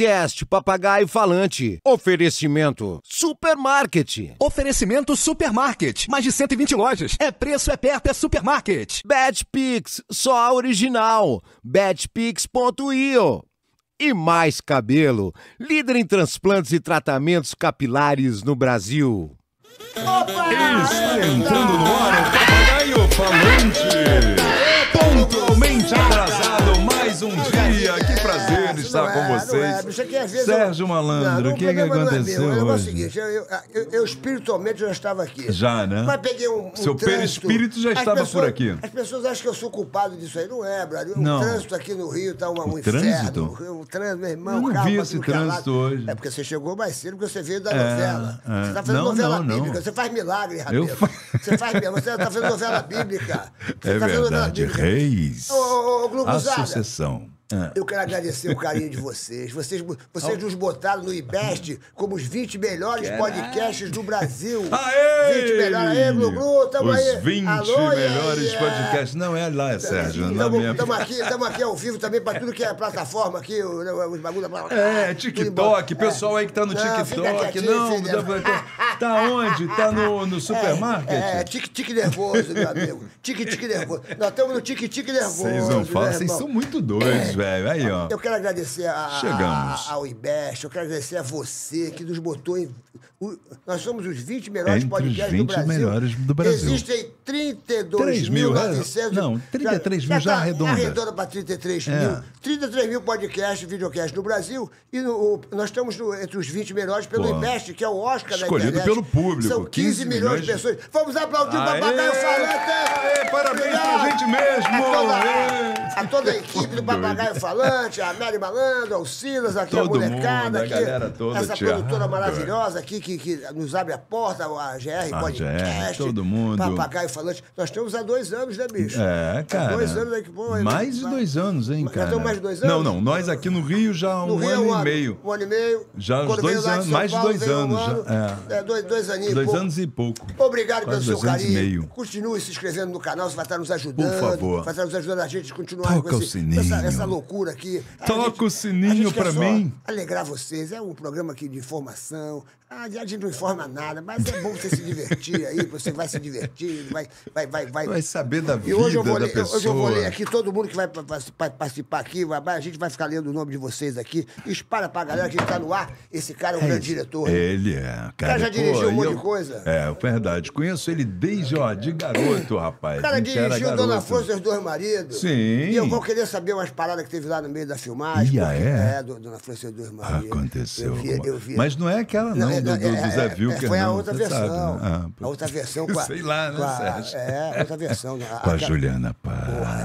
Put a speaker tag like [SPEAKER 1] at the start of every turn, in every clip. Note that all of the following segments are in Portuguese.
[SPEAKER 1] Podcast Papagaio Falante. Oferecimento Supermarket. Oferecimento Supermarket. Mais de 120 lojas. É preço, é perto, é supermarket. Betpix, só a original. Badpix.io. e mais cabelo, líder em transplantes e tratamentos capilares no Brasil. Opa! Está entrando no ar o papagaio falante, pontualmente atrasado mais um dia. Que prazer é, estar com é, vocês.
[SPEAKER 2] É, aqui, Sérgio eu... Malandro, o que, que é é aconteceu? é hoje? eu, eu, eu, espiritualmente já estava aqui. Já, né? Mas peguei um. um Seu perispírito já estava pessoas, por aqui. As pessoas acham que eu sou culpado disso aí. Não é, Brasil. O não. trânsito aqui no Rio está um inferno. Trânsito? O trânsito, meu irmão. Eu não vi esse trânsito hoje. É porque você chegou mais cedo, porque você veio da novela. Você está fazendo não, novela não, bíblica. Você faz milagre, rapaz. Fa... Você faz milagre. Você está fazendo novela bíblica. Tá é verdade, Reis. Ô, ô, sessão. É. Eu quero agradecer o carinho de vocês. Vocês, vocês nos botaram no IBEST uhum. como os 20 melhores Caralho. podcasts do Brasil. Aê! 20 melhores. Aê, Glu tamo os aí. Os 20 Alô, melhores é. podcasts.
[SPEAKER 1] Não é lá, é Sérgio. Estamos
[SPEAKER 2] aqui, é aqui ao vivo também para tudo que é plataforma aqui, os bagulho da É, TikTok. Pessoal
[SPEAKER 1] aí que tá no não, TikTok. não, fica... tá onde? Tá no, no é, supermarket? É, é
[SPEAKER 2] tique-tique nervoso, meu amigo. Tique-tique nervoso. Nós estamos no tique-tique nervoso. Vocês não falam, vocês são muito doidos,
[SPEAKER 1] velho. Aí, ó. Eu
[SPEAKER 2] quero agradecer a, Chegamos. A, ao Ibest, eu quero agradecer a você que nos botou em. O, nós somos os 20 melhores Entre podcasts os 20 do Brasil. melhores do Brasil. Existem 32 mil. Né?
[SPEAKER 1] Não, 33 mil já, já tá arredonda. Arredonda
[SPEAKER 2] para 33 é. mil. 33 mil podcasts, videocasts no Brasil. E no, nós estamos no, entre os 20 melhores pelo Pô. Ibest, que é o Oscar Escolhido da Escolhido pelo público. São 15, 15 milhões de pessoas. Vamos aplaudir o Papagaio Falante! parabéns Obrigado. pra gente mesmo! A toda a, a, toda a equipe do Papagaio Falante, a Mary Malandro, o Silas, aqui Todo a molecada. Mundo, aqui, a galera toda, essa produtora maravilhosa aqui que, que nos abre a porta, a GR a Podcast. GR, todo mundo. Papagaio Falante. Nós estamos há dois anos, né, bicho? É, cara. Há dois anos aí que bom. mais de
[SPEAKER 1] dois anos, hein, cara? Já temos mais de dois anos? Não, não. Nós aqui no Rio já há um, Rio, ano, ano e meio.
[SPEAKER 2] Um ano e meio. Já há dois anos, mais de dois anos. Um ano, já, é. É, dois, dois Dois anos e pouco. Obrigado Quase pelo seu carinho. Continue se inscrevendo no canal, você vai estar nos ajudando. Por favor. Vai estar nos ajudando a gente continuar Toca com esse, essa, essa loucura aqui. Toca gente, o sininho para mim. Alegrar vocês. É um programa aqui de informação, ah, a gente não informa nada, mas é bom você se divertir aí, você vai se divertir, vai, vai, vai, vai. Vai saber da vida e hoje eu vou da ler, pessoa. Hoje eu vou ler aqui, todo mundo que vai participar aqui, a gente vai ficar lendo o nome de vocês aqui. Espalha pra galera que está no ar. Esse cara é um é, grande diretor.
[SPEAKER 1] Ele é. Cara, o cara já dirigiu pô, um monte de coisa. É, verdade. Conheço ele desde, ó, de garoto, rapaz. O cara dirigiu Dona e
[SPEAKER 2] os dois maridos. Sim. E eu vou querer saber umas paradas que teve lá no meio da filmagem. E porque, ah, é? É, Dona e os dois maridos. Aconteceu. Eu vi, eu vi. Mas não é aquela, não. não é, do, do, do é, é, Zé Vilker. É, foi a outra versão. Né? Ah, a outra versão com a. Sei lá, né, a, Sérgio? É, a outra versão. A, né? com a, a Juliana Paz.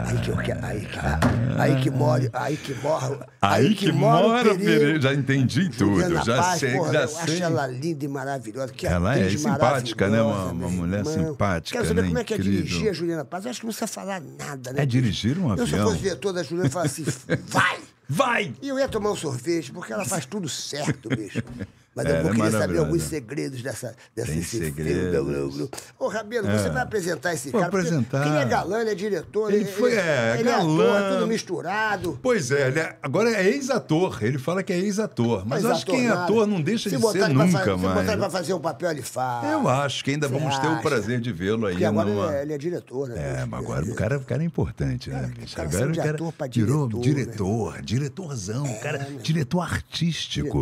[SPEAKER 2] Aí que, aí, que, aí que mora. Aí ah, que mora. Aí, aí que, que mora o Pereira. Já
[SPEAKER 1] entendi tudo. Juliana já Paz, sei, porra, já eu sei. acho ela
[SPEAKER 2] linda e maravilhosa. Que ela é simpática, né? Uma, uma né, mulher irmã. simpática. Quero saber né? como é que é dirigir a Juliana Paz. Eu acho que não precisa falar nada, né? É dirigir um avião. Eu se fosse diretor a Juliana, eu falar assim: vai! Vai! E eu ia tomar um sorvete, porque ela faz tudo certo, bicho. Mas eu é, queria saber alguns segredos dessa, dessa Tem esse segredos. Ô, Rabelo, é. você vai apresentar esse Vou cara? Apresentar. Quem é galã, ele é diretor, ele, ele foi, é, ele galã. é ator, tudo misturado.
[SPEAKER 1] Pois é, ele é, agora é ex-ator. Ele fala que é ex-ator. Mas, mas acho que quem é ator não deixa se de ser nunca fa- mais. Se botar pra
[SPEAKER 2] fazer um papel, ele faz. Eu acho que ainda você vamos acha? ter o prazer
[SPEAKER 1] de vê-lo aí. Porque agora numa... É,
[SPEAKER 2] ele, é, diretor, né? É, mas agora
[SPEAKER 1] o cara, cara é importante, né, bicho? Agora o cara virou diretor, né?
[SPEAKER 2] diretorzão, é, cara, né? diretor artístico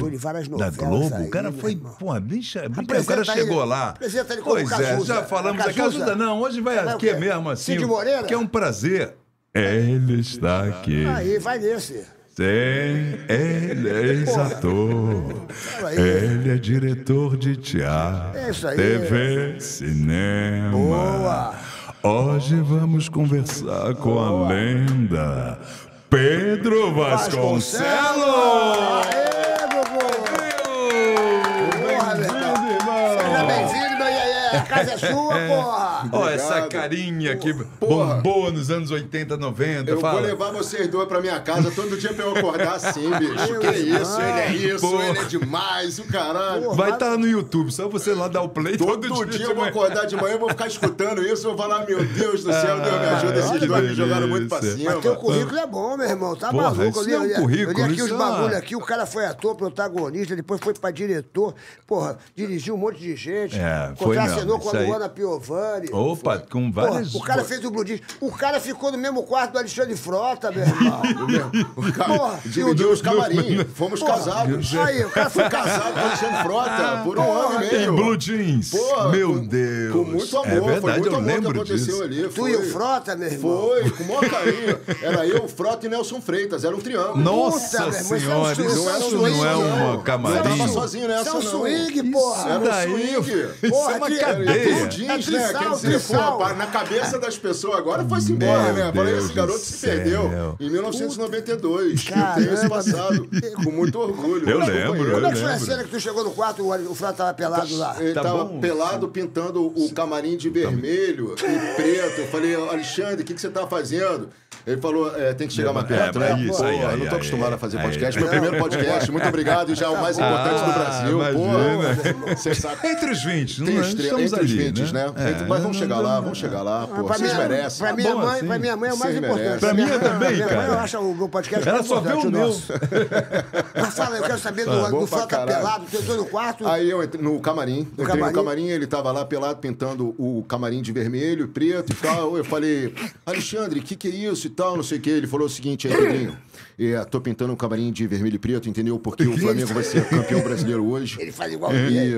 [SPEAKER 2] da Globo o cara
[SPEAKER 1] foi, pô, bicha, bicha o cara chegou ele, lá. Apresenta ele como pois Cazuza, é, já falamos aqui. Cazuza não, hoje vai aqui mesmo assim. Cid Moreira? Que é um prazer. Ele está aqui. Aí,
[SPEAKER 2] vai nesse.
[SPEAKER 1] Tem, ele é ex-ator, ele é diretor de teatro, é isso aí. TV, cinema. Boa! Hoje vamos conversar com a lenda Pedro Vasconcelos! Vasconcelos.
[SPEAKER 3] É, a casa é sua, é. porra! Ó, essa
[SPEAKER 1] carinha que porra. bombou nos anos 80, 90. Eu fala. vou levar
[SPEAKER 4] vocês dois pra minha casa
[SPEAKER 1] todo dia pra eu acordar assim, bicho. que é isso, ele é isso, porra. ele é demais, o caralho. Porra, Vai estar tá no YouTube, só você lá dar o play todo, todo dia. dia eu vou acordar de manhã, eu vou ficar escutando isso, eu vou
[SPEAKER 2] falar, meu Deus
[SPEAKER 1] do céu, ah, Deus me ajuda, esses dois me jogaram muito pra cima. Mas teu currículo
[SPEAKER 2] é bom, meu irmão, tá porra, maluco. Eu li, é um currículo, eu li aqui os bagulhos aqui, o cara foi ator, protagonista, depois foi pra diretor, porra, dirigiu um monte de gente. É, foi mesmo. Treinou com a Luana Piovani. Opa, foi. com vários. Porra, o cara fez o Blue Jeans. O cara ficou no mesmo quarto do Alexandre Frota, meu irmão.
[SPEAKER 1] Porra, dividiu os camarim. Fomos porra, casados. Aí, o cara foi casado com o Alexandre Frota ah, por um ano mesmo. e meio. Blue Jeans. Porra, meu com, Deus. Com muito é amor. É verdade, foi muito eu amor lembro que
[SPEAKER 4] aconteceu disso. ali. Foi, tu e o Frota, meu irmão? Foi, com o maior carinho. Era eu, o Frota e Nelson Freitas. Era um triângulo. Nossa Puta, senhora, irmão, isso é não, é, é um camarim. Eu tava sozinho nessa, Isso é um swing, porra. Era um swing. Porra, isso é cadeia. Jeans, é né? Quer dizer, na cabeça das pessoas agora foi-se embora, né? Falei, esse garoto se perdeu em 1992. Cara, eu tenho esse passado
[SPEAKER 2] com muito orgulho. Eu é lembro.
[SPEAKER 4] Como é que foi a cena
[SPEAKER 2] que tu chegou no quarto e o Fran tava pelado lá? Ele tá tava
[SPEAKER 4] pelado pintando o camarim de tá vermelho e preto. Eu falei, Alexandre, o que, que você tá fazendo? Ele falou, é, tem que chegar mais perto, é, né? Isso, Pô, aí, eu aí, não tô aí, acostumado a fazer podcast. Meu primeiro podcast, muito obrigado. E já é o mais importante do ah, Brasil. Pô, sabe. Entre os 20, não tem né? estrela, Entre os 20, né? né? É. Mas vamos chegar lá, vamos chegar lá. Ah, pô, vocês merecem. Pra minha mãe, assim, pra minha mãe é o mais importante. Pra mim também, cara. Eu acho
[SPEAKER 2] o podcast Ela é só vê o meu. Mas fala, eu quero saber do tá pelado, você entrou no quarto.
[SPEAKER 4] Aí eu entrei no camarim. Entrei no camarim, ele tava lá pelado, pintando o camarim de vermelho, preto e tal. Eu falei, Alexandre, o que, que é isso? tal, não sei o quê. Ele falou o seguinte, aí, Pedrinho. É, tô pintando um camarim de vermelho e preto, entendeu? Porque o Flamengo vai ser campeão brasileiro
[SPEAKER 2] hoje. Ele faz igual é, e,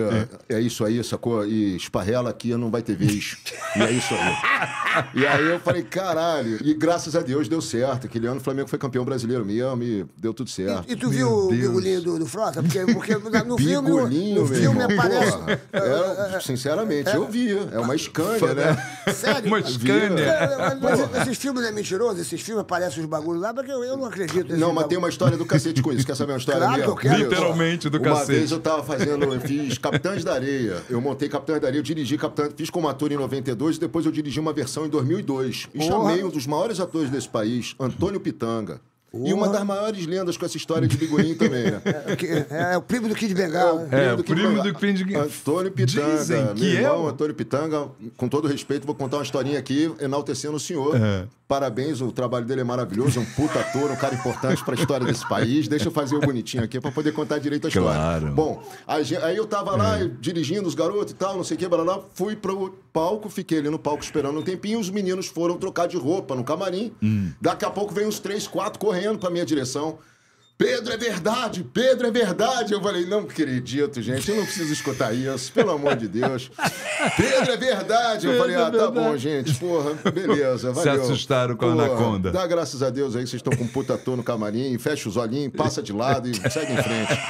[SPEAKER 4] é. é isso aí, sacou? E esparrela aqui não vai ter vez. e é isso aí. E aí eu falei, caralho. E graças a Deus deu certo. Aquele ano o Flamengo foi campeão brasileiro mesmo e deu tudo certo. E, e tu viu o bigolinho
[SPEAKER 2] do, do Frota? Porque, porque no filme. o no filme aparece.
[SPEAKER 4] Era, é, é, é, sinceramente, eu vi É uma escândalo, né? Sério? Uma escândalo.
[SPEAKER 2] Esses filmes é né, mentiroso, esses filmes aparecem os bagulhos lá, porque eu, eu não acredito. Não, mas tem uma história do cacete com isso. Quer saber uma história claro Que eu quero. Literalmente do uma cacete. Uma vez eu tava fazendo, eu
[SPEAKER 4] fiz Capitães da Areia. Eu montei Capitães da Areia, eu dirigi Capitães, fiz como ator em 92 e depois eu dirigi uma versão em 2002. E Porra. chamei um dos maiores atores desse país, Antônio Pitanga. E uma das maiores lendas com essa história de Bigolim também, né? É, é, é, o primo do Kid Bengala. É, o primo é, do Kid Bengala. Antônio Pitanga. Dizem que meu é irmão, é o... Antônio Pitanga, com todo respeito, vou contar uma historinha aqui enaltecendo o senhor. Uhum. Parabéns, o trabalho dele é maravilhoso, é um puta ator, um cara importante para a história desse país. Deixa eu fazer o bonitinho aqui para poder contar direito a história. Claro. Bom, aí eu tava lá é. dirigindo os garotos e tal, não sei o que, blá, blá, fui pro palco, fiquei ali no palco esperando um tempinho, os meninos foram trocar de roupa no camarim. Hum. Daqui a pouco vem uns três, quatro correndo para minha direção. Pedro é verdade, Pedro é verdade. Eu falei, não acredito, gente, eu não preciso escutar isso, pelo amor de Deus. Pedro é verdade. Eu falei, ah, é tá bom, gente, porra, beleza, valeu. Se assustaram com a anaconda. Dá graças a Deus aí, vocês estão com um puta no camarim, fecha os olhinhos, passa de lado e segue em frente.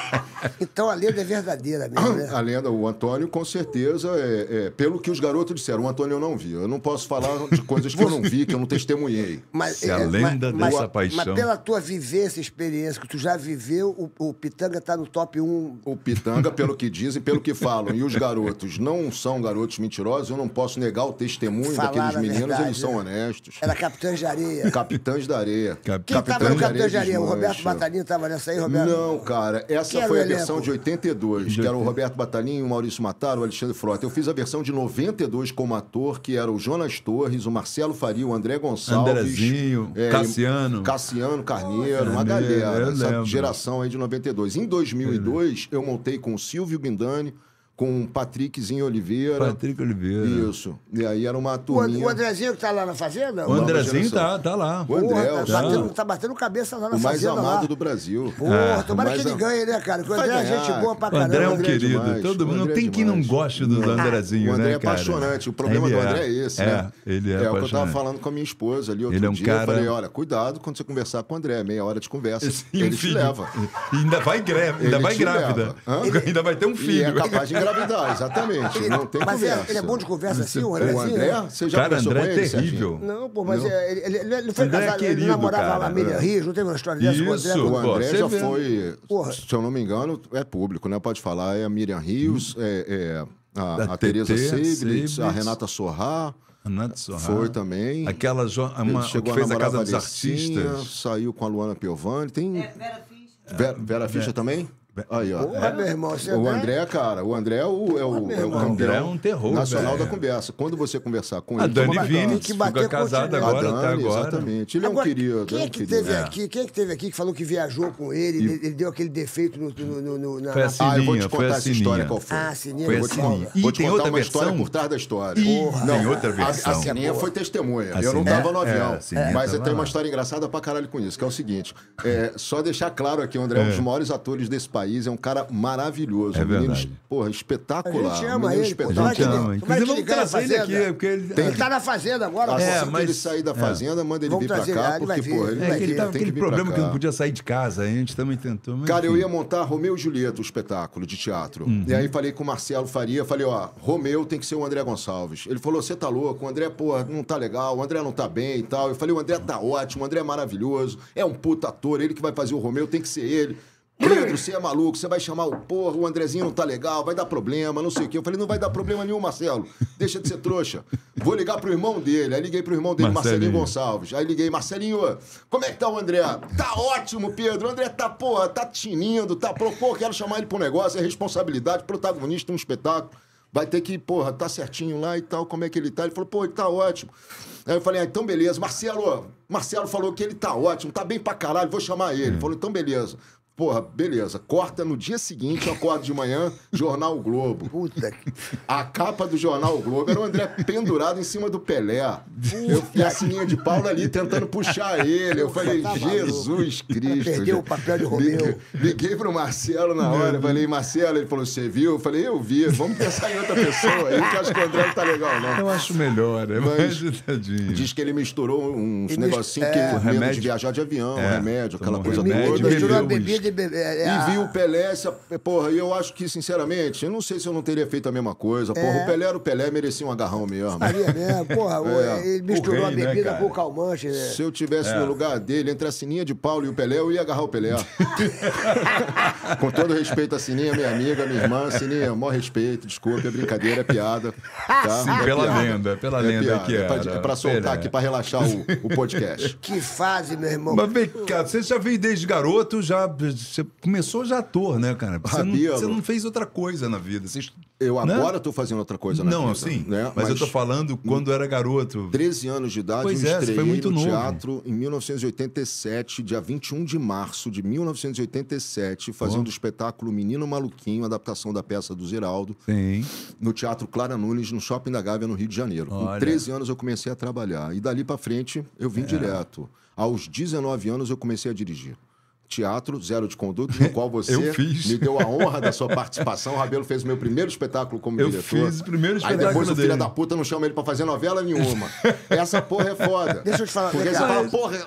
[SPEAKER 4] Então a lenda é verdadeira mesmo, né? A lenda, o Antônio, com certeza, é, é, pelo que os garotos disseram, o Antônio eu não vi. Eu não posso falar de coisas que eu não vi, que eu não testemunhei. Mas, Se a é, lenda mas, dessa mas, paixão... Mas pela
[SPEAKER 2] tua vivência, experiência que tu tu já viveu, o, o Pitanga tá no top 1. O Pitanga, pelo
[SPEAKER 4] que dizem, pelo que falam, e os garotos não são garotos mentirosos, eu não posso negar o testemunho Falaram daqueles meninos, verdade, eles são né? honestos.
[SPEAKER 2] Era Capitães de Areia.
[SPEAKER 4] Capitães da Areia. Cap... Quem Capitães tava no Capitães de Areia? O Roberto Batalhinho
[SPEAKER 2] tava nessa aí, Roberto? Não,
[SPEAKER 4] cara, essa Quem foi a elenco? versão de 82, que era o Roberto Batalhinho, o Maurício Matar, o Alexandre Frota. Eu fiz a versão de 92 como ator, que era o Jonas Torres, o Marcelo Faria, o André Gonçalves. Andrezinho, é, Cassiano. Cassiano, Carneiro, Carneiro uma galera. É, geração aí de 92. Em 2002, eu montei com o Silvio Bindani, com Patrickzinho Oliveira.
[SPEAKER 1] Patrick Oliveira. Isso.
[SPEAKER 4] E aí era uma turminha. O,
[SPEAKER 2] Andrezinho que tá lá na fazenda? O Andrezinho
[SPEAKER 4] tá, tá lá. O André, Porra, tá, batendo,
[SPEAKER 2] tá batendo cabeça lá na
[SPEAKER 4] fazenda. O mais amado lá. do Brasil.
[SPEAKER 1] Porra, é. tomara
[SPEAKER 2] que ele ganhe, né, cara? Porque é é né? é o André é gente boa pra
[SPEAKER 1] caramba. O André né, é um querido. Demais. Todo mundo. Não tem demais. quem não goste do Andrezinho, né, O André é apaixonante. O problema ele do André é, é esse, é. né? Ele é É o que eu tava
[SPEAKER 4] falando com a minha esposa ali outro ele é um dia. Cara... Eu falei, olha, cuidado quando você conversar com o André. Meia hora de
[SPEAKER 1] conversa. e ele filho. te leva. Ainda vai greve. Ainda vai grávida. Ainda vai ter um filho. é
[SPEAKER 4] capaz de engravidar, exatamente. Ele, não tem mas é- conversa. Mas é, ele é bom de conversa, assim, o André? O André, você já Cara, André
[SPEAKER 2] é terrível. Ele, não, pô, mas não. É, ele, ele, ele foi André é casado, é querido, namorava cara. a Miriam Rios, não teve uma história dessa Isso, O André, o André pô, já vê. foi, Porra.
[SPEAKER 4] se eu não me engano, é público, né? Pode falar, é a Miriam Rios, hum. é, é, a, a, a Tereza Seiblitz, a Renata Sorrar. Renato Sorra. Foi também. Aquela jo... uma, que fez a, a Casa dos Artistas. Saiu com a Luana Piovani. Tem... É, Vera Fischer. Vera, Vera Fischer também? Aí, ó. Porra, é. meu irmão, é o André, é... cara, o André é o, é o, Porra, é o campeão é um terror, nacional velho. da conversa. Quando você conversar com a ele... Dani Vini, que bateu casada agora, Dani, até agora. Exatamente. Ele agora, é um querido. Quem é, é que, teve é. aqui,
[SPEAKER 2] quem é que teve aqui que falou que viajou com ele, e... ele deu aquele defeito no... no, no na... Foi a Sininha, Ah, eu vou te contar essa sininha. história qual foi. Ah, a Sininha. Foi a Sininha. Vou te contar uma história por trás
[SPEAKER 4] da história. Tem outra versão. A Sininha foi testemunha. Eu não tava no avião. Mas tem uma história engraçada pra caralho com isso, que é o seguinte. Só deixar claro aqui, o André é um dos maiores atores desse país país, é um cara maravilhoso. É um verdade. Menino, porra, espetacular. A gente ama um ele. Espetacular. A gente ama. É inclusive, vamos trazer ele aqui. Porque ele, tem, ele é. tá
[SPEAKER 2] na fazenda agora. Assim é, mas... que ele sair da é.
[SPEAKER 4] fazenda, é. manda ele vir pra cá, porque, porra, ele, é, ele tava aquele problema que não podia
[SPEAKER 1] sair de casa, a gente também tentou. Cara, eu ia
[SPEAKER 4] montar Romeu e Julieta, o espetáculo de teatro. Uhum. E aí falei com o Marcelo Faria, falei, ó, Romeu tem que ser o André Gonçalves. Ele falou, você tá louco, o André, porra, não tá legal, o André não tá bem e tal. Eu falei, o André tá ótimo, o André é maravilhoso, é um puta ator, ele que vai fazer o Romeu, tem que ser ele. Pedro, você é maluco, você vai chamar o porra, o Andrezinho não tá legal, vai dar problema, não sei o quê. Eu falei, não vai dar problema nenhum, Marcelo. Deixa de ser trouxa. Vou ligar pro irmão dele. Aí liguei pro irmão dele, Marcelinho, Marcelinho Gonçalves. Aí liguei, Marcelinho, como é que tá o André? Tá ótimo, Pedro. O André tá, porra, tá tinindo, tá. Pô, quero chamar ele pro negócio, é responsabilidade, protagonista, um espetáculo vai ter que, porra, tá certinho lá e tal, como é que ele tá? Ele falou, pô, ele tá ótimo. Aí eu falei, ah, então beleza, Marcelo, Marcelo falou que ele tá ótimo, tá bem pra caralho, vou chamar ele. É. Falou, então beleza. Porra, beleza. Corta no dia seguinte, eu acordo de manhã, Jornal Globo. Puta que... A capa do Jornal Globo era o André pendurado em cima do Pelé. Eu, e a Sininha de Paula ali tentando puxar ele. Eu falei, tá Jesus maluco. Cristo. Perdeu o papel de Romeu. Liguei, pro Marcelo na hora. Falei, Marcelo, ele falou, você viu? Eu falei, eu vi. Vamos pensar em outra pessoa aí, que acho que o André não tá legal, não.
[SPEAKER 1] Eu acho melhor, é mais
[SPEAKER 4] ajudadinho. Diz que ele misturou uns ele negocinhos é, que remédio de viajar de avião, é, remédio, aquela coisa toda. Misturou a bebida de é, é, e vi o Pelé, essa, porra, e eu acho que, sinceramente, eu não sei se eu não teria feito a mesma coisa. Porra, é. o Pelé era o Pelé, merecia um agarrão mesmo. Sabia mesmo, porra, é. ele misturou rei, a né, bebida né, com o
[SPEAKER 2] calmante, né? Se eu tivesse no
[SPEAKER 4] lugar dele, entre a Sininha de Paulo e o Pelé, eu ia agarrar o Pelé. com todo respeito a Sininha, minha amiga, minha irmã, Sininha, maior respeito, desculpa, é brincadeira, é piada. Tá? Sim, é pela piada. lenda, pela é lenda aqui que É pra, é pra soltar Pelé. aqui, pra relaxar o,
[SPEAKER 1] o podcast.
[SPEAKER 2] Que fase, meu irmão. Mas vem cá, você já veio
[SPEAKER 1] desde garoto, já você começou já ator, né, cara? Você, não, você não, fez outra coisa na vida. Você... Eu né? agora né? tô fazendo outra coisa na não, vida. Não, sim. Né? Mas, mas, eu tô falando quando era garoto.
[SPEAKER 4] 13 anos de idade, pois eu é, foi muito no novo. teatro em 1987, dia 21 de março de 1987, fazendo o espetáculo Menino Maluquinho, adaptação da peça do Ziraldo. Sim. No Teatro Clara Nunes, no Shopping da Gávea, no Rio de Janeiro. Olha. Com 13 anos eu comecei a trabalhar. E dali para frente eu vim é. direto. Aos 19 anos eu comecei a dirigir. Teatro Zero de Conduta, no qual você me deu a honra da sua participação. O Rabelo fez o meu primeiro espetáculo como eu diretor. Eu fiz o primeiro espetáculo Aí depois o filho da puta não chama ele pra fazer novela nenhuma.
[SPEAKER 1] Essa porra é foda. Deixa eu te falar. Porque essa porra...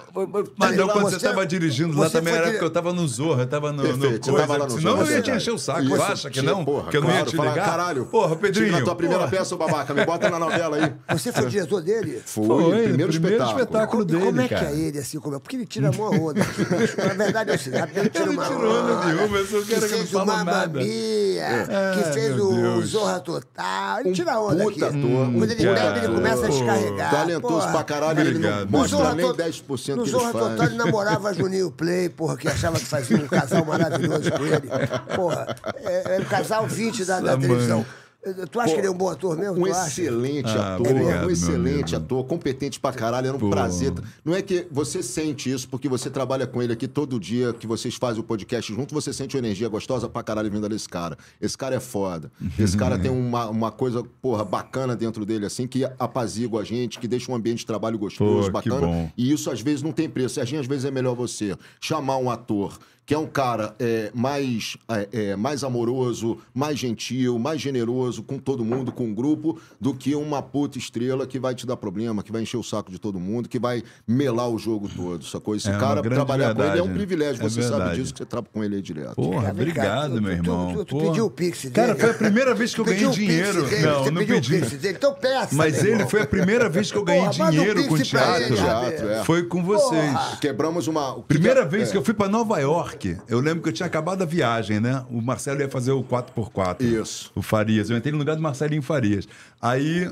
[SPEAKER 1] Mas eu quando você, você tava dirigindo você lá também foi... era porque eu tava no Zorra, tava no, Perfeito, no coisa. Tava lá no Senão eu ia te encher o saco. Isso, acha que não? Porra, que eu não claro, ia te ligar? caralho. Porra, Pedrinho. Tira a tua primeira peça, babaca. Me bota na novela aí. Você foi
[SPEAKER 2] diretor dele? Foi, Primeiro primeiro, primeiro espetáculo. dele, Como é que é ele, assim? É? Porque ele tira a mão roda. Assim, na verdade, da cidade pelo Tiro Uma Onda. Nenhuma, eu que fez o Mamabia, que fez o é. Zorra Total. Ele tira onda aqui. Puta Quando ele bebe, ele começa a descarregar. Talentoso pra caralho, ele não mostra nem 10% que No Zorra Total ele namorava Juninho Play, porra, que achava que fazia um casal maravilhoso com ele. Porra, era é, o é casal 20 da televisão. Eh, tu acha Pô, que ele é um bom ator mesmo? Um excelente ah, ator, obrigado, um excelente
[SPEAKER 4] ator, competente pra caralho, era um Pô. prazer. Não é que você sente isso, porque você trabalha com ele aqui todo dia, que vocês fazem o podcast junto, você sente uma energia gostosa pra caralho vindo desse cara. Esse cara é foda. Esse cara tem uma, uma coisa, porra, bacana dentro dele, assim, que apazigua a gente, que deixa um ambiente de trabalho gostoso, Pô, bacana. E isso às vezes não tem preço. Serginho, às vezes é melhor você chamar um ator que é um cara é, mais, é, é, mais amoroso, mais gentil, mais generoso carinhoso com todo mundo, com o um grupo, do que uma puta estrela que vai te dar problema, que vai encher o saco de todo mundo, que vai melar o jogo todo, coisa. Esse é cara trabalhar verdade. com ele é um né? privilégio, é você verdade. sabe disso, que você trabalha com ele aí direto. Porra, obrigado, meu irmão. Tu, tu, tu pediu o Pix dele. Cara, foi a primeira vez que eu ganhei dinheiro. Dele, não, você não pedi. Dele,
[SPEAKER 2] então peça. Mas ele foi a primeira vez que eu ganhei Porra, dinheiro com teatro. Ele, teatro é. Foi com vocês. Porra.
[SPEAKER 4] Quebramos uma. Primeira vez é? que
[SPEAKER 1] eu fui para Nova York, eu lembro que eu tinha acabado a viagem, né? O Marcelo ia fazer o 4x4. Isso. O Farias. Eu entrei no lugar do Marcelinho Farias. Aí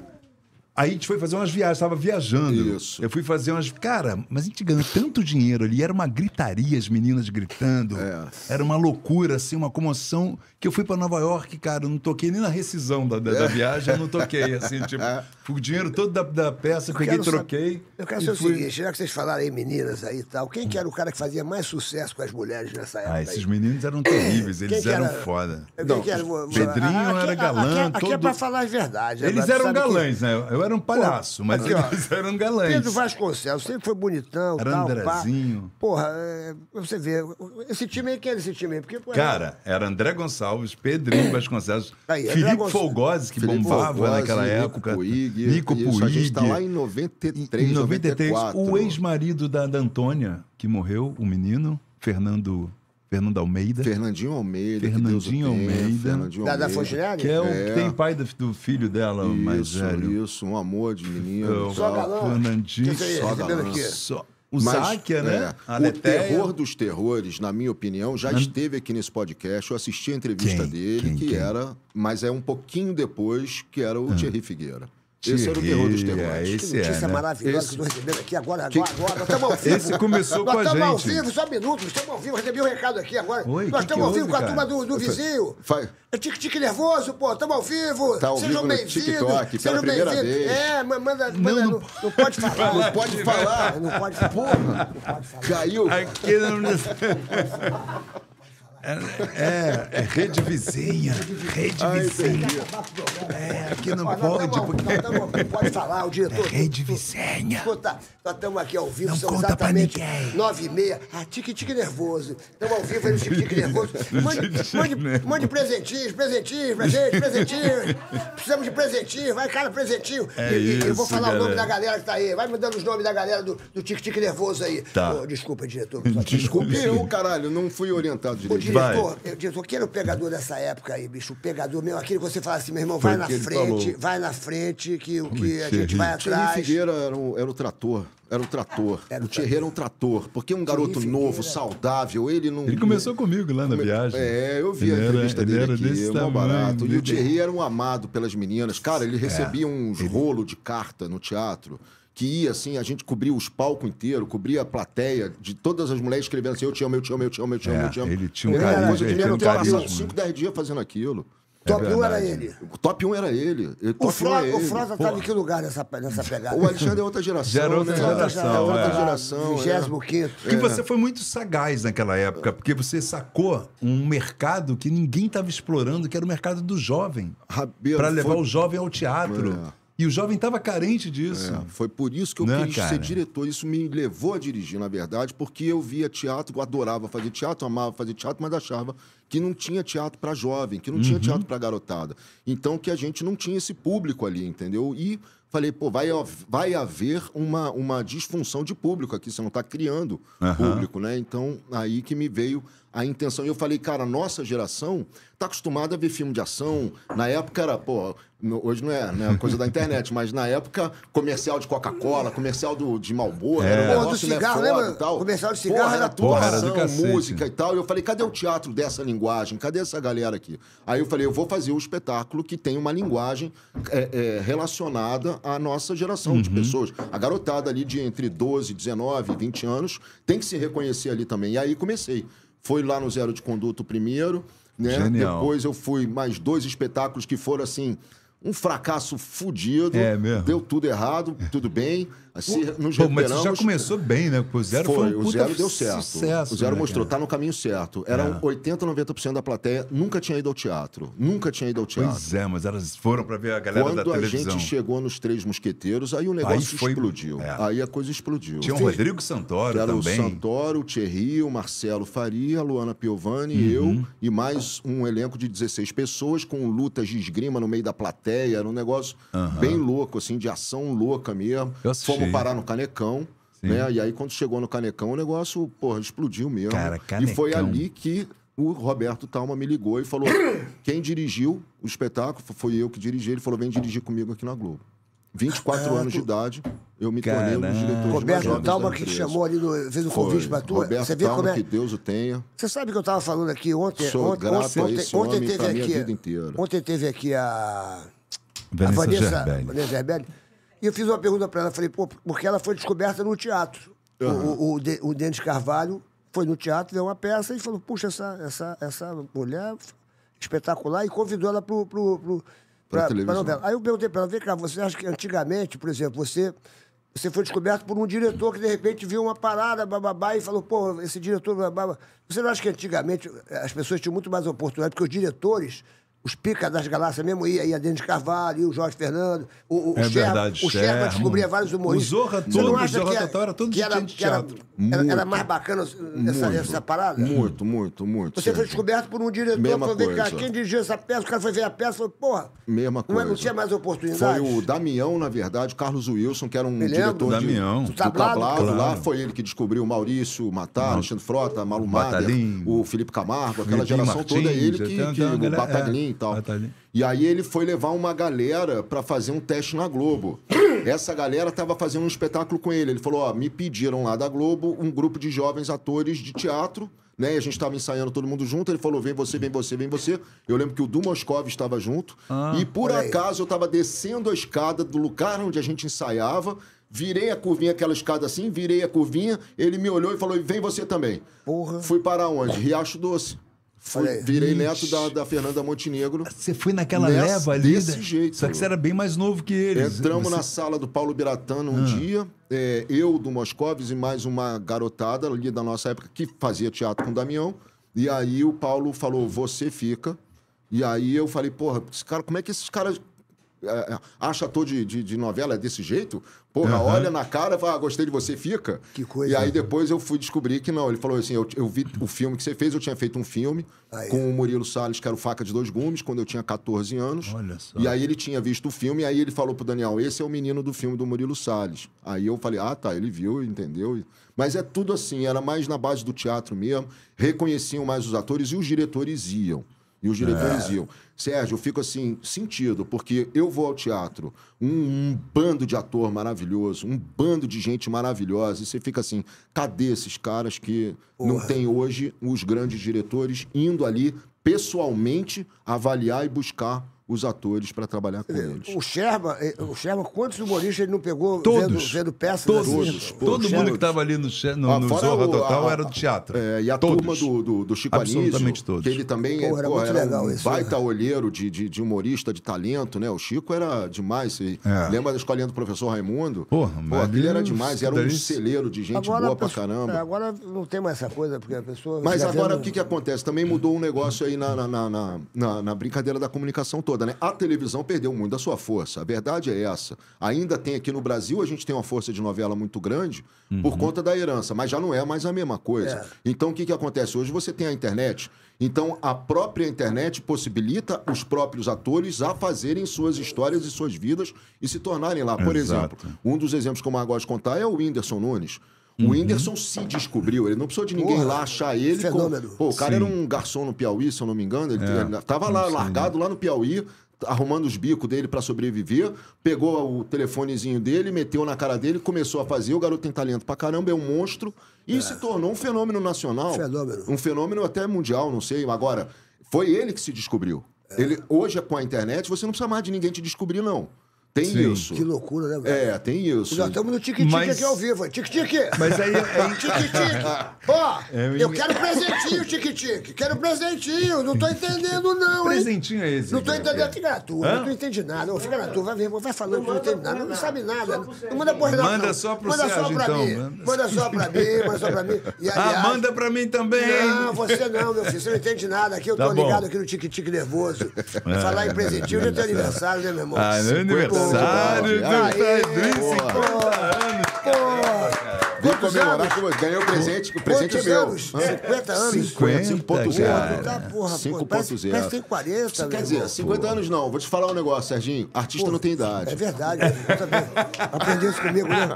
[SPEAKER 1] Aí a gente foi fazer umas viagens, tava viajando. Isso. Eu fui fazer umas. Cara, mas a gente ganhou tanto dinheiro ali, era uma gritaria, as meninas gritando. É. Era uma loucura, assim, uma comoção. Que eu fui para Nova York, cara, eu não toquei nem na rescisão da, da, da é. viagem, eu não toquei, assim, tipo, o dinheiro todo da, da peça, eu peguei, troquei.
[SPEAKER 2] Saber, eu quero saber fui... o seguinte, já que vocês falaram aí, meninas aí e tal, quem que era o cara que fazia mais sucesso com as mulheres nessa época? Ah, esses
[SPEAKER 1] aí? meninos eram terríveis, eles eram foda. Quem que era? Pedrinho ah, aqui, era é- é galã. Aqui, aqui todo... é pra falar a
[SPEAKER 2] verdade Eles eram galãs, que...
[SPEAKER 1] né? Eu era um palhaço, porra, mas aqui, eles
[SPEAKER 2] ó, eram galãs. Pedro Vasconcelos sempre foi bonitão, era tal, Andrezinho. Pá. Porra, é, você vê, esse time aí, quem era é esse time aí? Porque, porra, é Cara,
[SPEAKER 1] era André Gonçalves, Pedrinho Vasconcelos, aí, Felipe Gonçalves, Folgose, que Felipe bombava Folgose, naquela Nico época. Puig, Nico Puig. Isso, a gente tá lá em 93, 93 94. O ex-marido da, da Antônia, que morreu, o um menino, Fernando Fernando Almeida. Fernandinho Almeida. Fernandinho Almeida. da, Da Fontenelle? Que é o é. que tem pai do, do filho dela, isso, mais velho.
[SPEAKER 4] Isso, um amor de menino. Então, só galã. Fernandinho. Que só galã. Só... O Mas, Záquia, né? É, o terror dos terrores, na minha opinião, já esteve aqui nesse podcast. Eu assisti a entrevista quem? dele, quem? que quem? era... Mas é um pouquinho depois que era o ah. Thierry Figueira. Esse era o terror dos terrores. É, esse que notícia é, né? maravilhosa esse... que nós
[SPEAKER 2] recebendo aqui agora, agora, agora. Nós estamos ao vivo. Esse começou nós com a gente. Nós estamos ao vivo, só um minuto. Nós estamos ao vivo. Recebi um recado aqui agora. Oi, nós estamos ao vivo com a turma do, do vizinho. Faz... É tique-tique nervoso, pô. Estamos ao vivo. Tá ao Sejam bem-vindos. Sejam bem-vindos. É, manda... Não, manda não... não, pode falar. Não pode falar. Não pode falar. Porra. Não
[SPEAKER 1] pode falar. Caiu. Aqui
[SPEAKER 2] não...
[SPEAKER 1] É, é, é rede vizinha. Rede ah, vizinha.
[SPEAKER 2] É, aqui não Mas pode. porque... Tamo, pode falar o diretor. É rede vizinha. Escuta, nós estamos aqui ao vivo, não são conta exatamente nove e meia. Ah, tique-tique nervoso. Estamos ao vivo aí no tique-tique nervoso. Mande, mande, mande presentinhos, presentinhos pra gente, presentinhos. Precisamos de presentinhos, vai, cara, presentinho. É e, isso, eu vou falar galera. o nome da galera que tá aí. Vai me dando os nomes da galera do, do tique-tique nervoso aí. Tá. Oh, desculpa, diretor. Desculpa eu, é caralho, não fui orientado direito diretor, vai. diretor, que era o pegador dessa época aí, bicho? O pegador mesmo, aquele que você fala assim, meu irmão, vai na frente, falou. vai na frente, que o que a gente vai atrás. O Figueira era
[SPEAKER 4] um, era um trator. Era um trator. Era o Thierry era um trator. Porque um garoto Sim, novo, saudável, ele não.
[SPEAKER 1] Ele começou comigo lá na viagem. É, eu vi ele a entrevista era, dele era aqui, desse tamanho, barato. E o Thierry
[SPEAKER 4] era um amado pelas meninas. Cara, ele é. recebia é, uns ele... rolos de carta no teatro que ia assim, a gente cobria os palcos inteiros, cobria a plateia, de todas as mulheres escrevendo assim, eu te amo, eu te amo,
[SPEAKER 2] eu te amo, eu te amo, eu te é, amo. Ele tinha um carinho, de ele tinha um 5,
[SPEAKER 4] 10 dias fazendo aquilo. É top 1 era ele.
[SPEAKER 1] Top 1 era é ele.
[SPEAKER 4] O, Frota tá em
[SPEAKER 2] que lugar nessa, nessa pegada? O Alexandre é outra geração. Já era né? outra geração. É outra geração. 25. Porque você
[SPEAKER 1] foi muito sagaz naquela época, porque você sacou um mercado que ninguém estava explorando, que era o mercado do jovem. Para levar o jovem ao teatro e o jovem estava carente disso. É, foi por
[SPEAKER 4] isso que eu Não, né, quis cara. ser diretor. Isso me levou a dirigir, na verdade, porque eu via teatro, eu adorava fazer teatro, amava fazer teatro, mas achava que não tinha teatro para jovem, que não uhum. tinha teatro para garotada. Então que a gente não tinha esse público ali, entendeu? E falei, pô, vai, vai haver uma, uma disfunção de público aqui, você não está criando uhum. público, né? Então aí que me veio a intenção. Eu falei, cara, a nossa geração está acostumada a ver filme de ação. Na época era, pô, hoje não é né, coisa da internet, mas na época, comercial de Coca-Cola, comercial do, de Malboro, é. era um negócio, do né, cigarro, né, Tal.
[SPEAKER 2] Comercial de cigarro porra, era tudo porra, ação, era
[SPEAKER 4] música e tal. E eu falei, cadê o teatro dessa linguagem? Cadê essa galera aqui? Aí eu falei, eu vou fazer um espetáculo que tem uma linguagem é, é, relacionada à nossa geração uhum. de pessoas. A garotada ali de entre 12, 19, 20 anos tem que se reconhecer ali também. E aí comecei. Foi lá no Zero de Conduto primeiro, né? Genial. Depois eu fui mais dois espetáculos que foram assim, um fracasso fudido. É mesmo. Deu tudo errado, tudo bem. Assim, pô, mas já
[SPEAKER 1] começou bem, né? O zero foi, foi um o zero deu certo. Sucesso, o zero né, mostrou, cara?
[SPEAKER 4] tá no caminho certo. Eram é. 80, 90% da plateia, nunca tinha ido ao teatro. Nunca tinha ido ao teatro. Pois
[SPEAKER 1] é, mas elas foram para ver a galera Quando da televisão. Quando a gente
[SPEAKER 4] chegou nos Três Mosqueteiros, aí o negócio aí foi...
[SPEAKER 1] explodiu. É. Aí a coisa explodiu. Tinha o Rodrigo Santoro era também. Era o
[SPEAKER 4] Santoro, o Thierry, o Marcelo Faria, a Luana Piovani, uhum. eu e mais um elenco de 16 pessoas com lutas de esgrima no meio da plateia. Era um negócio uhum. bem louco, assim, de ação louca mesmo. Eu assisti fomos parar no Canecão. Sim. Né? E aí, quando chegou no Canecão, o negócio, porra, explodiu mesmo. Cara, canecão. E foi ali que o Roberto Talma me ligou e falou: quem dirigiu o espetáculo foi eu que dirigi. Ele falou: vem dirigir comigo aqui na Globo. 24 anos de idade, eu me Caraca. tornei um dos diretores Roberto Talma que chamou ali, no, fez um foi. convite pra tu. Roberto você vê Talma, como é... que Deus o tenha.
[SPEAKER 2] Você sabe que eu tava falando aqui ontem. Sou ontem, grato ontem, a esse ontem, ontem teve aqui, Ontem teve aqui a.
[SPEAKER 4] Vanessa a Vanessa Gerbelli.
[SPEAKER 2] Vanessa Gerbelli eu fiz uma pergunta para ela, falei, pô, porque ela foi descoberta no teatro. Uhum. O, o, o Denis Carvalho foi no teatro, deu uma peça e falou, puxa, essa, essa, essa mulher espetacular, e convidou ela pro, pro, pro, pra, pra, pra novela. Aí eu perguntei para ela, vem cá, você acha que antigamente, por exemplo, você você foi descoberto por um diretor que de repente viu uma parada, bababá, e falou, pô, esse diretor, bababá. Você não acha que antigamente as pessoas tinham muito mais oportunidade, porque os diretores os picas das galáxias mesmo ia, ia Denis Carvalho, ia o Jorge Fernando, o, o é Sherman, verdade, o Sherman, Sherman descobria vários humoristas. O Zorra todo, o Zorra que era, era todo que era, que era, era, era, mais bacana essa, muito, essa parada? Muito,
[SPEAKER 4] muito, muito. Você foi descoberto
[SPEAKER 2] por um diretor, Mesma foi ver, cara, quem dirigiu essa peça, o cara foi ver a peça e falou, porra,
[SPEAKER 4] Mesma é, coisa. não tinha
[SPEAKER 2] mais oportunidade.
[SPEAKER 4] Foi o Damião, na verdade, o Carlos Wilson, que era um diretor Damião. De, do tablado, tablado claro. lá, foi ele que descobriu o Maurício, o Matar, Alexandre Frota, Malu Mader, o Felipe Camargo, aquela Felipe geração é Martins, toda ele é, que, que o Bataglin tal. Ah, tá e aí ele foi levar uma galera para fazer um teste na Globo. Essa galera tava fazendo um espetáculo com ele. Ele falou: ó, me pediram lá da Globo um grupo de jovens atores de teatro né? E a gente tava ensaiando todo mundo junto. Ele falou: vem você, vem você, vem você. Eu lembro que o Dumoscov estava junto. Ah, e por acaso eu tava descendo a escada do lugar onde a gente ensaiava. Virei a curvinha, aquela escada assim, virei a curvinha. Ele me olhou e falou: vem você também. Porra. Fui para onde? Riacho Doce. Fui, virei neto da, da, Fernanda Montenegro. Você foi naquela nessa, leva ali? Desse né? jeito. Só que você era
[SPEAKER 1] bem mais novo que eles. Entramos você... na
[SPEAKER 4] sala do Paulo Biratano um ah. dia, é, eu do Moscovis e mais uma garotada ali da nossa época que fazia teatro com o Damião. E aí o Paulo falou: Você fica. E aí eu falei: Porra, esse cara, como é que esses caras é, é, acha ator de, de, de, novela desse jeito, porra, uhum. olha na cara, fala, ah, gostei de você, fica. Que coisa. E aí né, depois eu fui descobrir que não. Ele falou assim: eu, eu vi o filme que você fez, eu tinha feito um filme aí. com o Murilo Salles, que era o Faca de Dois Gumes, quando eu tinha 14 anos. Olha só. E aí ele tinha visto o filme, e aí ele falou pro Daniel: esse é o menino do filme do Murilo Salles. Aí eu falei: ah, tá, ele viu, entendeu. Mas é tudo assim, era mais na base do teatro mesmo, reconheciam mais os atores e os diretores iam. E os diretores é. iam. Sérgio, eu fico assim, sentido, porque eu vou ao teatro, um, um, bando de ator maravilhoso, um bando de gente maravilhosa, e você fica assim, cadê esses caras que Porra. não tem hoje os grandes diretores indo ali pessoalmente avaliar e buscar os atores para trabalhar com é, eles.
[SPEAKER 2] O Sherman, é, o Sherman, quantos humoristas ele não pegou todos, vendo, vendo peças? Todos. Assim? todos pô, todo mundo que
[SPEAKER 1] estava ali no, no, ah, no Zorra Total a, era do teatro. É, e a todos. turma do, do, do Chico Absolutamente Anísio, todos. que ele também é, pô, era, muito era legal um isso,
[SPEAKER 4] baita né? olheiro de, de, de, humorista, de talento, né? O Chico era demais. É. Lembra da escolinha do professor Raimundo? Porra, pô, ele era demais, era um celeiro de gente agora, boa pra pessoa, caramba.
[SPEAKER 2] Agora não tem mais essa coisa, porque a pessoa... Mas agora vendo... o que,
[SPEAKER 4] que acontece? Também mudou um negócio aí na, na, na, na, na brincadeira da comunicação toda toda, né? A televisão perdeu muito da sua força. A verdade é essa. Ainda tem aqui no Brasil, a gente tem uma força de novela muito grande uhum. por conta da herança, mas já não é mais a mesma coisa. É. Então, o que, que acontece? Hoje você tem a internet. Então, a própria internet possibilita os próprios atores a fazerem suas histórias e suas vidas e se tornarem lá. Por Exato. exemplo, um dos exemplos que eu mais gosto de contar é o Whindersson Nunes. O uhum. Whindersson se descobriu, ele não precisou de ninguém Porra, lá achar ele. Fenômeno. Com... Pô, o cara Sim. era um garçom no Piauí, se eu não me engano. Ele é, tava lá, sei, largado né? lá no Piauí, arrumando os bicos dele para sobreviver. Pegou o telefonezinho dele, meteu na cara dele, começou a fazer. O garoto tem talento pra caramba, é um monstro. E é. se tornou um fenômeno nacional. Fenômeno. Um fenômeno até mundial, não sei. Agora, foi ele que se descobriu. É. Ele, hoje, com a internet, você não precisa mais de ninguém te descobrir, não.
[SPEAKER 2] Tem Sim. isso. Que loucura, né,
[SPEAKER 4] velho? É, tem isso. Nós estamos no tique-tique Mas... aqui
[SPEAKER 2] ao vivo. Tique-tique. Mas
[SPEAKER 4] aí...
[SPEAKER 1] aí...
[SPEAKER 2] Tique-tique. Ó, é, eu quero presentinho, tique-tique. Quero presentinho. Não tô entendendo, não, hein? Presentinho é esse? Não tô né? entendendo. Fica é na tua. Não entendi nada. Ô, fica na tua. Vai ver, vai falando que não entende nada. Não sabe nada. Não manda porra nada, Manda só pro manda Sérgio, então. Mim. Manda só pra mim. Manda só pra mim. E, aliás, ah, manda pra mim também. Não, você não, meu filho. Você não entende nada aqui. Eu tô tá ligado aqui no tique-tique nervoso. É. Falar em presentinho já é teu é. aniversário, né, meu irmão? Ah, meu aniversário aniversário do Pedrinho, 50 anos.
[SPEAKER 4] Vim comemorar como ganhei o presente, que o presente Quantos é meu. anos? 50 anos? 50, 5.0. cara. Tá, porra, pô, 5.0 parece, parece que tem
[SPEAKER 2] 40, Quer dizer, irmão. 50
[SPEAKER 4] anos não. Vou te falar um negócio, Serginho. Artista Pô, não tem idade. É verdade, eu né? também. Aprendeu isso comigo, né?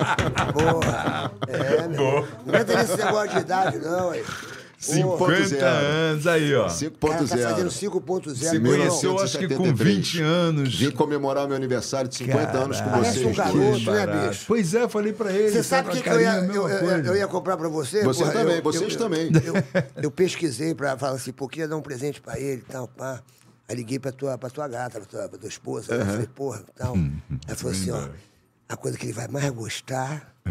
[SPEAKER 4] Porra.
[SPEAKER 2] É, meu. Né? irmão. Não entra esse negócio de idade, não, aí. 50 anos aí, ó. 5.0. Tá fazendo 5.0. conheceu, acho que com 20
[SPEAKER 4] anos. Vim comemorar meu aniversário de 50 Caraca, anos com vocês. Um garoto, né, bicho?
[SPEAKER 2] Pois é, falei pra ele. Você sabe o que, que eu, ia, eu, eu, eu, ia comprar pra você? Você Porra, também, vocês também. Eu, pesquisei pra falar assim, porque ia dar um presente pra ele e tal, pá. Aí liguei pra tua, pra tua gata, pra tua, pra tua esposa. Falei, porra, tal. Hum, Ela falou assim, ó, a coisa que ele vai mais gostar, é.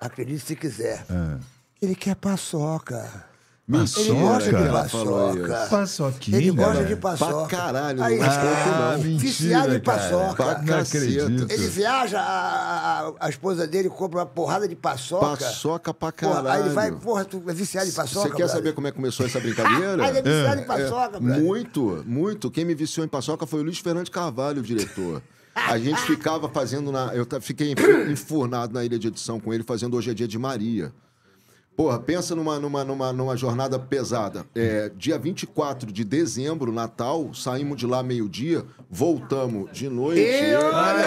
[SPEAKER 2] acredite se quiser, é. ele quer paçoca. Paçoca? Ele gosta de paçoca. Paçoquinha. Ele gosta de paçoca. Pra caralho. Aí, ah, mentira, viciado em paçoca. Não acredito. Ele viaja, a, a, a, esposa dele compra uma porrada de paçoca. Paçoca pra caralho. Porra, aí ele vai, porra, tu é viciado em paçoca, Você quer brother? saber como é que
[SPEAKER 4] começou essa ah, brincadeira? ele é viciado é. em paçoca, é. Muito, muito. Quem me viciou em paçoca foi o Luiz Fernandes Carvalho, o diretor. A gente ficava fazendo na. Eu fiquei enfurnado na ilha de edição com ele, fazendo Hoje é Dia de Maria. Porra, pensa numa, numa, numa, numa jornada pesada. É, dia 24 de dezembro, Natal, saímos de lá meio-dia, voltamos de noite. E olha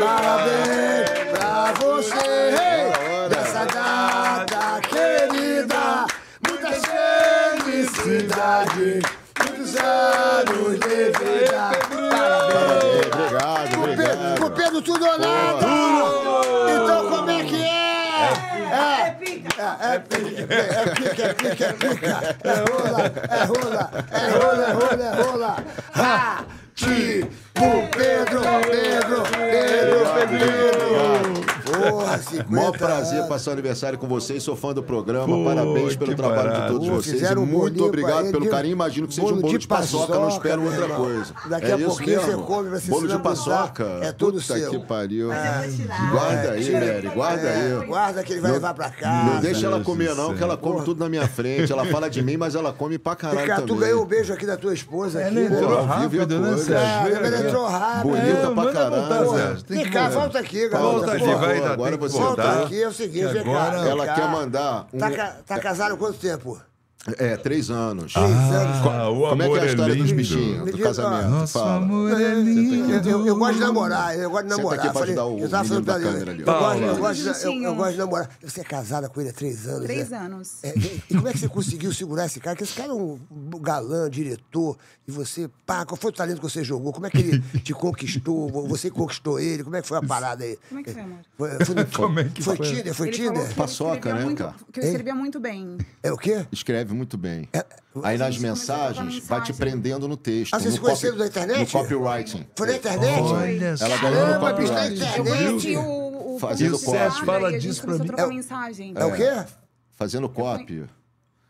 [SPEAKER 4] só! Parabéns
[SPEAKER 2] pra você! Dessa data querida, muita felicidade, muitos anos de vida. Parabéns! Obrigado, obrigado. Com o Pedro tudo ou nada! Tudo é pica, é pica, é pica, é pica. É rola, é rola, é rola, é rola, é
[SPEAKER 4] rola. Ha! Tipo Pedro, Pedro, Pedro, Pedro. Pedro. Porra, 50 prazer anos. passar o aniversário com vocês. Sou fã do programa. Pô, Parabéns pelo trabalho barato. de todos Pô, vocês. e muito obrigado pelo carinho. Imagino que seja um bolo de, de paçoca, paçoca, não espero outra coisa. Daqui é a pouquinho mesmo. você come, vai se Bolo de paçoca? É tudo Puta seu. que pariu. É. Guarda aí, Mary. É, guarda é, aí.
[SPEAKER 2] Guarda que ele vai levar pra casa. Não deixa ela comer, não, que ela come tudo na minha
[SPEAKER 4] frente. Ela fala de mim, mas ela come pra caralho também. tu ganhou o
[SPEAKER 2] beijo aqui da tua esposa. É, né? Ela né, aqui, entrou rápido, né, Sérgio? Ela entrou rápido. Bonita
[SPEAKER 4] pra caralho.
[SPEAKER 2] Vem cá, volta aqui, galera. Volta aqui, vai não, agora você tá. aqui é o seguinte, que agora... Cara, ela tá quer mandar. Um... Tá, tá é- casado há quanto tempo?
[SPEAKER 4] É, três anos. Ah, três anos. Ah, o Como amor é que é a história é dos bichinhos, do casamento?
[SPEAKER 2] Nossa, fala. amor é lindo. Eu, eu, eu, gosto de namorar, eu gosto de tá namorar. Senta aqui pra ajudar o eu da câmera ali. Eu gosto, eu, gosto, eu, gosto de namorar. Você é casada com ele há três anos, Três né? anos. É, e como é que você conseguiu segurar esse cara? Porque esse cara é um galã, diretor, e você, pá, qual foi o talento que você jogou? Como é que ele te conquistou? Você conquistou ele? Como é que foi a parada aí? Como é que foi, amor? Foi, foi, Como é que foi? Foi Tinder? Foi Tinder? Paçoca, né, muito, cara? Que eu escrevia
[SPEAKER 5] muito bem.
[SPEAKER 2] É o quê?
[SPEAKER 4] Escreve muito bem. É, aí nas mensagens, vai te prendendo no texto. Ah, vocês se conheceram da internet? No copywriting. Foi na internet? Olha Ela ganhou no ah, copywriting.
[SPEAKER 5] Na internet. o, o,
[SPEAKER 4] fazendo copy. Né, fala disso
[SPEAKER 5] pra mim. É, mensagem. É, o quê? É.
[SPEAKER 4] Fazendo copy.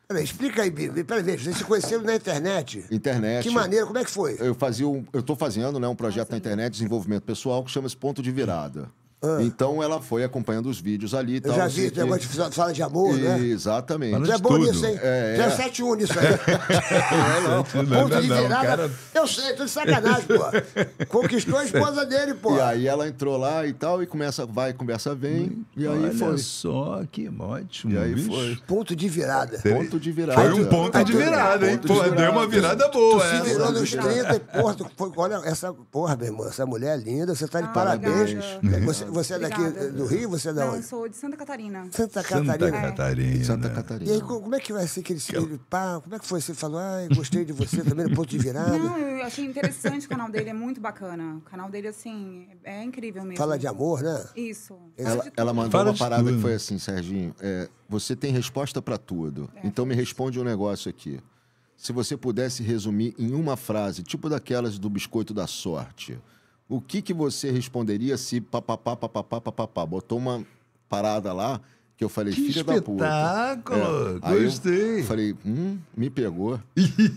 [SPEAKER 2] Peraí, explica aí, Bibi. Peraí, vocês se conheceram na internet. Internet. Que maneira, como é que foi?
[SPEAKER 4] Eu fazia um, eu tô fazendo, né, um projeto na internet desenvolvimento pessoal que chama-se Ponto de Virada. Ah. Então ela foi acompanhando os vídeos ali. Tal, Eu já vi, esse negócio
[SPEAKER 2] de fala de amor, e, né? Exatamente. Mas é bom isso,
[SPEAKER 4] hein? É, é. 7
[SPEAKER 2] 1 isso aí. é,
[SPEAKER 4] não, Ponto de virada. Cara...
[SPEAKER 2] Eu sei, tô de sacanagem,
[SPEAKER 4] pô. Conquistou a é. esposa dele, pô. E aí ela entrou lá e tal, e começa, vai, conversa, vem. Hum, e aí Olha foi. só que
[SPEAKER 1] ótimo. E aí bicho.
[SPEAKER 4] foi.
[SPEAKER 2] Ponto de virada. Ponto de virada. Foi um ponto de virada, hein? Pô, deu uma virada boa, tu, se é. virou nos 30 e, porra, olha, essa, porra, meu irmão, essa mulher é linda, você tá de ah, parabéns. Legal, legal. Você, você é daqui do Rio? Você é da Não, onde? eu
[SPEAKER 5] sou de Santa Catarina. Santa Catarina. Santa
[SPEAKER 2] Catarina. É. Santa Catarina.
[SPEAKER 5] E aí, como é que vai
[SPEAKER 2] ser aquele espelho? Pá, como é que foi? Você falou, ah, gostei de você também no ponto de virada. Não,
[SPEAKER 5] eu achei interessante o canal dele, é muito bacana. O canal dele, assim, é incrível mesmo. Fala de amor, né? Isso. Ela, ela mandou
[SPEAKER 4] Fala uma parada que foi assim, Serginho. É, você tem resposta para tudo. É. Então me responde um negócio aqui. Se você pudesse resumir em uma frase, tipo daquelas do biscoito da sorte o que, que você responderia se papapá, papapá, papapá? Botou uma parada lá que eu falei, que filha da puta. Espetáculo! É. Gostei! falei, hum, me pegou.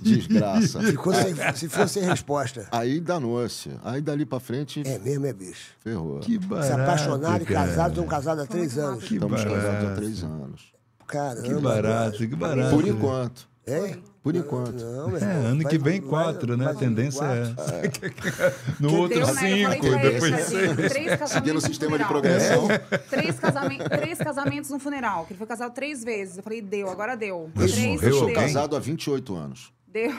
[SPEAKER 4] Desgraça. Ficou sem, se ficou sem resposta. Aí danou-se. Aí dali pra frente. É mesmo, é bicho. Ferrou. Que barato. Se apaixonaram e casaram, estão
[SPEAKER 2] casados há três anos. Que Estamos barato.
[SPEAKER 1] casados há três anos.
[SPEAKER 2] Caramba.
[SPEAKER 4] Que barato, que barato. Por
[SPEAKER 1] enquanto. É? Por enquanto. Não, não, é, ano que vem quatro, né? a tendência é essa. É.
[SPEAKER 5] no outro cinco, depois isso, né? seis. Três no sistema de progressão. É. Três, três casamentos no funeral, que ele foi casado três vezes. Eu falei, deu, agora deu. Isso, três, eu sou deu. casado
[SPEAKER 4] há 28 anos.
[SPEAKER 5] Deu.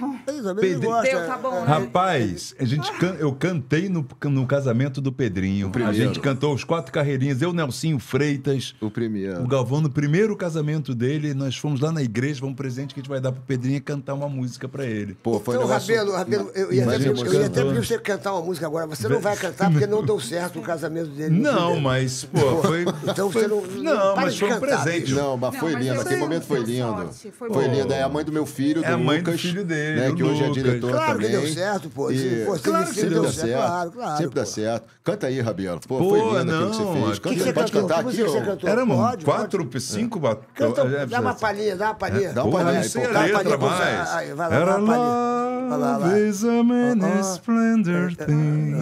[SPEAKER 5] Pedro... Deu, tá bom, é. né?
[SPEAKER 1] Rapaz, a gente ah. can... eu cantei no, no casamento do Pedrinho. A gente cantou os quatro carreirinhas, eu, Nelsinho Freitas. O primeiro. O Galvão, no primeiro casamento dele, nós fomos lá na igreja, vamos um presente que a gente vai dar pro Pedrinho e é cantar uma música pra ele. Pô, foi então, um negócio... Rabelo, Rabelo, eu ia, até,
[SPEAKER 2] eu pedir você cantar uma música agora. Você não vai cantar porque não deu certo o casamento dele. Não, mas, pô,
[SPEAKER 4] foi. Então foi... você não. Não, mas foi um presente. Não, mas foi lindo. Aquele momento foi lindo. Foi lindo. É a mãe do meu filho, é do é a mãe Lucas. Do filho filho dele. Né, que hoje é diretor claro também. Claro que deu certo, pô. E... Pô, claro que sempre deu certo. certo. Claro, claro, sempre pô. dá certo. Canta aí, Rabelo. Pô, pô, foi lindo não, aquilo que você fez. Canta, que que você pode cantou? cantar aqui. Você cantou? quatro,
[SPEAKER 1] pode. cinco... É.
[SPEAKER 4] Canta, é. dá uma
[SPEAKER 2] palhinha, dá uma palhinha. Dá uma palhinha. Não sei a Vai lá, Era
[SPEAKER 1] love is a many splendor thing.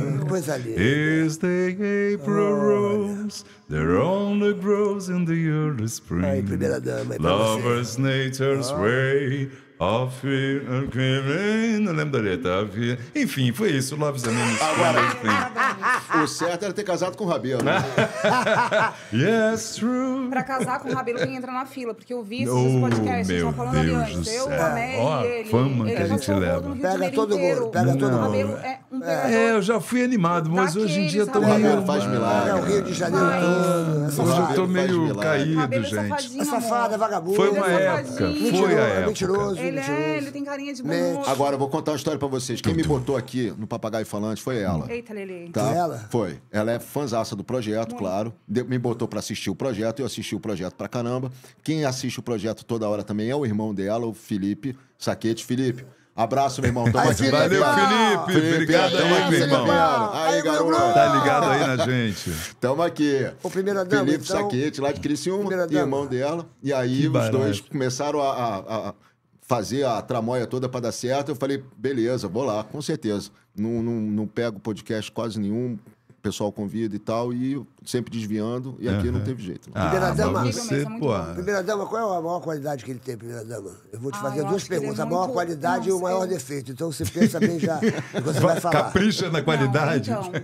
[SPEAKER 1] Is the April rose there only grows in the early spring. Lovers, nature's way... Não lembro da letra. Enfim, foi isso. Love is a Mean Agora, o certo era ter casado com o Rabelo. Né? yes, true.
[SPEAKER 5] Pra casar com o Rabelo, tem que entrar na fila? Porque eu vi esses oh, podcasts, meu Deus ali antes. Eu amei oh, ele. fama ele que a gente leva. Pega todo mundo,
[SPEAKER 1] pega todo mundo. Rabelo
[SPEAKER 2] é um é, é,
[SPEAKER 1] eu já fui animado, mas Daqueles tá hoje em dia tô meio... faz milagre. É o Rio de Janeiro todo. Hoje eu tô meio
[SPEAKER 4] caído, é gente.
[SPEAKER 2] safada, é, é vagabundo. Foi uma época. Foi a época.
[SPEAKER 4] Mentiroso ele
[SPEAKER 5] é, ele tem carinha de bom Agora, eu
[SPEAKER 4] vou contar uma história pra vocês. Quem me botou aqui no Papagaio Falante foi ela.
[SPEAKER 5] Eita, Lele. Tá? Ela?
[SPEAKER 4] Foi. Ela é fanzaça do projeto, Muito. claro. De- me botou pra assistir o projeto, eu assisti o projeto pra caramba. Quem assiste o projeto toda hora também é o irmão dela, o Felipe Saquete. Felipe, abraço, meu irmão. Tamo aqui. Felipe. Valeu, Felipe. Felipe, Obrigado aí, meu irmão. Aí, garoto. Tá ligado aí na gente. Tamo aqui. O primeira Felipe então- Saquete, lá de Criciúma, irmão dela. E aí Que os barato. dois começaram a- a- a fazer a tramóia toda para dar certo. Eu falei, beleza, vou lá, com certeza. Não, não, não pego podcast quase nenhum, o pessoal convida e tal, e sempre desviando,
[SPEAKER 2] e aqui uhum. não teve
[SPEAKER 4] jeito. Ah, primeira dama, é você,
[SPEAKER 2] Primeira dama, qual é a maior qualidade que ele tem, primeira dama? Eu vou te ah, fazer ah, duas perguntas, é a maior muito... qualidade não, e o maior sei. defeito. Então você pensa bem já
[SPEAKER 4] você vai
[SPEAKER 1] falar.
[SPEAKER 5] Capricha na qualidade. Não, então,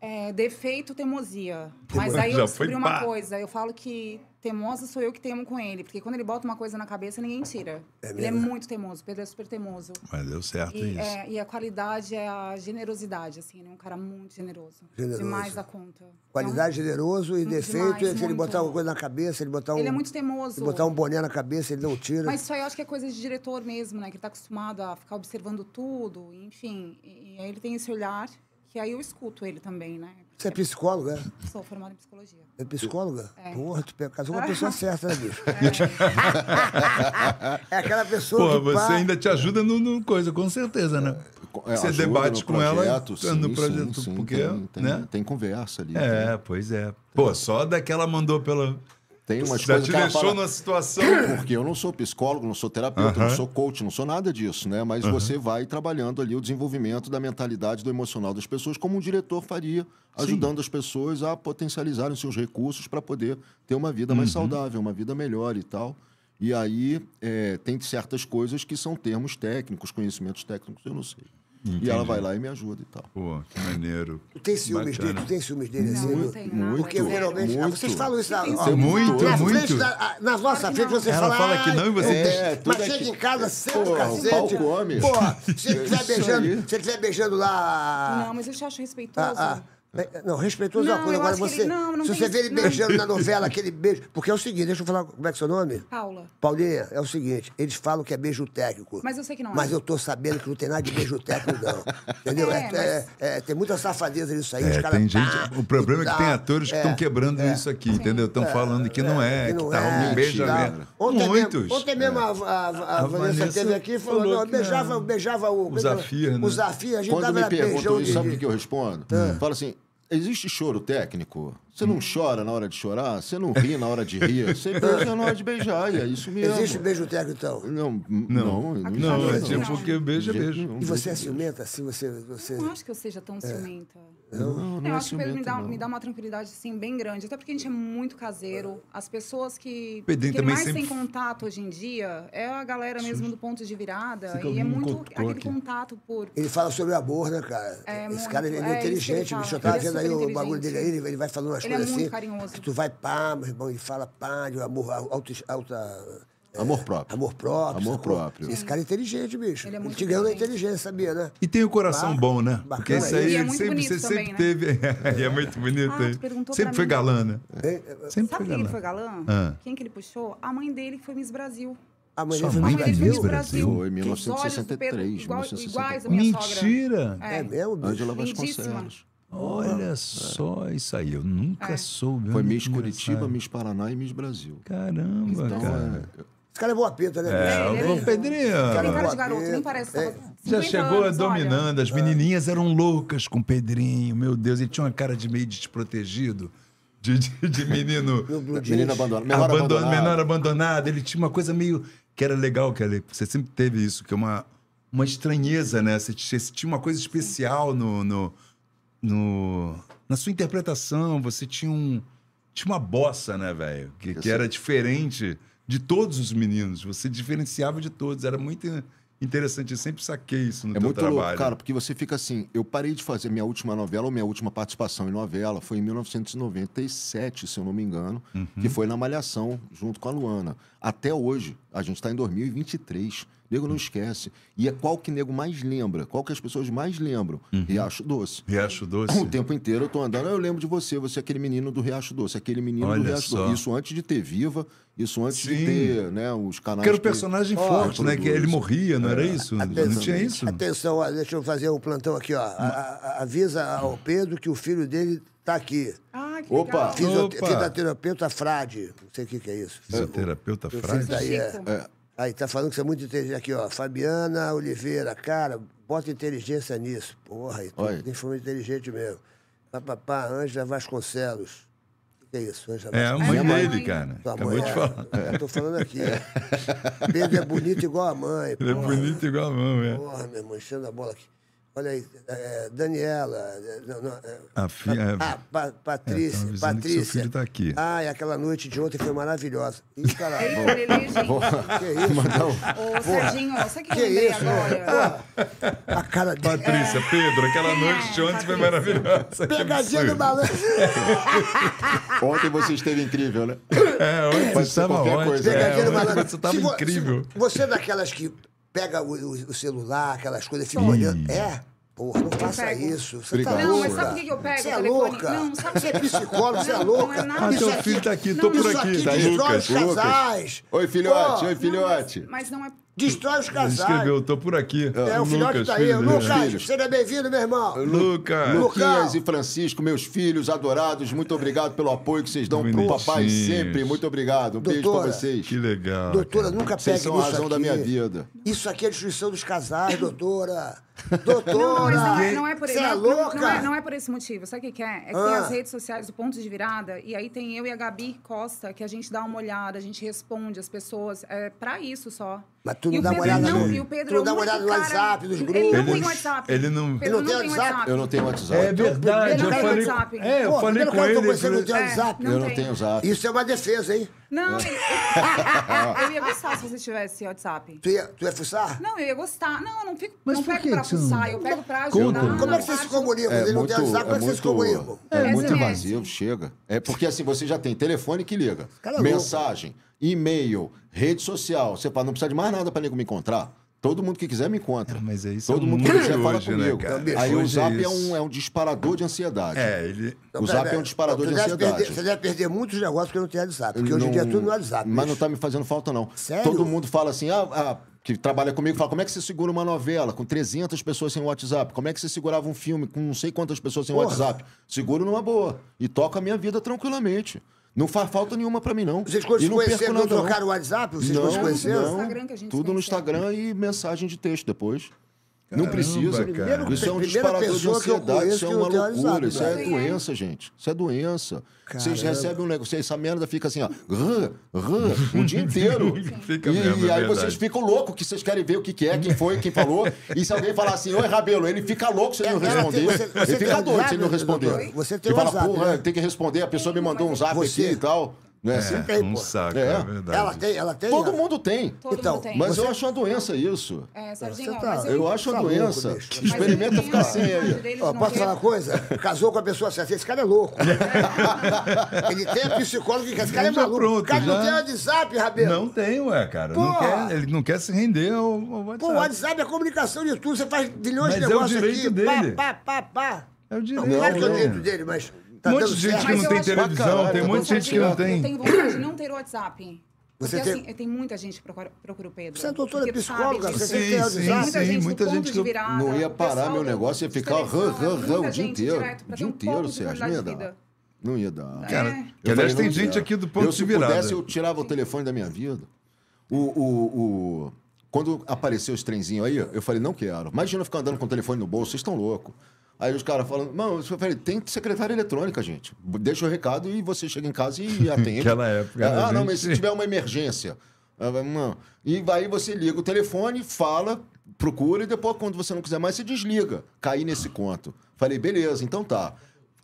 [SPEAKER 5] é, defeito teimosia. Mas aí eu já descobri uma coisa, eu falo que teimosa sou eu que temo com ele. Porque quando ele bota uma coisa na cabeça, ninguém tira. É ele é muito teimoso, Pedro é super teimoso.
[SPEAKER 2] Mas deu certo e, isso. É,
[SPEAKER 5] e a qualidade é a generosidade, assim. Ele é um cara muito generoso. Generoso. Demais da conta.
[SPEAKER 2] Qualidade, então, generoso e defeito demais, é ele botar uma coisa na cabeça, ele botar um... Ele é muito teimoso. botar um boné na cabeça, ele não tira. Mas
[SPEAKER 5] isso aí eu acho que é coisa de diretor mesmo, né? Que ele tá acostumado a ficar observando tudo, enfim. E, e aí ele tem esse olhar que aí eu escuto ele também, né?
[SPEAKER 2] Você é psicóloga?
[SPEAKER 5] É? Sou formada em psicologia.
[SPEAKER 2] É psicóloga? É. Porra, tu casou com uma pessoa certa, né, bicho? É, é aquela pessoa Pô, você pá... ainda
[SPEAKER 1] te ajuda no, no, coisa, com certeza, né? É, é você debate com projeto, ela sim, no projeto, sim, sim, porque... Tem, tem, né? tem conversa ali. É, tem. pois é. Pô, só daquela mandou pela tem umas Já coisas te que deixou fala, numa situação. Porque eu não sou psicólogo, não sou
[SPEAKER 4] terapeuta, não sou coach, não sou nada disso, né? Mas você vai trabalhando ali o desenvolvimento da mentalidade, do emocional das pessoas, como um diretor faria, ajudando Sim. as pessoas a potencializarem seus recursos para poder ter uma vida mais uhum. saudável, uma vida melhor e tal. E aí é, tem certas coisas que são termos técnicos, conhecimentos técnicos, eu não sei. Entendi. E ela vai lá e me ajuda
[SPEAKER 1] e tal. Pô, que maneiro. Tu
[SPEAKER 4] tem ciúmes Bacana. dele? Tu tem
[SPEAKER 2] ciúmes dele assim? Muito, muito. Porque geralmente. Muito. Ah, vocês falam isso na. Ó, muito, muito. na, nossa frente, vocês falam. Ela fala que não e ah, você. É, é mas é chega aqui. em casa, é, senta cacete. Assim, Pô, se ele estiver beijando, beijando lá. Não,
[SPEAKER 5] mas eu te acho respeitoso. Ah, ah.
[SPEAKER 2] Né? Não, respeitoso não, é uma coisa. Agora você. Ele, não, não se você vê ele beijando na novela, aquele beijo. Porque é o seguinte, deixa eu falar como é que é seu nome? Paula. Paulinha, é o seguinte: eles falam que é beijo técnico. Mas eu sei que não é. Mas eu tô sabendo que não tem nada de beijo técnico, não. Entendeu? É, é, mas... É, é tem muita safadeza nisso aí. É, os caras, tem gente, pá, o problema é que tem atores que estão é, quebrando isso
[SPEAKER 1] aqui, Sim. entendeu? Estão falando que não é, que, não que tá é, Ontem Muitos. Mesmo,
[SPEAKER 2] ontem mesmo a, a, a, a Vanessa esteve aqui e falou: não, beijava, beijava o. O Zafir, né? O Zafir, a gente tava beijando. perguntam sabe o que
[SPEAKER 4] eu respondo? Fala assim Existe choro técnico? Você não hum. chora na hora de chorar? Você não ri na hora de rir? Você beija na hora de
[SPEAKER 2] beijar, e é isso mesmo. Existe beijo técnico, então? Não, não. Não, não, não, assim, é tipo ah, porque beijo é beijo. E é você é, é ciumenta, assim? Você, você... Eu não acho
[SPEAKER 5] que eu seja tão é. ciumenta. Eu, não, não eu é é acho que o Pedro me dá, me dá uma tranquilidade assim, bem grande. Até porque a gente é muito caseiro. As pessoas que, que mais sempre... tem contato hoje em dia é a galera mesmo do ponto de virada. Fica e é muito aquele aqui. contato por.
[SPEAKER 2] Ele fala sobre amor, né, cara?
[SPEAKER 5] É, Esse cara ele é, é inteligente, bicho. tá vendo aí o bagulho dele aí,
[SPEAKER 2] ele vai falando umas ele coisas é muito assim. Carinhoso. Que tu vai pá, meu irmão, ele fala pá, de amor, alta. alta é. Amor próprio. Amor próprio. Amor sacou? próprio. Esse cara é inteligente, bicho. Ele, é muito ele te ganhou inteligência, sabia, né? E tem o um coração claro. bom, né?
[SPEAKER 1] Bacana. Porque isso aí é sempre, você também, sempre né? teve. e é muito bonito, ah, Sempre foi né? galã, né? É,
[SPEAKER 5] é, sempre Sabe foi galã. quem ele foi galã? Ah. Quem que ele puxou? A mãe dele foi Miss Brasil. A mãe Sua mãe foi Miss Brasil? Foi em 1963. Igual, 1963. Iguais a minha Mentira! Sogra. É, é mesmo,
[SPEAKER 2] bicho. Vasconcelos. Olha
[SPEAKER 1] só isso aí, eu nunca é. soube. Foi Miss
[SPEAKER 4] Curitiba,
[SPEAKER 1] Miss Paraná e Miss Brasil. Caramba,
[SPEAKER 2] então,
[SPEAKER 4] cara.
[SPEAKER 1] É,
[SPEAKER 2] esse cara é boa peta, né? É,
[SPEAKER 1] é, Pedrinho. Tem cara de
[SPEAKER 5] garoto, nem parece. É. Já chegou anos, dominando,
[SPEAKER 1] olha. as é. menininhas eram loucas com o Pedrinho, meu Deus, ele tinha uma cara de meio desprotegido. De, de, de menino. menino abandonado. Menor, abandonado. menor abandonado. Ele tinha uma coisa meio. que era legal, Kelly. Você sempre teve isso, que é uma, uma estranheza, né? Você, você tinha uma coisa especial no, no, no, na sua interpretação. Você tinha um. Tinha uma bossa, né, velho? Que, que era diferente de todos os meninos. Você diferenciava de todos. Era muito interessante. Eu sempre saquei isso no é muito trabalho. Louco, cara, porque você fica assim... Eu
[SPEAKER 4] parei de fazer minha última novela ou minha última participação em novela. Foi em 1997, se eu não me engano. Uhum. Que foi na Malhação, junto com a Luana. Até hoje. A gente está em 2023. Nego não esquece. E é qual que nego mais lembra, qual que as pessoas mais lembram? Uhum. Riacho Doce. Riacho Doce. O tempo inteiro eu tô andando, ah, eu lembro de você, você é aquele menino do Riacho Doce, aquele menino Olha do Riacho só. Doce. Isso antes de ter Viva, isso antes Sim. de ter né, os canais... Que era o personagem que...
[SPEAKER 1] forte, oh, né? Que ele morria, não é. era isso? Atenção, não tinha isso?
[SPEAKER 2] Atenção, deixa eu fazer o um plantão aqui. ó. A, a, avisa ao Pedro que o filho dele tá aqui. Ah, que Opa! Fisioterapeuta Frade. Não sei o que, que é isso. Fisioterapeuta Frade? Daí tá é, é, Aí, tá falando que você é muito inteligente. Aqui, ó, Fabiana Oliveira, cara, bota inteligência nisso. Porra, aí, tudo tem forma inteligente mesmo. Papapá, Ângela Vasconcelos. que é isso, Ângela É, a mãe dele, mãe. cara. Tua Acabou mãe, de é, falar. eu tô falando aqui. Pedro é bonito igual a mãe. Ele é porra. é bonito igual a mãe, é. Porra, meu irmão, enchendo a bola aqui. Olha aí, é, Daniela. É, não, não, é,
[SPEAKER 1] a filha. É, ah,
[SPEAKER 2] pa, Patrícia. É, Patrícia. seu filho tá aqui. Ah, e aquela noite de ontem foi maravilhosa. Ih, caralho.
[SPEAKER 1] Vou, que isso? Mandar
[SPEAKER 2] um... Ô, Serginho, sabe o que, que eu isso? agora?
[SPEAKER 1] a cara dele. Patrícia, é. Pedro, aquela noite de ontem foi maravilhosa.
[SPEAKER 4] Pegadinha do
[SPEAKER 2] balanço.
[SPEAKER 1] ontem você
[SPEAKER 4] esteve incrível, né? É, ontem você estava ótimo. Pegadinha do balanço. Você estava incrível.
[SPEAKER 2] Você é daquelas que pega o, o, celular, aquelas coisas, fica olhando. É. Porra, não eu faça pego. isso. Você Obrigado. tá não, mas sabe o que eu pego? Você é louca. Não, sabe... o é que é psicólogo, você é louca. Não, não é isso ah, aqui, filho tá aqui, não, tô por aqui. Isso aqui tá, destrói Lucas, os casais. Lucas. Oi, filhote, Pô, oi, filhote. Não, mas, mas não é Destrói os casais. Escreveu,
[SPEAKER 1] tô por aqui.
[SPEAKER 4] É, é o Lucas, filhote tá aí. Lucas,
[SPEAKER 2] seja bem-vindo, meu irmão. Lucas. Lucas
[SPEAKER 4] e Francisco, meus filhos adorados, muito obrigado pelo apoio que vocês dão pro papai sempre. Muito obrigado. Um Doutora, beijo pra vocês.
[SPEAKER 1] Que legal. Doutora, cara. nunca pegue vocês
[SPEAKER 4] são a razão aqui. da minha vida.
[SPEAKER 2] Isso aqui é a destruição dos casais, doutora. Doutora! Não, não, não, é, não é por
[SPEAKER 5] esse, é é, não, é, por esse motivo. Sabe o que, é? É que ah. tem as redes sociais, o ponto de virada, e aí tem eu e a Gabi Costa, que a gente dá uma olhada, a gente responde as pessoas. É pra isso só. Mas tu não dá uma é olhada no... E o Pedro uma olhada no WhatsApp, nos grupos. Ele não tem WhatsApp. Ele não, ele não, tem WhatsApp. Eu não tenho WhatsApp. É, é verdade. Eu, eu, falei, WhatsApp. É, eu falei com ele. É eu não tenho
[SPEAKER 2] WhatsApp. Isso é uma defesa, hein?
[SPEAKER 5] Não, é. eu, eu ia gostar se você tivesse WhatsApp. Tu ia,
[SPEAKER 2] tu ia fuçar?
[SPEAKER 5] Não, eu ia gostar. Não, eu não fico. Mas não por pego que pra fuçar, não... eu pego pra ajudar. Conta. Como é que vocês se comunicam? Ele não tem WhatsApp, como é que é vocês se é, é, muito
[SPEAKER 4] invasivo, chega. É porque assim, você já tem telefone que liga, mensagem, e-mail, rede social. Você fala, não precisa de mais nada pra nego me encontrar. Todo mundo que quiser me encontra. É, mas é isso é Todo é mundo que quiser hoje, fala né, comigo. Né, Aí o Zap é, é um, é um disparador de ansiedade. É, ele... O Zap é um disparador de ansiedade. Perder,
[SPEAKER 2] você deve perder muitos negócios que não tem WhatsApp. Porque não, hoje em dia é tudo no WhatsApp. Mas não está me fazendo falta, não. Sério? Todo mundo fala assim, ah, ah,
[SPEAKER 4] que trabalha comigo, fala, como é que você segura uma novela com 300 pessoas sem WhatsApp? Como é que você segurava um filme com não sei quantas pessoas sem Porra. WhatsApp? Seguro numa boa. E toca a minha vida tranquilamente. Não faz falta nenhuma para mim, não. Vocês e não conheceram, não trocaram o WhatsApp? Vocês não, conheceram? Não, Instagram que a gente tudo conheceu. no Instagram e mensagem de texto depois. Caramba, não precisa. Cara. Isso é um disparador de ansiedade, isso é uma loucura, isso é doença, gente. Isso é doença. Caramba. Vocês recebem um negócio, essa merda fica assim, ó, rã, rã, o dia inteiro. fica e, mesmo, e é aí vocês ficam loucos, que vocês querem ver o que, que é, quem foi, quem falou. E se alguém falar assim, oi, Rabelo, ele fica louco se ele é, não responder. Você, ele fica doido se ele não responder. Você tem fala, porra, né? tem que responder, a pessoa me mandou um zap aqui e tal. Não é, é assim? Tem, um pô. saco, é. é. verdade. Ela tem, ela tem. Todo ela... mundo tem. Todo então, mundo tem. Mas você... eu acho uma
[SPEAKER 2] doença isso.
[SPEAKER 3] É, Serginho, tá... eu, eu acho uma doença. Bicho. Experimenta ficar sem assim
[SPEAKER 2] ele. Ó, posso falar uma coisa? Casou com a pessoa certa. Assim, esse cara é louco. ele tem a psicóloga que esse cara é maluco. Pronto, cara já... não tem WhatsApp, Rabelo. Não tem,
[SPEAKER 1] ué, cara. Não quer, ele não quer se render ao,
[SPEAKER 2] ao WhatsApp. Pô, o WhatsApp é a comunicação de tudo. Você faz bilhões de é negócios aqui. Dele. Pá, pá,
[SPEAKER 5] pá, pá. É o direito.
[SPEAKER 2] dele. claro que é o direito dele, mas Tá monte de gente que não tem televisão, tem muita gente que não tem. Eu tenho
[SPEAKER 5] vontade de não ter WhatsApp. Porque, você tem... assim, tem muita gente que procura, procura o Pedro. Você é doutora
[SPEAKER 2] psicóloga, você sim, tem que ter sim, muita sim, gente muita gente
[SPEAKER 4] que Não ia parar meu negócio, ia ficar rã, rã, rã o dia inteiro. O dia inteiro, Sérgio, não ia dar. Não ia dar. Cara, é. aliás tem gente aqui do ponto eu, de virada. Se pudesse, eu tirava o telefone da minha vida. O... o, o... Quando apareceu os trenzinhos aí, eu falei, não quero. Imagina eu ficar andando com o telefone no bolso, vocês estão loucos. Aí os caras falam, mano, eu falei, tem secretária eletrônica, gente. Deixa o recado e você chega em casa e atende. Naquela época. É, né? Ah, gente... não, mas se tiver uma emergência. Não. E aí você liga o telefone, fala, procura e depois, quando você não quiser mais, você desliga. Caí nesse conto. Falei, beleza, então tá.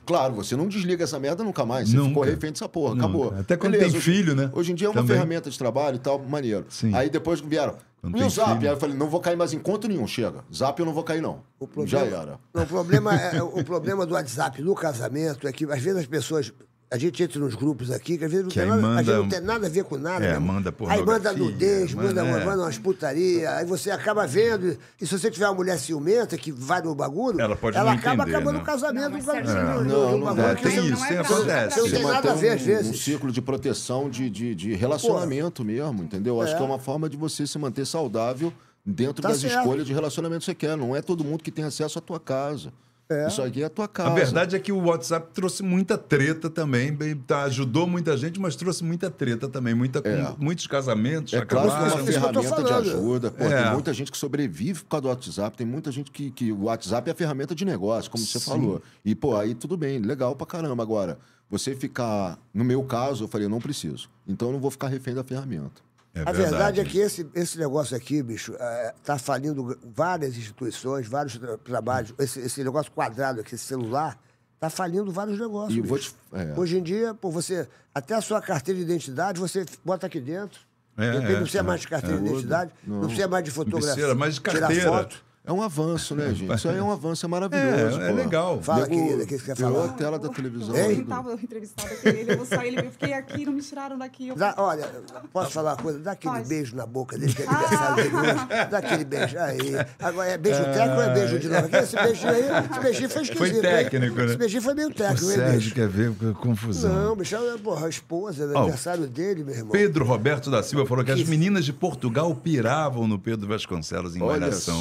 [SPEAKER 4] Claro, você não desliga essa merda nunca mais. Você nunca. ficou refém dessa porra, nunca. acabou. Até quando Beleza, tem filho, né? Hoje em dia é uma Também. ferramenta de trabalho e tal, maneiro. Sim. Aí depois vieram, não e o Zap? Filho. Aí eu falei, não vou cair mais em conto nenhum, chega. Zap eu não vou cair, não. Problema, Já era.
[SPEAKER 2] Não, o, problema é, é, o problema do WhatsApp no casamento é que às vezes as pessoas a gente entra nos grupos aqui, que às vezes não, tem nada, manda, a gente não tem nada a ver com nada. É, né? manda Aí manda nudez, manda, manda, é. manda umas putarias, aí você acaba vendo. E se você tiver uma mulher ciumenta que vai no bagulho, ela, pode ela acaba entender, acabando né? o casamento não, mas, não, bagulho. É, tem isso, não é acontece. Não tem nada a ver, às vezes. Um,
[SPEAKER 4] círculo de proteção, de, de, de relacionamento Pô. mesmo, entendeu? Acho é. que é uma forma de você se manter saudável
[SPEAKER 1] dentro tá das certo.
[SPEAKER 4] escolhas de relacionamento que você quer. Não é todo mundo que tem acesso à tua casa. É. Isso aqui é a tua casa. A verdade
[SPEAKER 1] é que o WhatsApp trouxe muita treta também, tá, ajudou muita gente, mas trouxe muita treta também, muita, é. com, muitos casamentos. É acabaram. claro que é uma ferramenta de ajuda. Pô, é. Tem muita
[SPEAKER 4] gente que sobrevive por causa do WhatsApp, tem muita gente que, que o WhatsApp é a ferramenta de negócio, como Sim. você falou. E, pô, aí tudo bem, legal pra caramba. Agora, você ficar, no meu caso, eu falei, eu não preciso. Então eu não
[SPEAKER 2] vou ficar refém da
[SPEAKER 4] ferramenta. É a verdade, é
[SPEAKER 2] que esse, esse negócio aqui, bicho, está é, tá falindo várias instituições, vários tra trabalhos. Hum. Esse, esse negócio quadrado aqui, esse celular, está falindo vários negócios. E bicho. vou te, é. Hoje em dia, pô, você. Até a sua carteira de identidade, você bota aqui dentro. É, não é, precisa é. mais de carteira de identidade, não, não precisa mais de fotografia. Não precisa mais de carteira. Tirar foto.
[SPEAKER 4] É um avanço, né, gente? Isso aí é um
[SPEAKER 2] avanço, é maravilhoso. É, é legal. Fala, querida, que você quer falar? a tela da televisão. Né, eu estava entrevistada
[SPEAKER 5] com ele, eu sair, ele fiquei aqui, não me tiraram daqui. Eu... olha,
[SPEAKER 2] posso falar uma coisa? Dá aquele Pode. beijo na boca dele, que é
[SPEAKER 5] aniversário dele hoje. Dá aquele beijo. Aí. Agora, é
[SPEAKER 2] beijo é. técnico ou é beijo de novo? Esse beijinho aí, esse beijinho foi esquisito. Foi né? técnico, né? Esse beijinho foi meio técnico. O Sérgio
[SPEAKER 1] quer ver confusão.
[SPEAKER 2] Não, Michel, é, porra, a esposa, é aniversário dele, meu irmão.
[SPEAKER 1] Pedro Roberto da Silva falou que, que as meninas de Portugal piravam no Pedro Vasconcelos em Olha Só,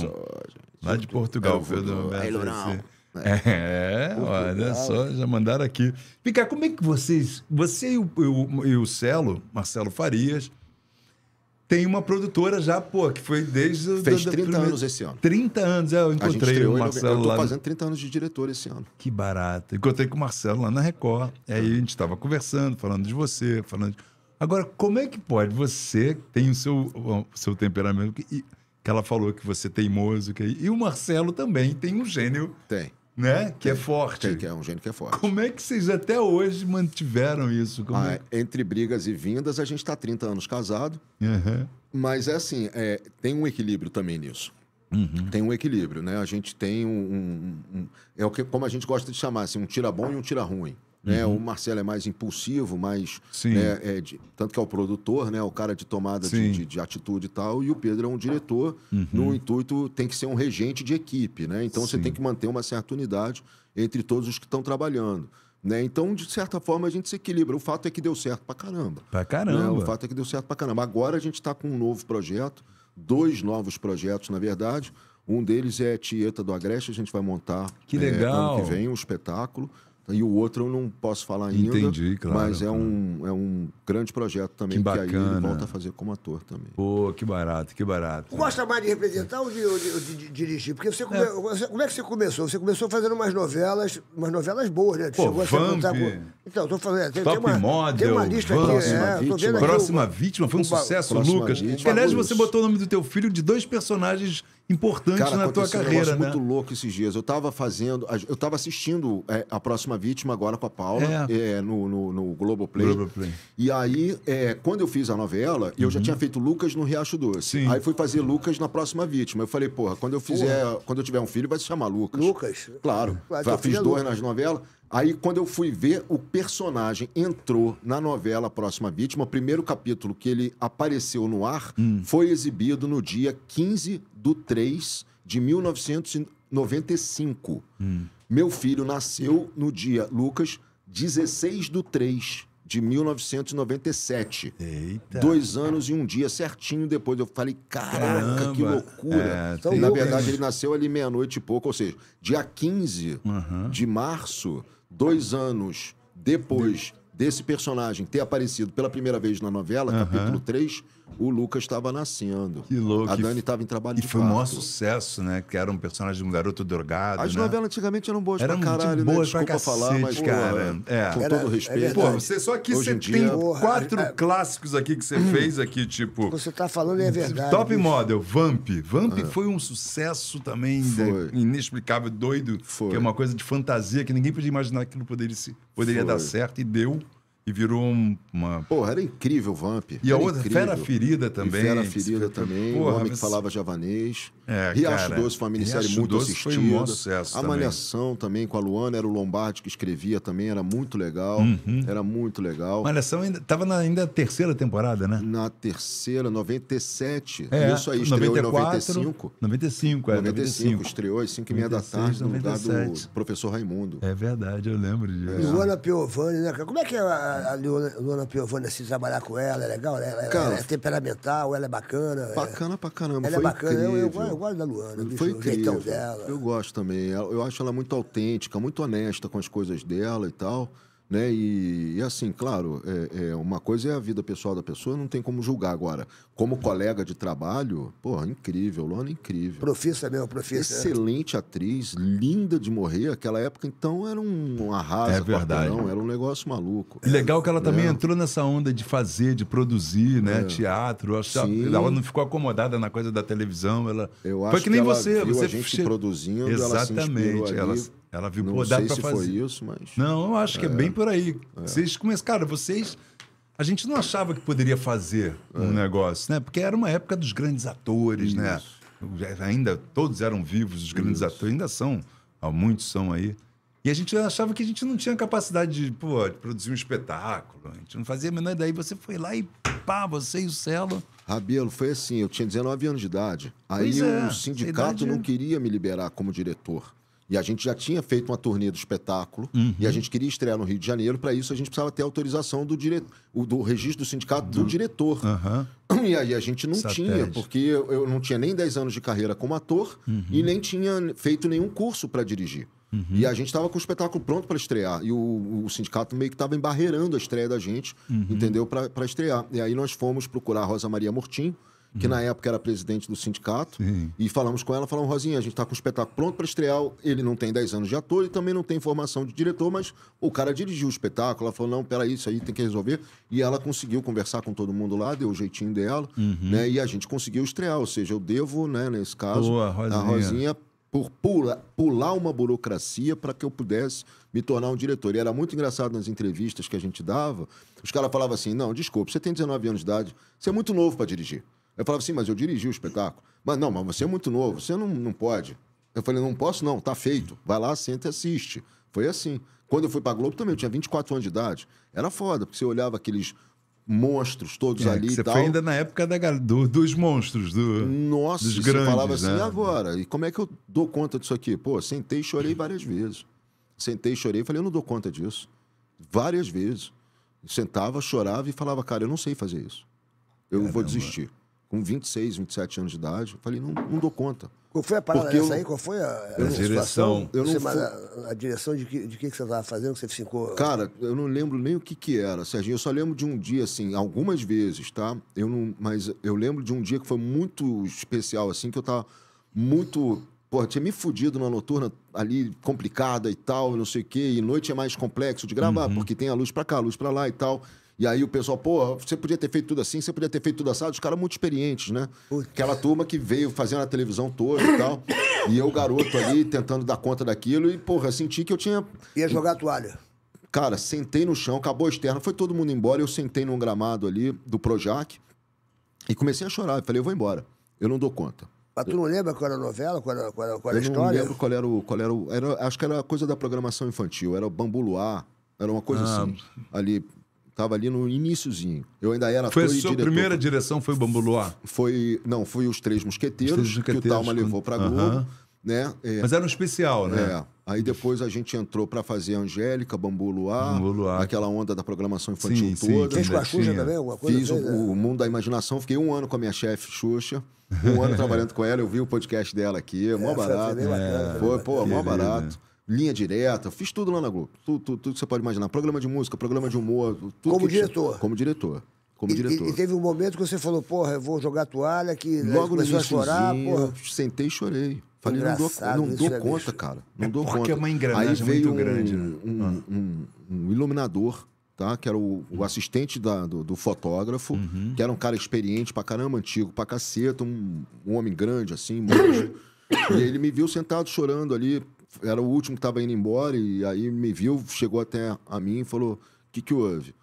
[SPEAKER 1] Lá de Portugal, é, Pedro. Aí, é, Lourão. É, é olha só, já mandaram aqui. Fica, como é que vocês. Você e o, eu, e o Celo, Marcelo Farias, tem uma produtora já, pô, que foi desde. Fez da, da 30 primeira... anos esse ano. 30 anos, é, eu encontrei o Marcelo eu, eu lá. fazendo 30 anos de diretor esse ano. Que barato. Encontrei com o Marcelo lá na Record. Aí a gente estava conversando, falando de você, falando. De... Agora, como é que pode você, tem o seu, o seu temperamento. E que ela falou que você é teimoso. Que... É e o Marcelo também tem um gênio. Tem. Né? Tem, que é forte. Tem, que é um gênio que é forte. Como é que vocês até hoje mantiveram isso? Ah, é?
[SPEAKER 4] é? Entre brigas e vindas, a gente está 30 anos casado. Uhum. Mas é assim, é, tem um equilíbrio também nisso. Uhum. Tem um equilíbrio, né? A gente tem um, um, um, é o que, como a gente gosta de chamar, assim, um tira bom e um tira ruim. Né? Uhum. O Marcelo é mais impulsivo, mais. Né, é de, tanto que é o produtor, né? o cara de tomada de, de, de, atitude e tal, e o Pedro é um diretor, uhum. no intuito tem que ser um regente de equipe. Né? Então Sim. você tem que manter uma certa unidade entre todos os que estão trabalhando. Né? Então, de certa forma, a gente se equilibra. O fato é que deu certo pra caramba.
[SPEAKER 1] Pra caramba. Né? O fato
[SPEAKER 4] é que deu certo pra caramba. Agora a gente está com um novo projeto, dois novos projetos, na verdade. Um deles é Tieta do Agreste, a gente vai montar que legal. É, ano que vem um espetáculo. E o outro eu não posso falar ainda. Entendi, claro. Mas é, claro. Um, é um grande projeto também que, bacana. que aí ele volta a fazer como ator também.
[SPEAKER 1] Pô, que barato, que barato.
[SPEAKER 2] Gosta mais de representar ou de, de, de dirigir? Porque você, come... é. como é que você começou? Você começou fazendo umas novelas, umas novelas boas, né? Pô, Chegou Vamp, a com... Então, tô fazendo. É, tem, Top tem uma, Model, tem uma lista Vamp, é, aqui. É,
[SPEAKER 4] vítima. Próxima Vítima, foi um sucesso, Lucas. Vítima, Aliás, você botou
[SPEAKER 2] o nome do teu filho
[SPEAKER 1] de dois personagens importante Cara, na tua carreira, um né? muito
[SPEAKER 4] louco esses dias. Eu estava fazendo, eu estava assistindo é, a próxima vítima agora com a Paula é. É, no, no, no Globoplay. Globoplay. E aí, é, quando eu fiz a novela, uhum. eu já uhum. tinha feito Lucas no Riacho Doce. Sim. Aí fui fazer Lucas na próxima vítima. Eu falei, porra, quando eu fizer, porra. quando eu tiver um filho, vai se chamar Lucas. Lucas. Claro. Vai, fiz dois Lucas. nas novelas. Aí, quando eu fui ver, o personagem entrou na novela Próxima Vítima. O primeiro capítulo que ele apareceu no ar hum. foi exibido no dia 15 do 3 de 1995. Hum. Meu filho nasceu no dia, Lucas, 16 do 3 de 1997. Eita. Dois anos e um dia certinho depois. Eu falei, caraca, Caramba. que loucura. É, então, na verdade, ele nasceu ali meia-noite e pouco, ou seja, dia 15 uhum. de março dois anos depois desse personagem ter aparecido pela primeira vez na novela, capítulo 3, o Lucas estava nascendo. Que louco. A Dani
[SPEAKER 1] estava em trabalho e de E foi parto. um maior sucesso, né? Que era um personagem de um garoto drogado. As né? novelas
[SPEAKER 4] antigamente eram
[SPEAKER 2] boas eram né? pra caralho, boas né? pra cacete, falar, mas. Cara, é, é. Com todo respeito. É pô, você, só que você dia... tem Porra, quatro é, é...
[SPEAKER 1] clássicos aqui que você hum. fez aqui, tipo.
[SPEAKER 2] Você tá falando é verdade. Top bicho.
[SPEAKER 1] Model, Vamp. Vamp é. foi um sucesso também né? foi. inexplicável, doido. Foi. Que é uma coisa de fantasia que ninguém podia imaginar que aquilo poderia, poderia dar certo e deu e virou um, uma. Porra, era incrível o Vamp. E era a outra, incrível. Fera Ferida também. E fera Ferida também, Porra, o homem mas... que
[SPEAKER 4] falava javanês. É, Riacho cara, Doce foi uma minissérie Riacho muito Doce assistida. Foi um sucesso a Malhação também. também. com a Luana, era o Lombardi que escrevia também, era muito legal. Uhum. Era muito legal. Malhação
[SPEAKER 1] ainda estava na ainda terceira temporada, né? Na terceira, 97. É, Isso aí,
[SPEAKER 4] estreou 94, em 95.
[SPEAKER 1] 95,
[SPEAKER 4] é. 95, 95. estreou às 5 e meia da tarde 96, no lugar do
[SPEAKER 1] professor Raimundo. É verdade, eu lembro disso.
[SPEAKER 4] É. Luana
[SPEAKER 2] Piovani, né? Como é que é a a Luana, Piovani, assim, trabalhar com ela, é legal, Ela, cara, ela é temperamental, ela é bacana. É. Bacana é... pra caramba, Ela é bacana, eu, eu, eu, gosto da Luana, foi o jeitão dela.
[SPEAKER 4] Eu gosto também, eu acho ela muito autêntica, muito honesta com as coisas dela e tal. Né? E, e assim, claro, é, é, uma coisa é a vida pessoal da pessoa, não tem como julgar agora. Como colega de trabalho, porra, incrível, Lona incrível.
[SPEAKER 2] Profissa mesmo, profissa. Né?
[SPEAKER 4] Excelente atriz, linda de morrer. Aquela época, então, era um arraso. É verdade. Não, era um negócio maluco. legal que ela é. também é. entrou
[SPEAKER 1] nessa onda de fazer, de produzir, né? É. Teatro. Acho ela não ficou acomodada na coisa da televisão. Ela... Eu acho Foi que, que nem você. você a gente che... produzindo, Exatamente. Ela se ela viu, não pô, dá sei fazer. foi isso, mas... Não, eu acho que é, é bem por aí. É. Vocês começaram... Cara, vocês... A gente não achava que poderia fazer é. um negócio, né? Porque era uma época dos grandes atores, né? isso. né? Ainda todos eram vivos, os grandes isso. atores ainda são. Muitos são aí. E a gente achava que a gente não tinha capacidade de, pô, de produzir um espetáculo. A gente não fazia a menor ideia. Daí você foi lá e pá, você e o Celo. Rabelo, foi assim, eu tinha 19 anos de
[SPEAKER 4] idade. Aí é, o sindicato idade... não é. queria me liberar como diretor. E a gente já tinha feito uma turnê do espetáculo uhum. e a uhum. gente queria estrear no Rio de Janeiro. Para isso, a gente precisava ter autorização do diretor, do registro do sindicato do, do uhum. diretor.
[SPEAKER 1] Uhum.
[SPEAKER 4] E aí a gente não Satélite. tinha, porque eu não tinha nem 10 anos de carreira como ator uhum. e nem tinha feito nenhum curso para dirigir. Uhum. E a gente estava com o espetáculo pronto para estrear. E o, o sindicato meio que estava embarreirando a estreia da gente, uhum. entendeu? Para estrear. E aí nós fomos procurar a Rosa Maria Mortim, que na época era presidente do sindicato, Sim. e falamos com ela, falamos, Rosinha, a gente está com o espetáculo pronto para estrear, ele não tem 10 anos de ator e também não tem formação de diretor, mas o cara dirigiu o espetáculo, ela falou, não, peraí, isso aí tem que resolver, e ela conseguiu conversar com todo mundo lá, deu o jeitinho dela, uhum. né, e a gente conseguiu estrear, ou seja, eu devo, né, nesse caso, Boa, Rosinha. a Rosinha por pula, pular uma burocracia para que eu pudesse me tornar um diretor. E era muito engraçado nas entrevistas que a gente dava, os caras falavam assim: não, desculpa, você tem 19 anos de idade, você é muito novo para dirigir. Eu falava assim, mas eu dirigi o espetáculo. Mas não, mas você é muito novo, você não, não pode. Eu falei, não posso não, tá feito. Vai lá, senta e assiste. Foi assim. Quando eu fui pra Globo também, eu tinha 24 anos de idade. Era foda, porque você olhava aqueles monstros todos é, ali e tal. Foi ainda
[SPEAKER 1] na época da, do, dos monstros, do, Nossa, dos grandes, falava assim, né? e
[SPEAKER 4] agora? E como é que eu dou conta disso aqui? Pô, sentei e chorei várias vezes. Sentei, chorei e falei, eu não dou conta disso. Várias vezes. Sentava, chorava e falava, cara, eu não sei fazer isso. Eu Caramba. vou desistir com 26, 27 anos de idade. falei, não, não dou conta.
[SPEAKER 2] Qual foi a parada Porque dessa eu, aí? Qual foi a, a direção? Eu não mas a, a, direção de que, de que, que você estava fazendo, que você ficou...
[SPEAKER 4] Cara, eu não lembro nem o que que era, Serginho. Eu só lembro de um dia, assim, algumas vezes, tá? Eu não, mas eu lembro de um dia que foi muito especial, assim, que eu tava muito... Porra, tinha me fudido na noturna ali, complicada e tal, não sei o quê. E noite é mais complexo de gravar, uhum. porque tem a luz pra cá, a luz pra lá e tal. E aí o pessoal, pô, você podia ter feito tudo assim, você podia ter feito tudo assado. Os caras muito experientes, né? Aquela turma que veio fazendo a televisão toda e tal. E eu, garoto ali, tentando dar conta daquilo. E, porra, senti que eu tinha... Ia jogar a toalha. Cara, sentei no chão, acabou a externa, foi todo mundo embora. Eu sentei num gramado ali do Projac e comecei a chorar. Eu falei, eu vou embora. Eu não dou conta.
[SPEAKER 2] Mas tu não lembra qual era a novela, qual era, qual era, qual era a história? Eu não lembro
[SPEAKER 4] qual era o. Qual era, o, era acho que era coisa da programação infantil, era o Bambu Luar, era uma coisa ah. assim. Ali, Tava ali no iníciozinho. Eu ainda era Foi a sua diretor. primeira direção foi Bambu Luar? Foi, não, foi Os Três Mosqueteiros, os três mosqueteiros que o Talma levou para Globo. Uhum. Né? É. Mas era um especial, né? É. Aí depois a gente entrou para fazer Angélica, Bambu Luar, Bambu Luar, aquela onda da programação infantil sim, toda. Sim, Fez com a Xuxa também, Fiz o, assim, né? o, Mundo da Imaginação, fiquei um ano com a minha chefe, Xuxa. Um ano trabalhando com ela, eu vi o podcast dela aqui, é, mó barato. Foi, bacana, foi, pô, né? mó barato linha direta, fiz tudo lá na Globo. Tudo, tudo, tudo, que você pode imaginar. Programa de música, programa de humor. como diretor. como diretor. Como e, diretor. E,
[SPEAKER 2] teve um momento que você falou, porra, eu vou jogar toalha, que Logo começou a chorar, porra.
[SPEAKER 4] Sentei e chorei. Falei, Engraçado, não dou, não dou é conta, bicho. cara. Não é dou porque conta. é uma engrenagem Aí veio muito um, grande, né? um, ah. um, um, iluminador, tá? Que era o, o uhum. assistente da, do, do, fotógrafo, uhum. que era um cara experiente pra caramba, antigo pra caceta, um, homem grande, assim, monstro. e ele me viu sentado chorando ali, era o último que estava indo embora e aí me viu, chegou até a mim e falou: "O que que houve?"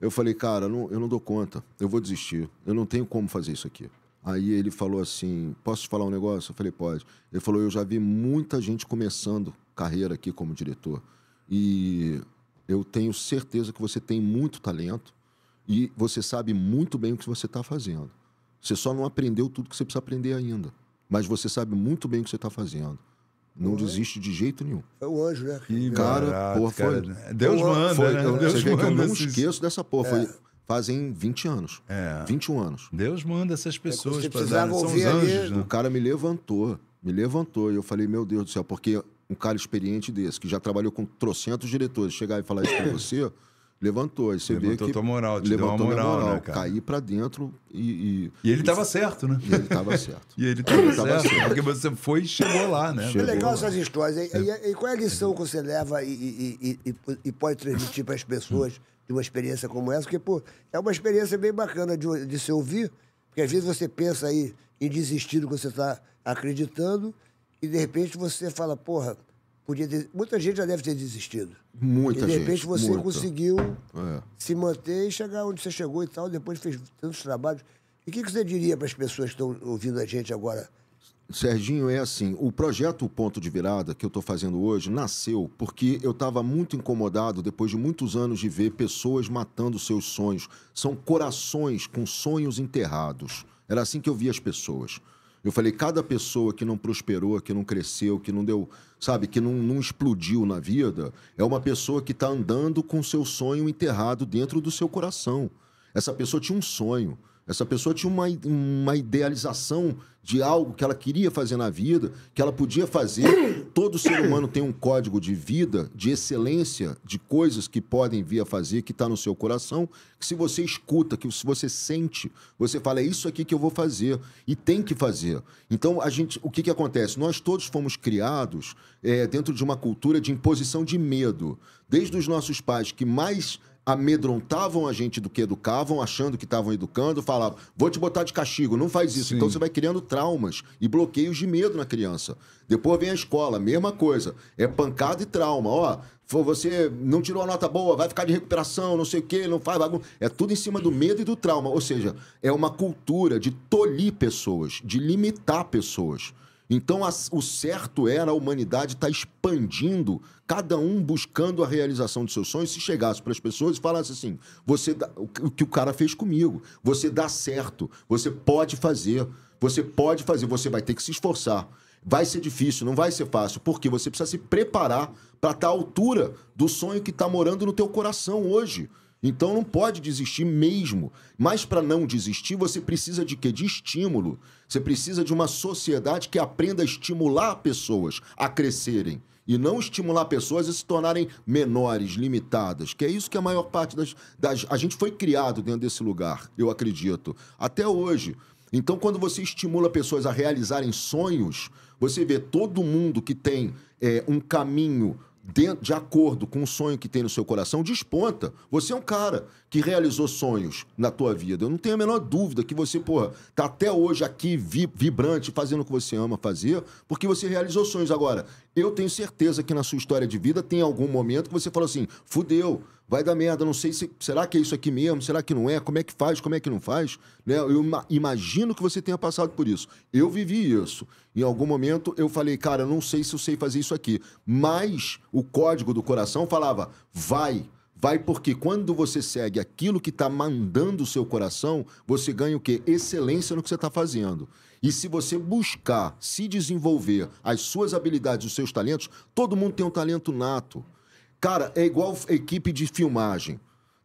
[SPEAKER 4] Eu falei: "Cara, não, eu não dou conta. Eu vou desistir. Eu não tenho como fazer isso aqui." Aí ele falou assim: "Posso te falar um negócio?" Eu falei: "Pode". Ele falou: "Eu já vi muita gente começando carreira aqui como diretor e eu tenho certeza que você tem muito talento e você sabe muito bem o que você está fazendo. Você só não aprendeu tudo que você precisa aprender ainda, mas você sabe muito bem o que você está fazendo." Não desiste de jeito nenhum.
[SPEAKER 2] É o anjo, né?
[SPEAKER 4] Que cara, barato, porra, cara. foi. Deus manda, foi, né? Eu, Deus manda que eu não esses... esqueço dessa porra. É. Foi, fazem 20 anos. É. 21 anos. Deus manda essas é, pessoas é, pra dar. Né? São os anjos, né? O cara me levantou, me levantou. E eu falei, meu Deus do céu, porque um cara experiente desse, que já trabalhou com trocentos diretores, chegar e falar isso pra você levantou. Aí você levantou vê que tua moral, te levantou deu uma moral, moral né, cara?
[SPEAKER 1] Caí pra dentro e... E, e ele estava certo, né? E ele estava certo. e ele estava certo, certo, porque você foi e chegou lá, né? Chegou é legal lá. essas
[SPEAKER 2] histórias. E, é. e, e, qual é a lição que você leva e, e pode transmitir para as pessoas de uma experiência como essa? Porque, pô, é uma experiência bem bacana de, de se ouvir, porque às vezes você pensa aí em desistir do que você está acreditando e, de repente, você fala, porra Podia Muita gente já deve ter desistido. Muita gente. E de repente gente, você muita. conseguiu é. se manter e chegar onde você chegou e tal, depois fez tantos trabalhos. E o que, que você diria para as pessoas que estão ouvindo a gente agora?
[SPEAKER 4] Serginho, é assim: o projeto Ponto de Virada que eu estou fazendo hoje nasceu porque eu estava muito incomodado depois de muitos anos de ver pessoas matando seus sonhos. São corações com sonhos enterrados. Era assim que eu via as pessoas. Eu falei, cada pessoa que não prosperou, que não cresceu, que não deu, sabe, que não, não explodiu na vida, é uma pessoa que está andando com seu sonho enterrado dentro do seu coração. Essa pessoa tinha um sonho. Essa pessoa tinha uma, uma idealização de algo que ela queria fazer na vida, que ela podia fazer. Todo ser humano tem um código de vida, de excelência, de coisas que podem vir a fazer, que está no seu coração, que se você escuta, que se você sente, você fala, é isso aqui que eu vou fazer e tem que fazer. Então, a gente, o que, que acontece? Nós todos fomos criados é, dentro de uma cultura de imposição de medo. Desde os nossos pais, que mais amedrontavam a gente do que educavam, achando que estavam educando, falavam, vou te botar de castigo, não faz isso. Então Sim. Então você vai criando traumas e bloqueios de medo na criança. Depois vem a escola, mesma coisa. É pancada e trauma. Ó, você não tirou a nota boa, vai ficar de recuperação, não sei o quê, não faz bagunça. É tudo em cima do medo e do trauma. Ou seja, é uma cultura de tolir pessoas, de limitar pessoas. Então, a, o certo era a humanidade estar tá expandindo, cada um buscando a realização de seus sonhos. Se chegasse para as pessoas e falasse assim: você dá, o que o cara fez comigo, você dá certo, você pode fazer, você pode fazer, você vai ter que se esforçar. Vai ser difícil, não vai ser fácil, porque você precisa se preparar para estar tá à altura do sonho que está morando no teu coração hoje. Então não pode desistir mesmo. Mas para não desistir, você precisa de quê? De estímulo. Você precisa de uma sociedade que aprenda a estimular pessoas a crescerem e não estimular pessoas a se tornarem menores, limitadas, que é isso que a maior parte das, das, A gente foi criado dentro desse lugar, eu acredito, até hoje. Então, quando você estimula pessoas a realizarem sonhos, você vê todo mundo que tem é, um caminho dentro, de acordo com o sonho que tem no seu coração, desponta. Você é um cara que realizou sonhos na tua vida. Eu não tenho a menor dúvida que você, porra, tá até hoje aqui vibrante, fazendo o que você ama fazer, porque você realizou sonhos. Agora, eu tenho certeza que na sua história de vida tem algum momento que você falou assim: fudeu vai dar merda, não sei se será que é isso aqui mesmo, será que não é, como é que faz, como é que não faz, né? Eu imagino que você tenha passado por isso. Eu vivi isso. Em algum momento eu falei, cara, não sei se eu sei fazer isso aqui, mas o código do coração falava, vai. Vai porque quando você segue aquilo que está mandando o seu coração, você ganha o quê? Excelência no que você está fazendo. E se você buscar se desenvolver as suas habilidades, os seus talentos, todo mundo tem um talento nato. Cara, é igual equipe de filmagem.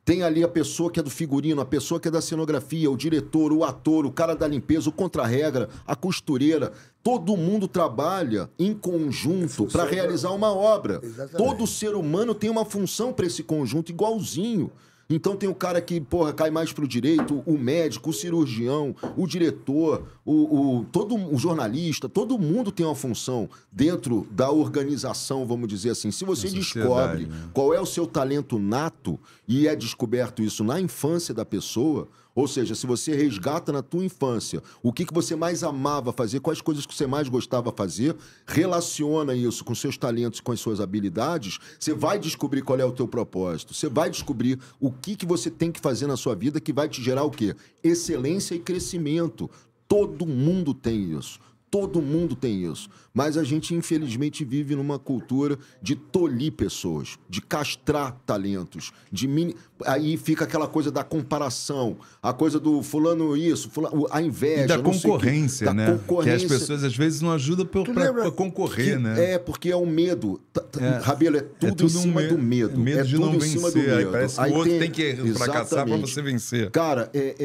[SPEAKER 4] Tem ali a pessoa que é do figurino, a pessoa que é da cenografia, o diretor, o ator, o cara da limpeza, o contra-regra, a costureira. Todo mundo trabalha em conjunto para é realizar uma obra. Exatamente. Todo ser humano tem uma função para esse conjunto igualzinho. Então tem o cara que, porra, cai mais pro direito, o médico, o cirurgião, o diretor, o, o, todo o jornalista, todo mundo tem uma função dentro da organização, vamos dizer assim. Se você descobre né? qual é o seu talento nato e é descoberto isso na infância da pessoa, ou seja, se você resgata na tua infância o que, que você mais amava fazer, quais coisas que você mais gostava fazer, relaciona isso com seus talentos e com as suas habilidades, você vai descobrir qual é o teu propósito. Você vai descobrir o que, que você tem que fazer na sua vida que vai te gerar o quê? Excelência e crescimento. Todo mundo tem isso. Todo mundo tem isso. Mas a gente, infelizmente, vive numa cultura de tolir pessoas, de castrar talentos, de mini... Aí fica aquela coisa da comparação, a coisa do fulano isso, fulano... a inveja. E da concorrência, né? Da concorrência. Que as
[SPEAKER 1] pessoas às vezes não ajudam pra, concorrer, que, né? É, porque é o medo. É. Rabelo, é tudo, é tudo em cima um medo, do medo. medo é de tudo não em vencer. Cima do medo. Aí parece que o outro tem, tem que fracassar pra você
[SPEAKER 4] vencer. Cara, é,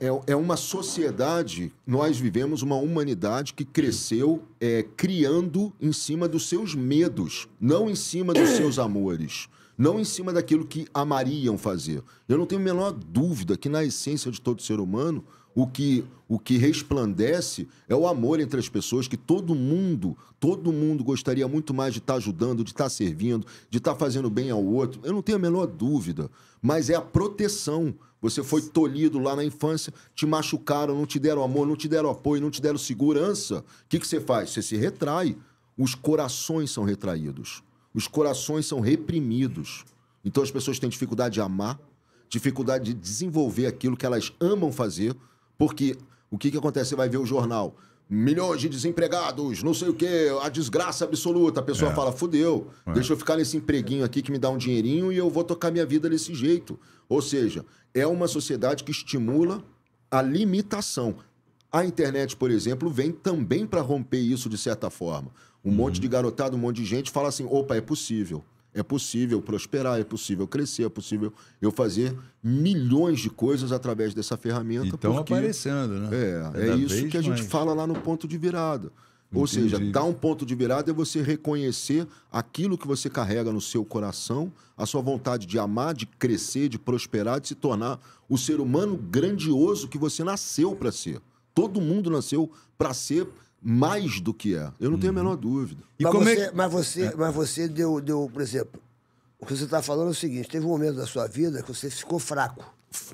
[SPEAKER 4] é, é, é uma sociedade, nós vivemos uma humanidade que cresceu, é, criando em cima dos seus medos, não em cima dos seus amores, não em cima daquilo que amariam fazer. Eu não tenho a menor dúvida que, na essência de todo ser humano, o que, o que resplandece é o amor entre as pessoas, que todo mundo, todo mundo gostaria muito mais de estar tá ajudando, de estar tá servindo, de estar tá fazendo bem ao outro. Eu não tenho a menor dúvida. Mas é a proteção. Você foi tolhido lá na infância, te machucaram, não te deram amor, não te deram apoio, não te deram segurança. O que, que você faz? Você se retrai. Os corações são retraídos. Os corações são reprimidos. Então as pessoas têm dificuldade de amar, dificuldade de desenvolver aquilo que elas amam fazer, porque o que, que acontece? Você vai ver o jornal. Milhões de desempregados, não sei o quê, a desgraça absoluta. A pessoa é. fala: fudeu, é. deixa eu ficar nesse empreguinho aqui que me dá um dinheirinho e eu vou tocar minha vida desse jeito. Ou seja, é uma sociedade que estimula a limitação. A internet, por exemplo, vem também para romper isso de certa forma. Um uhum. monte de garotado, um monte de gente fala assim: opa, é possível. É possível prosperar, é possível crescer, é possível eu fazer milhões de coisas através dessa ferramenta. Estão aparecendo,
[SPEAKER 1] né? É, é isso que a gente mais.
[SPEAKER 4] fala lá no ponto de virada. Entendi. Ou seja, dar um ponto de virada é você reconhecer aquilo que você carrega no seu coração, a sua vontade de amar, de crescer, de prosperar, de se tornar o ser humano grandioso que você nasceu para ser. Todo mundo nasceu para ser mais do que é. Eu não tenho a uhum. menor dúvida. E mas, como é você, é... mas você,
[SPEAKER 2] mas você deu, deu, por exemplo, o que você está falando é o seguinte: teve um momento da sua vida que você ficou fraco.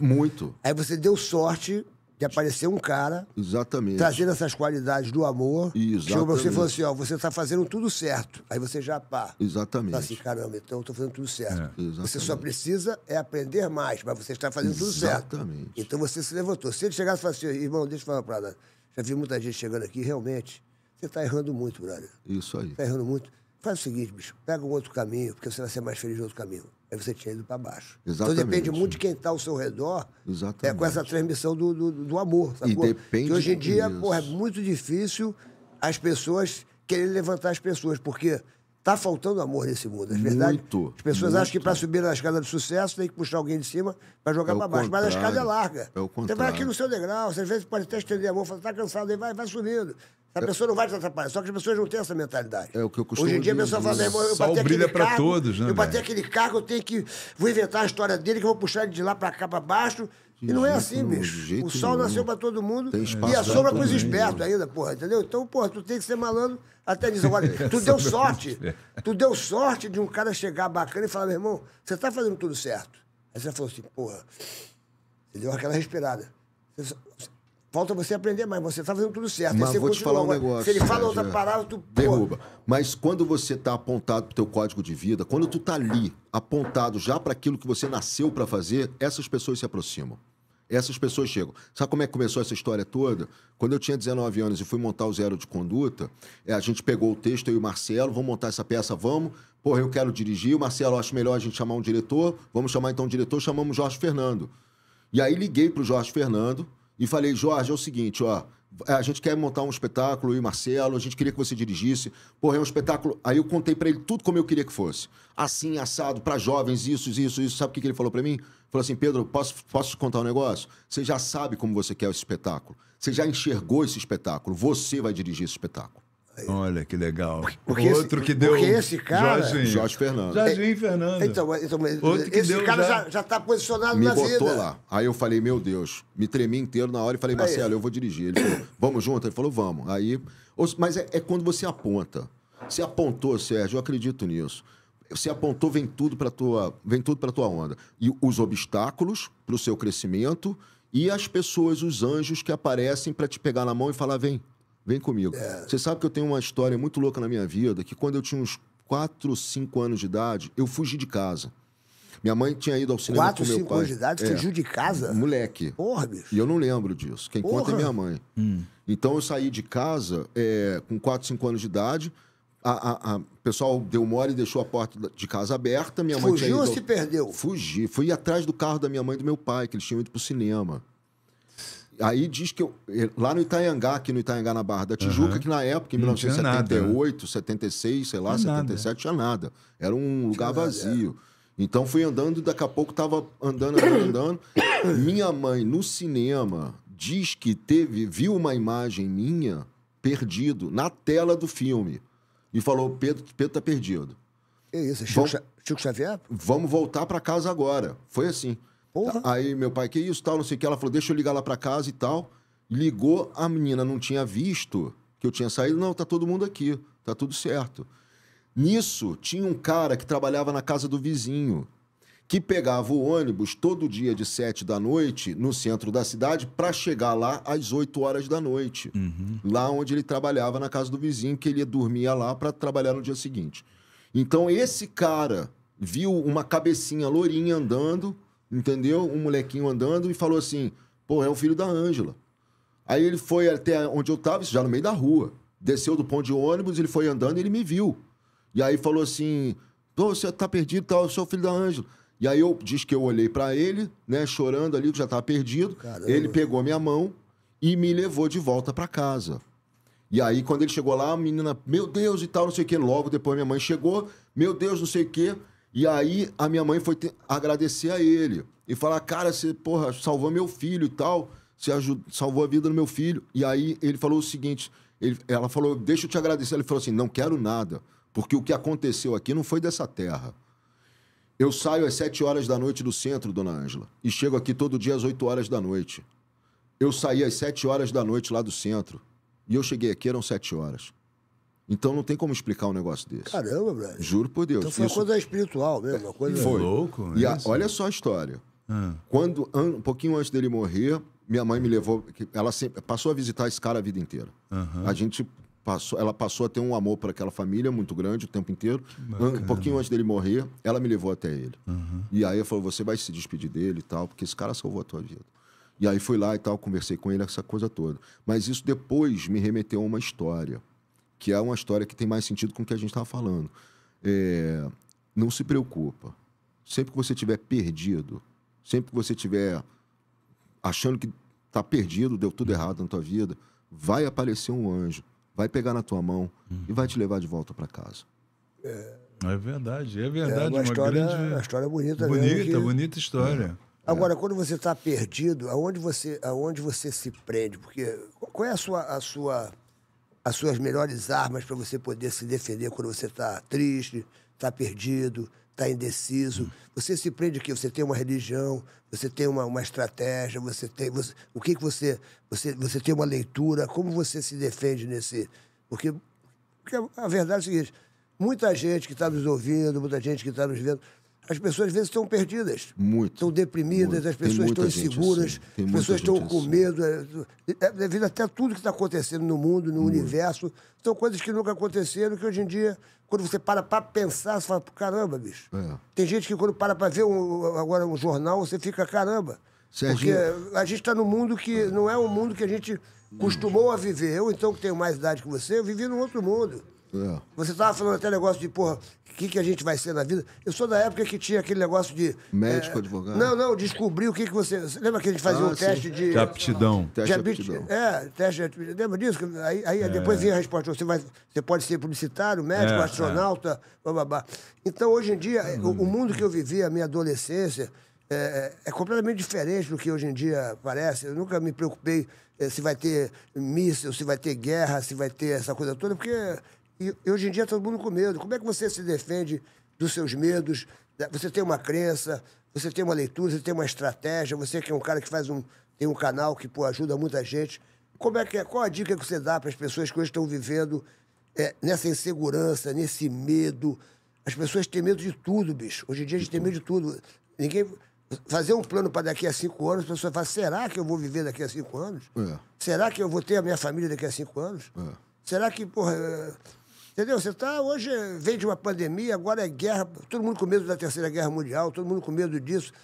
[SPEAKER 2] Muito. Aí você deu sorte de aparecer um cara.
[SPEAKER 4] Exatamente. Trazendo
[SPEAKER 2] essas qualidades do amor. Exatamente. Chegou pra você e falou assim: ó, você está fazendo tudo certo. Aí você já pá.
[SPEAKER 4] Exatamente. Tá assim,
[SPEAKER 2] caramba, então eu tô fazendo tudo certo. É. Você só precisa é aprender mais, mas você está fazendo Exatamente. tudo certo. Exatamente. Então você se levantou. Se ele chegasse e falasse assim: irmão, deixa eu falar uma parada. Já vi muita gente chegando aqui, realmente, você está errando muito, brother. Isso aí. Está errando muito. Faz o seguinte, bicho, pega um outro caminho, porque você vai ser mais feliz no outro caminho. Aí você tinha ido para baixo. Então Exatamente. Então depende muito de quem está ao seu redor Exatamente. É, com essa transmissão do, do, do amor. E depende que hoje em dia, porra, é muito difícil as pessoas quererem levantar as pessoas, porque Tá faltando amor nesse mundo, é verdade? Muito, As pessoas muito. acham que para subir na escada de sucesso tem que puxar alguém de cima para jogar é para baixo. Mas a escada é larga. É o contrário. Você vai aqui no seu degrau, você às vezes pode até estender a mão, falar, tá cansado, aí vai, vai subindo. A é. pessoa não vai te atrapalhar, só que as pessoas não têm essa mentalidade. É o que eu costumo Hoje em dia a pessoa fala, irmão, eu bati é aquele cargo, todos, né, eu bati aquele carro, eu tenho que... Vou inventar a história dele, que eu vou puxar ele de lá para cá, para baixo, e não é assim, bicho. O sol nasceu para todo mundo e a sombra para os espertos ainda, porra, entendeu? Então, porra, tu tem que ser malandro até disso. Agora, tu deu sorte. Tu deu sorte de um cara chegar bacana e falar, meu irmão, você tá fazendo tudo certo. Aí você falou assim, porra, você deu aquela respirada. falta você aprender mais, você tá fazendo tudo certo. Mas vou te falar um negócio. Se ele fala outra palavra, tu...
[SPEAKER 4] Derruba. Porra. Mas quando você tá apontado pro teu código de vida, quando tu tá ali, apontado já para aquilo que você nasceu para fazer, essas pessoas se aproximam essas pessoas chegam. Sabe como é que começou essa história toda? Quando eu tinha 19 anos e fui montar o Zero de Conduta, é, a gente pegou o texto, eu e o Marcelo, vamos montar essa peça, vamos. Porra, eu quero dirigir, o Marcelo acho melhor a gente chamar um diretor, vamos chamar então um diretor, chamamos Jorge Fernando. E aí liguei para o Jorge Fernando e falei, Jorge, é o seguinte, ó, é, a gente quer montar um espetáculo, eu e Marcelo, a gente queria que você dirigisse. Porra, é um espetáculo. Aí eu contei para ele tudo como eu queria que fosse. Assim, assado, para jovens, isso, isso, isso. Sabe o que, ele falou para mim? Falou assim: Pedro, posso, posso te contar um negócio? Você já sabe como você quer esse espetáculo. Você já enxergou esse espetáculo. Você vai dirigir esse espetáculo. Olha que legal. Porque Outro esse, que deu. Porque esse cara. Jorginho. Jorge Fernando. Jorginho Fernando. Então, então Outro que esse deu cara já,
[SPEAKER 2] já tá posicionado me na botou vida. lá.
[SPEAKER 4] Aí eu falei, meu Deus, me tremi inteiro na hora e falei, Marcelo, eu vou dirigir. Ele falou, vamos junto? Ele falou, vamos. Aí. Mas é, é quando você aponta. Você apontou, Sérgio, eu acredito nisso você apontou vem tudo para tua vem tudo para tua onda e os obstáculos para o seu crescimento e as pessoas os anjos que aparecem para te pegar na mão e falar vem Vem comigo. É. Você sabe que eu tenho uma história muito louca na minha vida, que quando eu tinha uns 4, 5 anos de idade, eu fugi de casa. Minha mãe tinha ido ao cinema Quatro, com meu pai. 4, 5 anos de idade, é. fugiu de casa? Moleque. Porra, bicho. E eu não lembro disso. Quem Porra. conta é minha mãe. Hum. Então eu saí de casa é, com 4, 5 anos de idade. O pessoal deu mole e deixou a porta de casa aberta. Minha mãe Fugiu tinha ido ou ao... se perdeu? Fugi. Fui atrás do carro da minha mãe e do meu pai, que eles tinham ido pro cinema. Aí diz que eu, eh, lá no Itaiangá, aqui no Itaiangá na Barra da Tijuca, uhum. que na época, em 1978, nada, 76, né? sei lá, 77, nada. tinha nada. Era um lugar é. vazio. então fui andando, daqui a pouco estava andando, andando, andando. Minha mãe, no cinema, diz que teve, viu uma imagem minha perdido na tela do filme. E falou: Pedro, Pedro tá perdido. É isso, Chico, Chico Xavier? Vamos voltar para casa agora. Foi assim. Porra. Tá, aí meu pai, que isso, tal, não sei o que. Ela falou, deixa eu ligar lá pra casa e tal. Ligou, a menina não tinha visto que eu tinha saído. Não, tá todo mundo aqui, tá tudo certo. Nisso, tinha um cara que trabalhava na casa do vizinho, que pegava o ônibus todo dia de sete da noite no centro da cidade para chegar lá às 8 horas da noite. Uhum. Lá onde ele trabalhava na casa do vizinho, que ele dormia lá para trabalhar no dia seguinte. Então, esse cara viu uma cabecinha lourinha andando entendeu? Um molequinho andando e falou assim: pô, é o filho da Ângela. Aí ele foi até onde eu tava, já no meio da rua. Desceu do ponto de ônibus, ele foi andando e ele me viu. E aí falou assim: pô, você tá perdido tal, eu sou o filho da Ângela. E aí eu disse que eu olhei para ele, né, chorando ali, que já tava perdido. Caramba. Ele pegou minha mão e me levou de volta para casa. E aí, quando ele chegou lá, a menina, meu Deus e tal, não sei o quê. Logo depois minha mãe chegou, meu Deus, não sei o quê. E aí a minha mãe foi te... agradecer a ele e falar: cara, você, porra, salvou meu filho e tal. Você ajud... salvou a vida do meu filho. E aí ele falou o seguinte: ele... ela falou, deixa eu te agradecer. Ele falou assim: não quero nada, porque o que aconteceu aqui não foi dessa terra. Eu saio às 7 horas da noite do centro, dona Ângela, e chego aqui todo dia às 8 horas da noite. Eu saí às 7 horas da noite lá do centro, e eu cheguei aqui, eram 7 horas. Então não tem como explicar um negócio desse.
[SPEAKER 2] Caramba, velho. Juro
[SPEAKER 4] por Deus. Então foi isso... uma coisa
[SPEAKER 2] espiritual mesmo, uma coisa... Foi. Louco, e a... É olha
[SPEAKER 4] só a história. Ah. Quando, um pouquinho antes dele morrer, minha mãe me levou... Ela sempre, passou a visitar esse cara a vida inteira. A gente passou... Ela passou a ter um amor para aquela família muito grande o tempo inteiro. Um pouquinho antes dele morrer, ela me levou até ele. E aí eu falou, você vai se despedir dele e tal, porque esse cara salvou a tua vida. E aí fui lá e tal, conversei com ele, essa coisa toda. Mas isso depois me remeteu a uma história que é uma história que tem mais sentido com o que a gente estava falando. É, não se preocupa. Sempre que você tiver perdido, sempre que você tiver achando que está perdido, deu tudo errado na tua vida, vai aparecer um anjo, vai pegar na tua mão e vai te levar de volta para casa.
[SPEAKER 2] É, é, verdade, é, é verdade. É uma, uma história, grande... uma história bonita. Bonita, que... bonita história. É. Agora, quando você está perdido, aonde você, aonde você se prende? Porque qual é a sua, a sua as suas melhores armas para você poder se defender quando você está triste, está perdido, está indeciso. Você se prende que você tem uma religião, você tem uma, uma estratégia, você tem você, o que que você você você tem uma leitura, como você se defende nesse porque, porque a verdade é a seguinte, muita gente que está nos ouvindo, muita gente que está nos vendo as pessoas às vezes estão perdidas. Muito. Estão deprimidas, muito. as pessoas estão inseguras, assim. as pessoas estão com assim. medo. Devido é, é, é, até tudo que está acontecendo no mundo, no muito. universo. São coisas que nunca aconteceram, que hoje em dia, quando você para para pensar, você fala, caramba, bicho. É. Tem gente que quando para para ver um, agora um jornal, você fica, caramba. Serginho. Porque a gente está num mundo que não é um mundo que a gente costumou a viver. Eu, então, que tenho mais idade que você, eu vivi num outro mundo. É. Você estava falando até negócio de, porra, o que, que a gente vai ser na vida? Eu sou da época que tinha aquele negócio de. Médico, é, advogado. Não, não, descobri o que, que você. Lembra que a gente fazia ah, um sim. teste de. De
[SPEAKER 1] aptidão. Teste de aptidão.
[SPEAKER 2] É, teste de aptidão. Lembra disso? Aí, aí é. depois vinha a resposta: você, vai, você pode ser publicitário, médico, é, é. astronauta, é. blá, blá, blá. Então, hoje em dia, uhum. o, o, mundo que eu vivi, a minha adolescência, é, é, é completamente diferente do que hoje em dia parece. Eu nunca me preocupei se vai ter míssil, se vai ter guerra, se vai ter essa coisa toda, porque e, hoje em dia todo mundo com medo. Como é que você se defende dos seus medos? Né? Você tem uma crença, você tem uma leitura, você tem uma estratégia, você que é um cara que faz um, tem um canal que pô, ajuda muita gente. Como é que é? Qual a dica que você dá para as pessoas que hoje estão vivendo é, nessa insegurança, nesse medo? As pessoas têm medo de tudo, bicho. Hoje em dia a gente tem medo de tudo. Ninguém. Fazer um plano para daqui a cinco anos, a pessoa fala: será que eu vou viver daqui a cinco anos? É. Será que eu vou ter a minha família daqui a cinco anos? É. Será que, porra. Entendeu? Você está hoje, vem de uma pandemia, agora é guerra, todo mundo com medo da Terceira Guerra Mundial, todo mundo com medo disso.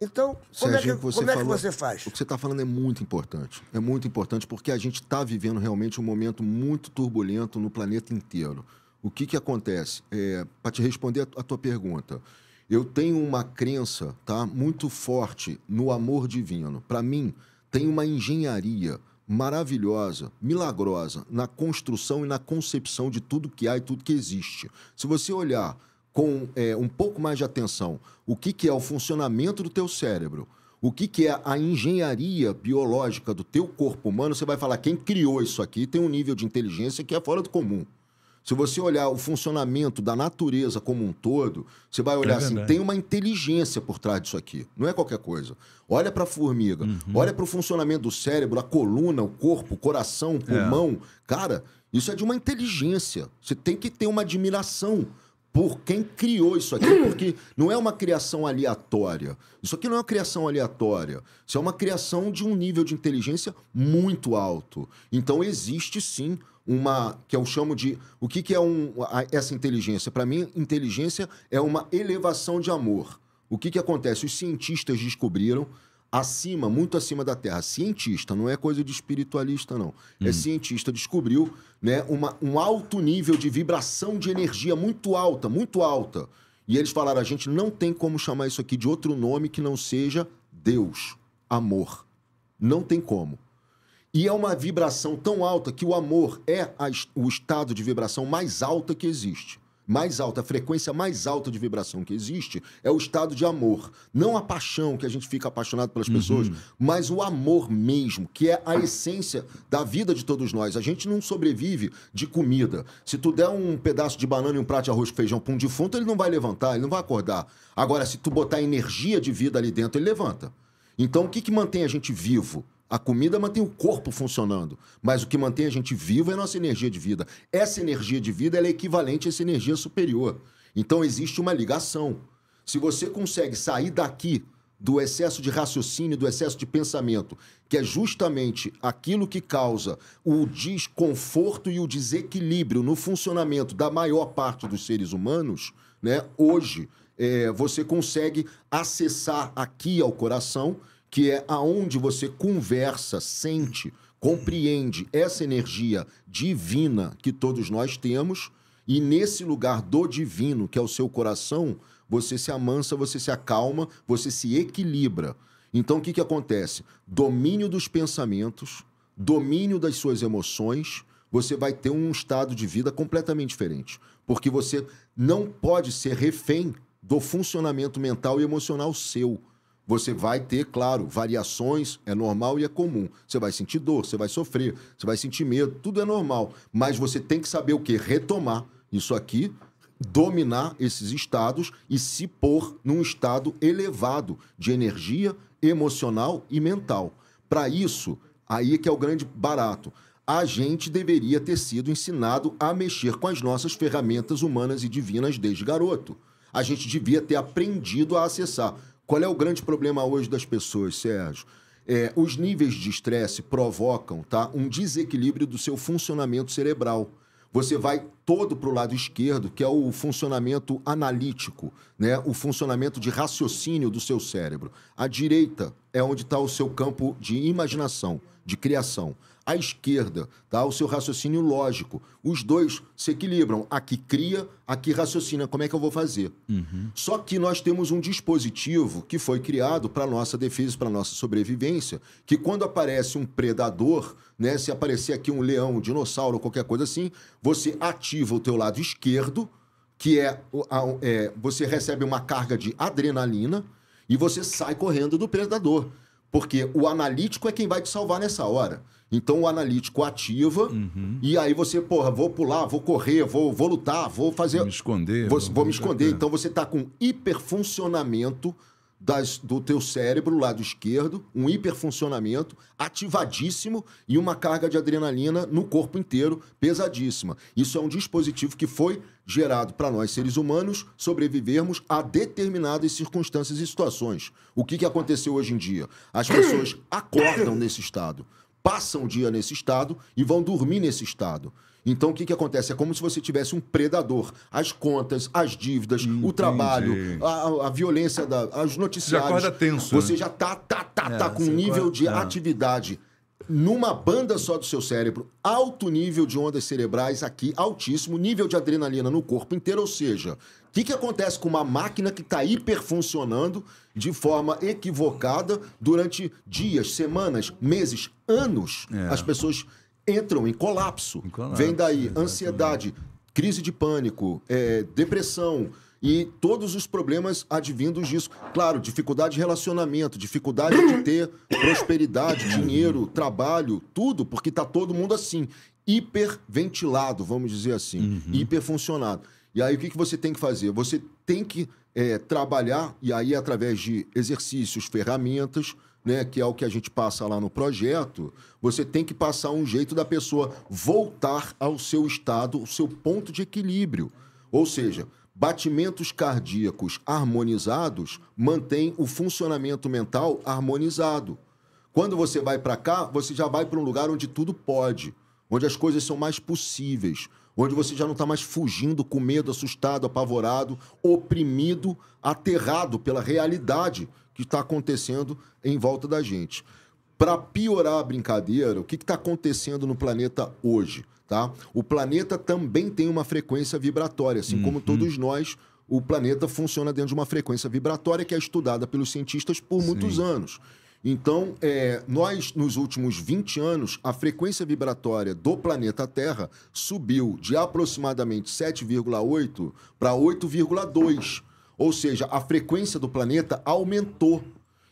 [SPEAKER 2] Então, como, é, que, você como falou, é que você faz? O
[SPEAKER 4] que você está falando é muito importante. É muito importante porque a gente está vivendo realmente um momento muito turbulento no planeta inteiro. O que, que acontece? É, Para te responder a tua pergunta, eu tenho uma crença tá, muito forte no amor divino. Para mim, tem uma engenharia maravilhosa, milagrosa na construção e na concepção de tudo que há e tudo que existe. Se você olhar com é, um pouco mais de atenção o que, que é o funcionamento do teu cérebro, o que, que é a engenharia biológica do teu corpo humano, você vai falar quem criou isso aqui tem um nível de inteligência que é fora do comum. Se você olhar o funcionamento da natureza como um todo, você vai olhar é assim: tem uma inteligência por trás disso aqui. Não é qualquer coisa. Olha para a formiga, uhum. olha para o funcionamento do cérebro, a coluna, o corpo, o coração, o é. pulmão. É. Cara, isso é de uma inteligência. Você tem que ter uma admiração por quem criou isso aqui, porque não é uma criação aleatória. Isso aqui não é uma criação aleatória. Isso é uma criação de um nível de inteligência muito alto. Então existe sim uma que eu chamo de o que, que é um, essa inteligência? Para mim, inteligência é uma elevação de amor. O que, que acontece? Os cientistas descobriram acima, muito acima da Terra. Cientista, não é coisa de espiritualista, não. É hum. cientista, descobriu né, uma, um alto nível de vibração de energia muito alta, muito alta. E eles falaram: a gente não tem como chamar isso aqui de outro nome que não seja Deus, amor. Não tem como. E é uma vibração tão alta que o amor é a, o estado de vibração mais alta que existe. Mais alta, a frequência mais alta de vibração que existe é o estado de amor. Não a paixão, que a gente fica apaixonado pelas uhum. pessoas, mas o amor mesmo, que é a essência da vida de todos nós. A gente não sobrevive de comida. Se tu der um pedaço de banana e um prato de arroz com feijão para um defunto, ele não vai levantar, ele não vai acordar. Agora, se tu botar energia de vida ali dentro, ele levanta. Então, o que, que mantém a gente vivo? A comida mantém o corpo funcionando, mas o que mantém a gente vivo é a nossa energia de vida. Essa energia de vida é equivalente a essa energia superior. Então existe uma ligação. Se você consegue sair daqui do excesso de raciocínio, do excesso de pensamento, que é justamente aquilo que causa o desconforto e o desequilíbrio no funcionamento da maior parte dos seres humanos, né? Hoje é, você consegue acessar aqui ao coração que é aonde você conversa, sente, compreende essa energia divina que todos nós temos e nesse lugar do divino, que é o seu coração, você se amansa, você se acalma, você se equilibra. Então o que, que acontece? Domínio dos pensamentos, domínio das suas emoções, você vai ter um estado de vida completamente diferente. Porque você não pode ser refém do funcionamento mental e emocional seu. Você vai ter, claro, variações, é normal e é comum. Você vai sentir dor, você vai sofrer, você vai sentir medo, tudo é normal. Mas você tem que saber o que? Retomar isso aqui, dominar esses estados e se pôr num estado elevado de energia emocional e mental. Para isso, aí é que é o grande barato. A gente deveria ter sido ensinado a mexer com as nossas ferramentas humanas e divinas desde garoto. A gente devia ter aprendido a acessar. Qual é o grande problema hoje das pessoas, Sérgio? É, os níveis de estresse provocam tá, um desequilíbrio do seu funcionamento cerebral. Você vai todo para o lado esquerdo, que é o funcionamento analítico, né? o funcionamento de raciocínio do seu cérebro. A direita é onde está o seu campo de imaginação, de criação à esquerda, tá? o seu raciocínio lógico. Os dois se equilibram. A que cria, a que raciocina. Como é que eu vou fazer? Uhum. Só que nós temos um dispositivo que foi criado para nossa defesa, para nossa sobrevivência, que quando aparece um predador, né? se aparecer aqui um leão, um dinossauro, qualquer coisa assim, você ativa o teu lado esquerdo, que é, é você recebe uma carga de adrenalina e você sai correndo do predador. Porque o analítico é quem vai te salvar nessa hora. Então o analítico ativa uhum. e aí você, porra, vou pular, vou correr, vou, vou lutar, vou fazer. Vou me esconder. Vou, vou, vou me esconder. É. Então você está com hiperfuncionamento das, do teu cérebro, lado esquerdo, um hiperfuncionamento ativadíssimo e uma carga de adrenalina no corpo inteiro pesadíssima. Isso é um dispositivo que foi gerado para nós, seres humanos, sobrevivermos a determinadas circunstâncias e situações. O que, que aconteceu hoje em dia? As pessoas acordam nesse estado passam o dia nesse estado e vão dormir nesse estado. Então, o que, que acontece? É como se você tivesse um predador. As contas, as dívidas, Entendi. o trabalho, a, a violência, da, as noticiários. Já acorda tenso. Você né? já tá, tá, tá, é, tá com um nível acorda... de é. atividade numa banda só do seu cérebro, alto nível de ondas cerebrais aqui, altíssimo nível de adrenalina no corpo inteiro, ou seja, que, que acontece com uma máquina que está hiperfuncionando de forma equivocada durante dias, semanas, meses, anos? É. As pessoas entram em colapso. Em colapso Vem daí exatamente. ansiedade, crise de pânico, é, depressão e todos os problemas advindos disso. Claro, dificuldade de relacionamento, dificuldade de ter prosperidade, uhum. dinheiro, trabalho, tudo, porque está todo mundo assim, hiperventilado, vamos dizer assim, uhum. hiperfuncionado. E aí, o que, que você tem que fazer? Você tem que é, trabalhar, e aí, através de exercícios, ferramentas, né, que é o que a gente passa lá no projeto, você tem que passar um jeito da pessoa voltar ao seu estado, ao seu ponto de equilíbrio. Ou seja, batimentos cardíacos harmonizados mantém o funcionamento mental harmonizado. Quando você vai para cá, você já vai para um lugar onde tudo pode, onde as coisas são mais possíveis onde você já não está mais fugindo, com medo, assustado, apavorado, oprimido, aterrado pela realidade que está acontecendo em volta da gente. Para piorar a brincadeira, o que está acontecendo no planeta hoje? Tá? O planeta também tem uma frequência vibratória, assim uhum. como todos nós o planeta funciona dentro de uma frequência vibratória que é estudada pelos cientistas por Sim. muitos anos. Então, é, nós, nos últimos 20 anos, a frequência vibratória do planeta Terra subiu de aproximadamente 7,8 para 8,2. Ou seja, a frequência do planeta aumentou.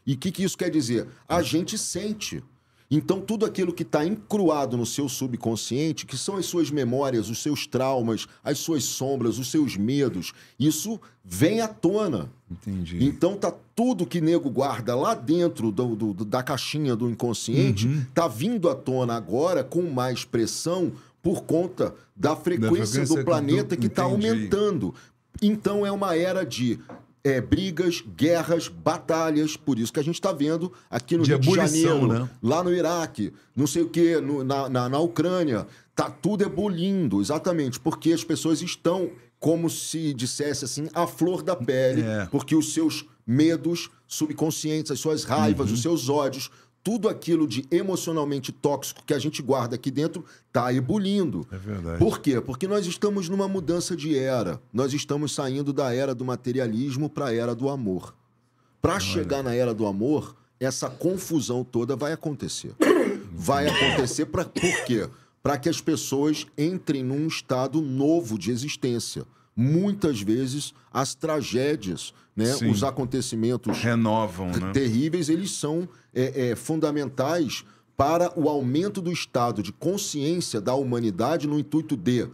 [SPEAKER 4] E o que, que isso quer dizer? A gente sente então, tudo aquilo que está encruado no seu subconsciente, que são as suas memórias, os seus traumas, as suas sombras, os seus medos, isso vem à tona. Entendi. Então, tá tudo que nego guarda lá dentro do, do, da caixinha do inconsciente, uhum. tá vindo à tona agora com mais pressão por conta da frequência, da frequência do planeta que está aumentando. Então, é uma era de é, brigas, guerras, batalhas. Por isso que a gente está vendo aqui no de Rio ebulição, de Janeiro, né? lá no Iraque, não sei o quê, no, na, na, na Ucrânia. Tá tudo ebulindo, exatamente, porque as pessoas estão como se dissesse assim, a flor da pele, é. porque os seus medos subconscientes, as suas raivas, uhum. os seus ódios, tudo aquilo de emocionalmente tóxico que a gente guarda aqui dentro está ebulindo.
[SPEAKER 1] É verdade. Por
[SPEAKER 4] quê? Porque nós estamos numa mudança de era. Nós estamos saindo da era do materialismo para a era do amor. Para chegar na era do amor, essa confusão toda vai acontecer. Vai acontecer pra, por quê? Para que as pessoas entrem num estado novo de existência muitas vezes as tragédias, né, os acontecimentos renovam, né? terríveis, eles são é, é, fundamentais para o aumento do estado de consciência da humanidade no intuito de.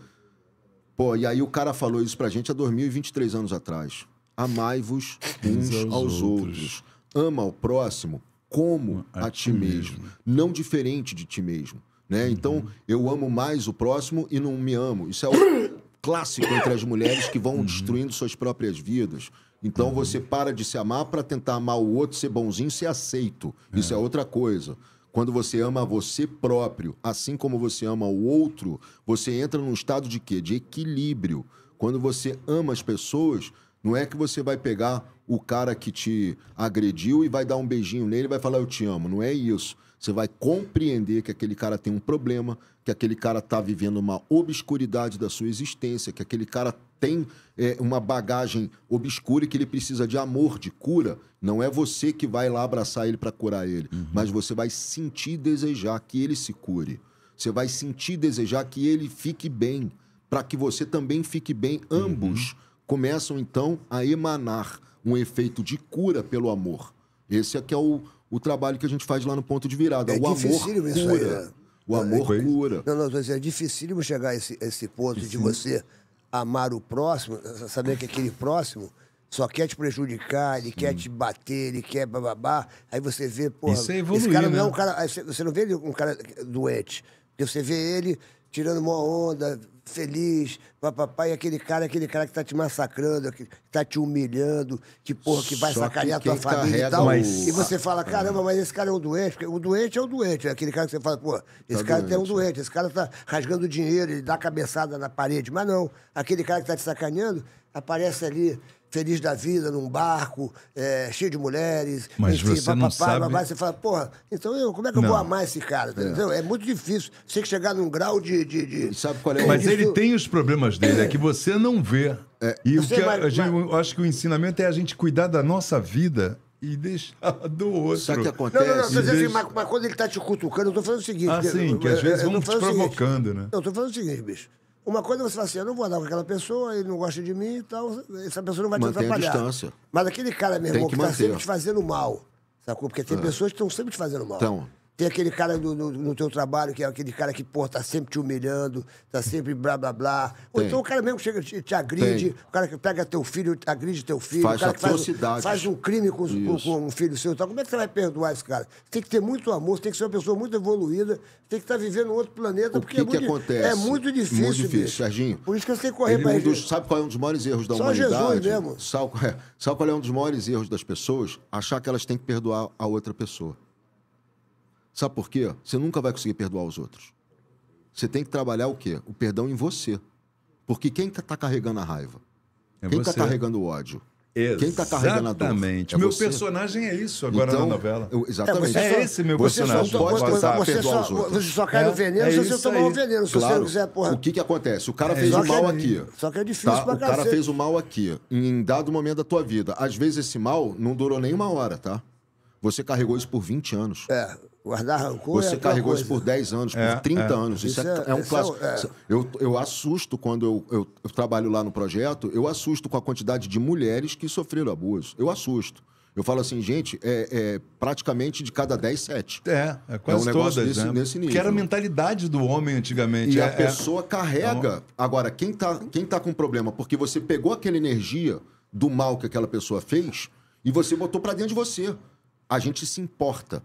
[SPEAKER 4] Pô, e aí o cara falou isso pra gente há 2023 anos atrás. Amai-vos uns aos, aos outros. outros. Ama o próximo como a, a ti mesmo. mesmo. Não diferente de ti mesmo. Né? Uhum. Então, eu amo mais o próximo e não me amo. Isso é o clássico entre as mulheres que vão uhum. destruindo suas próprias vidas. Então uhum. você para de se amar para tentar amar o outro, ser bonzinho, ser aceito. É. Isso é outra coisa. Quando você ama você próprio, assim como você ama o outro, você entra num estado de quê? De equilíbrio. Quando você ama as pessoas, não é que você vai pegar o cara que te agrediu e vai dar um beijinho nele e vai falar eu te amo. Não é isso. Você vai compreender que aquele cara tem um problema, que aquele cara está vivendo uma obscuridade da sua existência, que aquele cara tem é, uma bagagem obscura e que ele precisa de amor, de cura. Não é você que vai lá abraçar ele para curar ele, uhum. mas você vai sentir desejar que ele se cure. Você vai sentir desejar que ele fique bem, para que você também fique bem. Uhum. Ambos começam então a emanar um efeito de cura pelo amor. Esse é que é o, o trabalho que a gente faz lá no ponto de virada. É o amor cura. Né? O amor é,
[SPEAKER 2] cura. Não, não, é dificílimo chegar a esse, a esse ponto Sim. de você amar o próximo, saber que aquele próximo só quer te prejudicar, ele Sim. quer te bater, ele quer bababá. Aí você vê, porra, Isso é evoluir, esse cara não é né? um cara. Você não vê um cara doente. Porque você vê ele tirando uma onda, feliz, papapá, e aquele cara, aquele cara que tá te massacrando, que tá te humilhando, que porra, que vai Só sacanear que tua família e tal. Mas... E você fala, é. caramba, mas esse cara é um doente, porque o doente é um doente, é aquele cara que você fala, pô, esse tá cara doente. é um doente, esse cara tá rasgando dinheiro, ele dá cabeçada na parede, mas não, aquele cara que tá te sacaneando, aparece ali feliz da vida, num barco, é, cheio de mulheres. Mas enfim, você papapá, não sabe... você fala, porra, então eu, como é que eu não. vou amar esse cara? Tá é. Entendeu? é muito difícil. Você tem que chegar num grau de... de, de... Sabe qual é? Mas ele isso...
[SPEAKER 1] tem os problemas dele, é que você não vê. É. E o que a, mas, a gente, mas... eu acho que o ensinamento é a gente cuidar da nossa vida e deixar do outro. Sabe o que acontece? Não, não, não, assim, deixa... assim, mas,
[SPEAKER 2] mas, quando ele tá te cutucando, eu tô falando o seguinte... Ah, sim, eu, que às é, vezes é, eu, vão te provocando, seguinte, né? Eu tô falando o seguinte, bicho. Uma coisa é você fala assim, eu não vou andar com aquela pessoa, ele não gosta de mim e tal, essa pessoa não vai Mantém te atrapalhar. A distância. Mas aquele cara, meu irmão, que, que está sempre te fazendo mal, sacou? Porque tem é. pessoas que estão sempre te fazendo mal. Então. Tem aquele cara no, no, teu trabalho, que é aquele cara que, pô, tá sempre te humilhando, tá sempre blá, blá, blá. Ou então o cara mesmo chega te, te agride, Tem. o cara que pega teu filho, agride teu filho. Faz o cara que faz, faz um crime com, com, com, um filho seu. então Como é que você vai perdoar esse cara? Tem que ter muito amor, você tem que ser uma pessoa muito evoluída, tem que estar tá vivendo em outro planeta, o porque que é, que muito, acontece? é muito difícil. Muito difícil, bicho.
[SPEAKER 4] Serginho. Por isso que você tem que correr é pra um dos, Sabe qual é um dos maiores erros da Só humanidade? Jesus mesmo. Sabe, é? sabe qual é um dos maiores erros das pessoas? Achar que elas têm que perdoar a outra pessoa. Sabe por quê? Você nunca vai conseguir perdoar os outros. Você tem que trabalhar o quê? O perdão em você. Porque quem está carregando a raiva? É quem está carregando o ódio? Exatamente. Quem está carregando a dor? Exatamente. É meu
[SPEAKER 1] personagem é isso agora então, na novela. Eu, exatamente. É, é, esse meu você personagem. você, só,
[SPEAKER 4] você, só, você só cai no é, veneno é se você tomar o veneno. Se claro. você quiser, porra. O que, que acontece? O cara é fez o mal aqui. Só que é difícil tá? pra O cara fez o mal aqui, em dado momento da tua vida. Às vezes esse mal não durou nem uma hora, tá? Você carregou isso por 20 anos. É. Guardar
[SPEAKER 2] rancor Você é carregou coisa. isso por
[SPEAKER 4] 10 anos, é, por 30 é. anos. Isso, isso é, é-, é um é clássico. Eu, eu assusto quando eu, eu, eu, trabalho lá no projeto, eu assusto com a quantidade de mulheres que sofreram abuso. Eu assusto. Eu falo assim, gente, é, praticamente de cada 10, 7.
[SPEAKER 1] É, é quase é um todas, né? nesse nível. Que era a mentalidade do homem antigamente. E a pessoa carrega. Então-
[SPEAKER 4] Agora, quem está quem tá com problema? Porque você pegou aquela energia do mal que aquela pessoa fez e você botou para dentro de você. A gente se importa.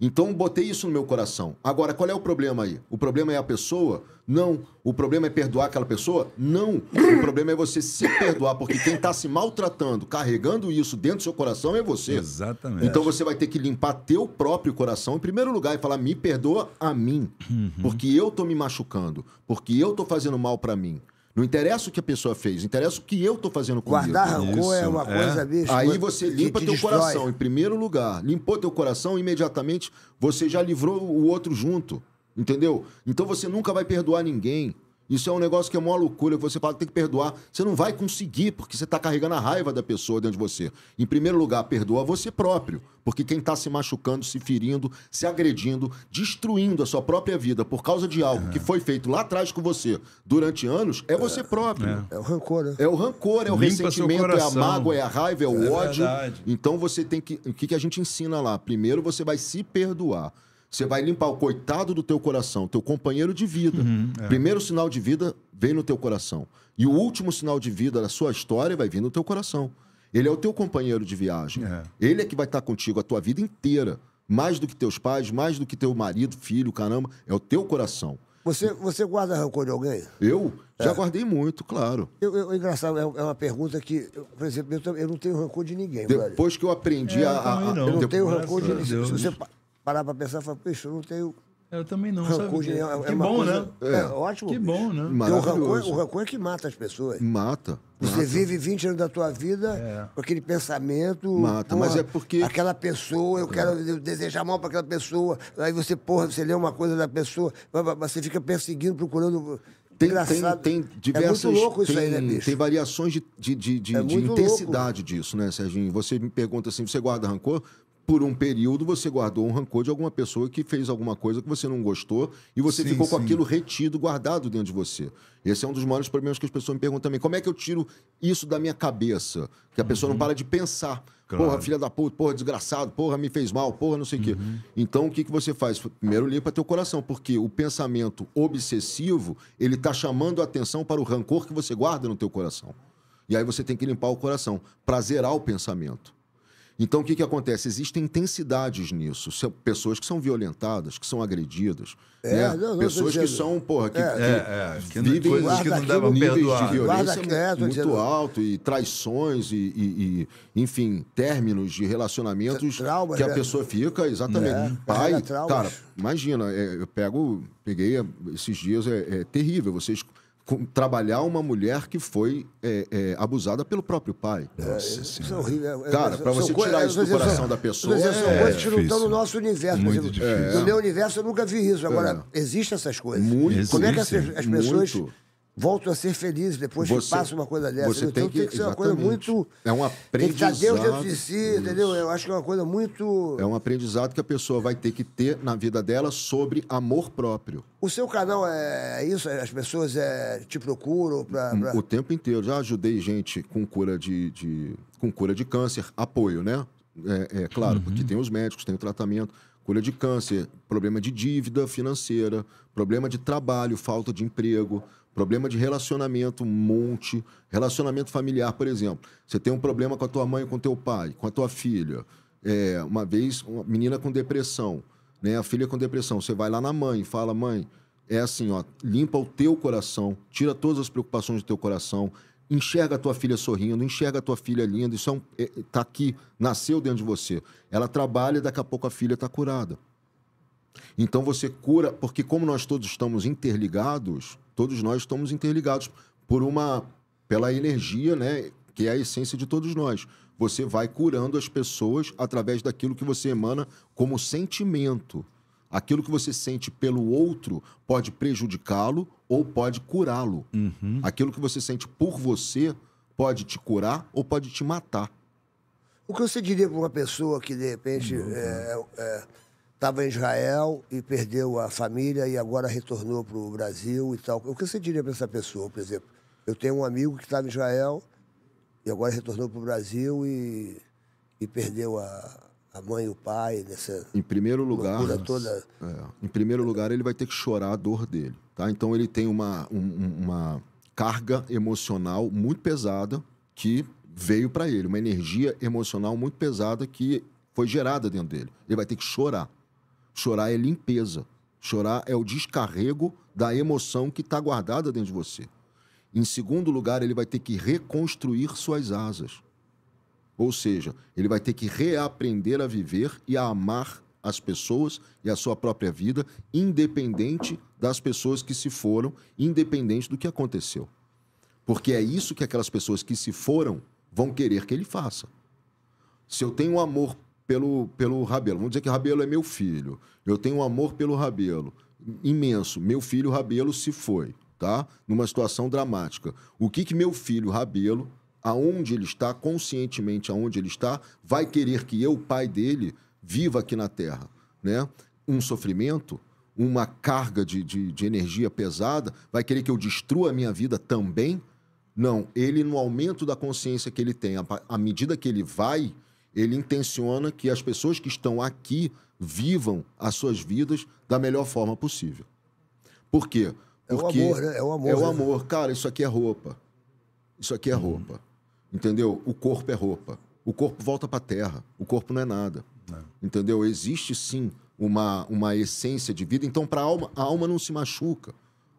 [SPEAKER 4] Então botei isso no meu coração. Agora, qual é o problema aí? O problema é a pessoa? Não. O problema é perdoar aquela pessoa? Não. O problema é você se perdoar, porque quem está se maltratando, carregando isso dentro do seu coração é você.
[SPEAKER 1] Exatamente. Então
[SPEAKER 4] você vai ter que limpar teu próprio coração em primeiro lugar e falar: me perdoa a mim, uhum. porque eu tô me machucando, porque eu tô fazendo mal para mim. Não interessa o que a pessoa fez, interessa o que eu tô fazendo comigo. Guardar rancor é uma coisa, é. bicho. Aí você limpa te teu destrói. coração, em primeiro lugar. Limpou teu coração, imediatamente você já livrou o outro junto. Entendeu? Então você nunca vai perdoar ninguém. Isso é um negócio que é uma loucura. Você fala, tem que perdoar. Você não vai conseguir, porque você está carregando a raiva da pessoa dentro de você. Em primeiro lugar, perdoa você próprio. Porque quem está se machucando, se ferindo, se agredindo, destruindo a sua própria vida por causa de algo uhum. que foi feito lá atrás com você durante anos, é você é, próprio. É, é o rancor, né? É o rancor, é o Limpa ressentimento, é a mágoa, é a raiva, é o é ódio. Verdade. Então você tem que. O que a gente ensina lá? Primeiro você vai se perdoar. Você vai limpar o coitado do teu coração, teu companheiro de vida. Uhum, é. Primeiro sinal de vida vem no teu coração. E o último sinal de vida da sua história vai vir no teu coração. Ele é o teu companheiro de viagem. É. Ele é que vai estar contigo a tua vida inteira. Mais do que teus pais, mais do que teu marido, filho, caramba. É o teu coração.
[SPEAKER 2] Você, você guarda rancor de alguém?
[SPEAKER 4] Eu? Já é. guardei muito, claro.
[SPEAKER 2] Eu, eu, engraçado, é, é uma pergunta que, eu, por exemplo, eu, eu, não tenho rancor de ninguém. Depois que eu aprendi é, a, a, Eu não, eu não tenho rancor de ninguém parar para pensar e falar, isso eu não tenho. Eu também não, rancor, sabe? É, é que bom, coisa, né? É, é ótimo. Que bom, né? O rancor, o rancor é que mata as pessoas. Mata. Você mata. vive 20 anos da tua vida é. com aquele pensamento. Mata, mas é porque. Aquela pessoa, eu quero desejar mal para aquela pessoa. Aí você, porra, você lê uma coisa da pessoa, você fica perseguindo, procurando. Uh, tem, Engraçado. tem, tem diversas. É muito louco isso tem, aí, né, bicho? Tem
[SPEAKER 4] variações de, de, de, de, é de intensidade louco. disso, né, Serginho? Você me pergunta assim: você guarda rancor? por um período você guardou um rancor de alguma pessoa que fez alguma coisa que você não gostou e você sim, ficou com aquilo retido, guardado dentro de você. Esse é um dos maiores problemas que as pessoas me perguntam também. Como é que eu tiro isso da minha cabeça? Que a pessoa uhum. não para de pensar. Claro. Porra, filha da puta, porra, desgraçado, porra, me fez mal, porra, não sei o uhum. quê. Então, o que, que você faz? Primeiro, limpa teu coração, porque o pensamento obsessivo, ele tá chamando a atenção para o rancor que você guarda no teu coração. E aí você tem que limpar o coração, pra zerar o pensamento. Então, o que, que acontece? Existem intensidades nisso. São pessoas que são violentadas, que são agredidas. É, né? não, não, pessoas que são, porra, que, é, que, é, é vivem coisas que não dava perdoar. de violência quieto, né? muito dizendo... alto e traições e, e, e, enfim, términos de relacionamentos Trauma, que a é. pessoa fica, exatamente. É, Pai, cara, imagina, eu pego, peguei esses dias, é terrível. Vocês com, trabalhar uma mulher que foi é, é, abusada pelo próprio pai. Nossa
[SPEAKER 2] é, é, é, é Cara, para você tirar isso do coração são, da pessoa. Dizer, coisas que não estão no nosso universo. Muito no meu universo eu nunca vi isso. Agora, é. existem essas coisas. Muito. Como é que essas, as pessoas. Muito volto a ser feliz depois você, que passa uma coisa dessa. Você então tem que, tem que ser uma coisa muito. É um aprendizado. Tem que estar Deus dentro de si, isso. entendeu? Eu acho que é uma coisa muito. É
[SPEAKER 4] um aprendizado que a pessoa vai ter que ter na vida dela sobre amor próprio.
[SPEAKER 2] O seu canal é isso? As pessoas é, te procuram para. Hum, pra...
[SPEAKER 4] O tempo inteiro. Já ajudei gente com cura de, de com cura de câncer, apoio, né? É, é claro, uhum. porque tem os médicos, tem o tratamento cura de câncer, problema de dívida financeira, problema de trabalho, falta de emprego, Problema de relacionamento, um monte. Relacionamento familiar, por exemplo. Você tem um problema com a tua mãe, com teu pai, com a tua filha. É, uma vez, uma menina com depressão, né? A filha com depressão. Você vai lá na mãe, fala, mãe, é assim, ó, limpa o teu coração, tira todas as preocupações do teu coração, enxerga a tua filha sorrindo, enxerga a tua filha linda, isso é um, é, tá aqui, nasceu dentro de você. Ela trabalha, daqui a pouco a filha está curada. Então você cura, porque como nós todos estamos interligados, todos nós estamos interligados por uma pela energia, né, que é a essência de todos nós. Você vai curando as pessoas através daquilo que você emana como sentimento. Aquilo que você sente pelo outro pode prejudicá-lo ou pode curá-lo. Uhum. Aquilo que você sente por você pode te curar ou pode te matar.
[SPEAKER 2] O que você diria para uma pessoa que, de repente, uhum. é, é estava em Israel e perdeu a família e agora retornou para o Brasil e tal. O que você diria para essa pessoa, por exemplo? Eu tenho um amigo que estava tá em Israel e agora retornou para o Brasil e, e perdeu a, a mãe e o pai nessa em primeiro lugar toda
[SPEAKER 4] é, em primeiro lugar ele vai ter que chorar a dor dele tá então ele tem uma um, uma carga emocional muito pesada que veio para ele uma energia emocional muito pesada que foi gerada dentro dele ele vai ter que chorar Chorar é limpeza. Chorar é o descarrego da emoção que está guardada dentro de você. Em segundo lugar, ele vai ter que reconstruir suas asas. Ou seja, ele vai ter que reaprender a viver e a amar as pessoas e a sua própria vida, independente das pessoas que se foram, independente do que aconteceu. Porque é isso que aquelas pessoas que se foram vão querer que ele faça. Se eu tenho amor pelo, pelo Rabelo. Vamos dizer que Rabelo é meu filho. Eu tenho um amor pelo Rabelo imenso. Meu filho Rabelo se foi, tá? Numa situação dramática. O que que meu filho Rabelo, aonde ele está, conscientemente aonde ele está, vai querer que eu, pai dele, viva aqui na Terra, né? Um sofrimento, uma carga de, de, de energia pesada, vai querer que eu destrua a minha vida também? Não, ele no aumento da consciência que ele tem, à medida que ele vai ele intenciona que as pessoas que estão aqui vivam as suas vidas da melhor forma possível. Por quê? Porque é o amor, né? É o amor. É o né? amor. Né? Cara, isso aqui é roupa. Isso aqui é uhum. roupa. Entendeu? O corpo é roupa. O corpo volta para a terra. O corpo não é nada. Não. É. Entendeu? Existe sim uma, uma essência de vida. Então, para a alma, a alma não se machuca.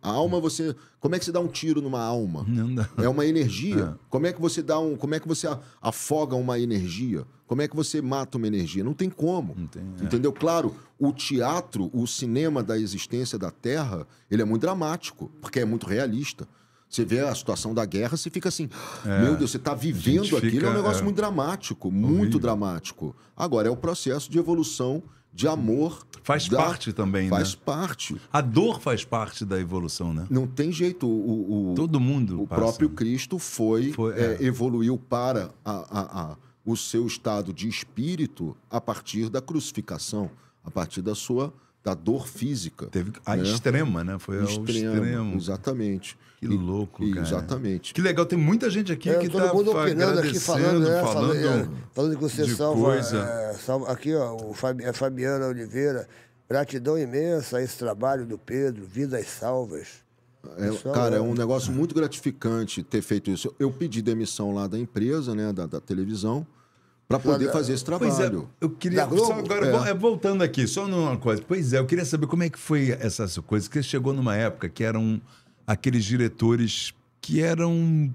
[SPEAKER 4] A alma, você. Como é que se dá um tiro numa alma? Não dá. É uma energia. É. Como é que você dá um. Como é que você afoga uma energia? Como é que você mata uma energia? Não tem como. Não tem, é. Entendeu? Claro, o teatro, o cinema da existência da Terra, ele é muito dramático, porque é muito realista. Você vê a situação da guerra, você fica assim, é, meu Deus, você está vivendo aquilo, fica, é um negócio é, muito dramático, muito horrível. dramático. Agora, é o processo de evolução de amor. Faz da, parte
[SPEAKER 1] também, faz né? parte. A dor faz parte da evolução, né? Não tem jeito. O, o Todo mundo. O passa. próprio
[SPEAKER 4] Cristo foi, foi é, é. evoluiu para a, a, a, o seu estado de espírito a partir da crucificação, a partir da sua da dor física. Teve a né? extrema, né? Foi extremo, ao extremo. Exatamente. Que louco, e, cara. Exatamente.
[SPEAKER 1] Que legal, tem muita gente
[SPEAKER 4] aqui é, que está opinando aqui, falando, é, falando, é,
[SPEAKER 2] falando que você salva, é, salva, Aqui, ó, o Fabi, a é Fabiana Oliveira. Gratidão imensa a esse trabalho do Pedro, vidas salvas.
[SPEAKER 4] É, é cara, é um negócio muito gratificante ter feito isso. Eu pedi demissão lá da empresa, né, da, da televisão,
[SPEAKER 1] para poder fazer esse é, trabalho. É, eu queria só agora é. voltando aqui, só numa coisa. Pois é, eu queria saber como é que foi essa coisa, que chegou numa época que era um aqueles diretores que eram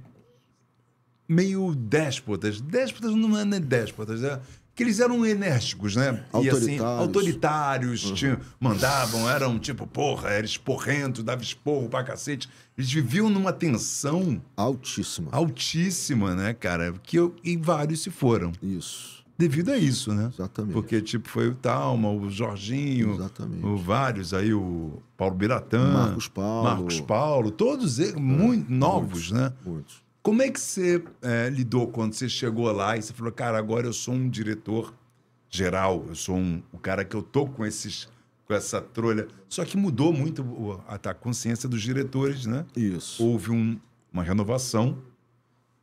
[SPEAKER 1] meio déspotas. Déspotas não é nem déspotas, é que eles eram enérgicos, né? Autoritários. E assim, autoritários, uhum. tinham, mandavam, eram tipo, porra, era esporrento, dava esporro pra cacete. Eles viviam numa tensão... Altíssima. Altíssima, né, cara? Que eu, e vários se foram. Isso devido a isso, né? Exatamente. Porque, tipo, foi o Talma, o Jorginho, Exatamente. o vários, aí o Paulo Biratã, Marcos Paulo, Marcos Paulo todos eles, é, muito novos, muitos, né? Muitos. Como é que você é, lidou quando você chegou lá e você falou, cara, agora eu sou um diretor geral, eu sou um, o cara que eu tô com esses com essa trolha. Só que mudou muito a, a consciência dos diretores, né? Isso. Houve um, uma renovação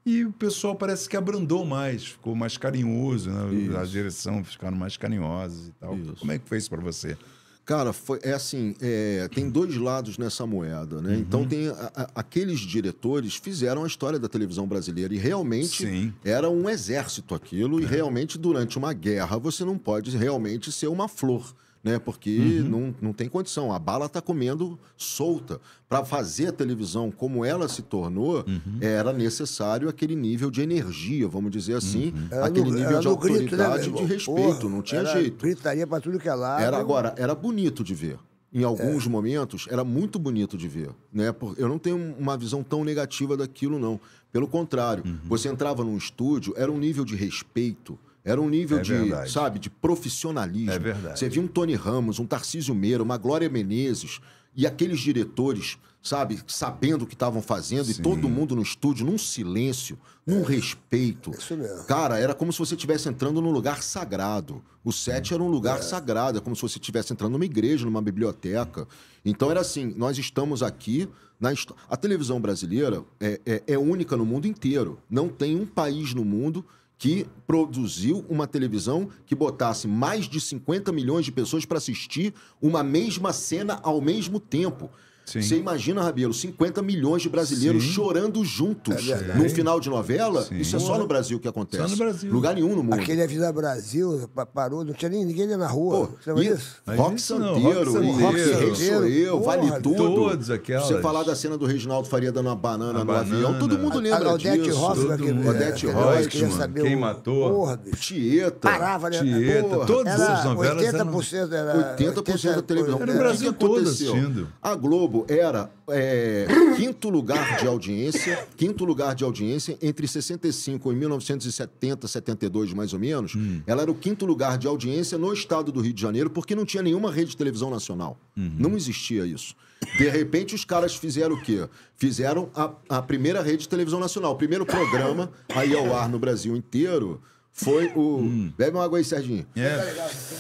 [SPEAKER 1] e o pessoal parece que abrandou mais, ficou mais carinhoso, né? a direção ficaram mais carinhosas e tal. Isso. Como é que foi isso para você? Cara,
[SPEAKER 4] foi, é assim, é, tem dois lados nessa moeda, né? Uhum. Então tem a, a, aqueles diretores fizeram a história da televisão brasileira e realmente Sim. era um exército aquilo é. e realmente durante uma guerra você não pode realmente ser uma flor né? Porque uhum. não, não tem condição. A bala está comendo solta. Para fazer a televisão como ela se tornou, uhum. era necessário aquele nível de energia, vamos dizer assim, uhum. aquele no, nível de né, autoridade e né, de respeito. Porra, não tinha jeito.
[SPEAKER 2] Gritaria para tudo que é lá. Era, agora,
[SPEAKER 4] era bonito de ver em alguns é. momentos, era muito bonito de ver. Né? Eu não tenho uma visão tão negativa daquilo, não. Pelo contrário, uhum. você entrava num estúdio, era um nível de respeito, era um nível é de, verdade. sabe, de profissionalismo. É verdade. Você via um Tony Ramos, um Tarcísio Meira, uma Glória Menezes e aqueles diretores, sabe, sabendo o que estavam fazendo Sim. e todo mundo no estúdio num silêncio, num é. respeito. É isso mesmo. Cara, era como se você estivesse entrando num lugar sagrado. O set é. era um lugar é. sagrado, é como se você estivesse entrando numa igreja, numa biblioteca. Então era assim, nós estamos aqui na a televisão brasileira é, é, é, única no mundo inteiro. Não tem um país no mundo que produziu uma televisão que botasse mais de 50 milhões de pessoas para assistir uma mesma cena ao mesmo tempo. Sim. Você imagina, Rabelo, 50 milhões de brasileiros Sim. chorando juntos é num final de novela? Sim. Isso é só no Brasil que acontece. Só no Brasil. Lugar nenhum no mundo. Aquele
[SPEAKER 2] Avisa Brasil parou, não tinha ninguém na rua. Pô, isso? Rock Santeiro, Rock Rei Sou Eu, Vale Tudo. aquelas. Você falar da cena do Reginaldo Faria dando uma banana
[SPEAKER 4] a no banana. avião, todo mundo lembra a, a Odete disso. que todo mundo. Odete Hoffman, quem
[SPEAKER 2] matou. Porra,
[SPEAKER 4] Tieta. Parava, né? Tieta, todas era as novelas 80% eram... 80% da televisão. Era no Brasil todo assistindo. A Globo Globo era é, quinto lugar de audiência, quinto lugar de audiência entre 65 e 1970, 72 mais ou menos. Hum. Ela era o quinto lugar de audiência no estado do Rio de Janeiro porque não tinha nenhuma rede de televisão nacional. Uhum. Não existia isso. De repente os caras fizeram o quê? Fizeram a, a primeira rede de televisão nacional, o primeiro programa aí ao ar no Brasil inteiro. Foi o. Hum. Bebe uma água aí, Serginho.
[SPEAKER 2] É.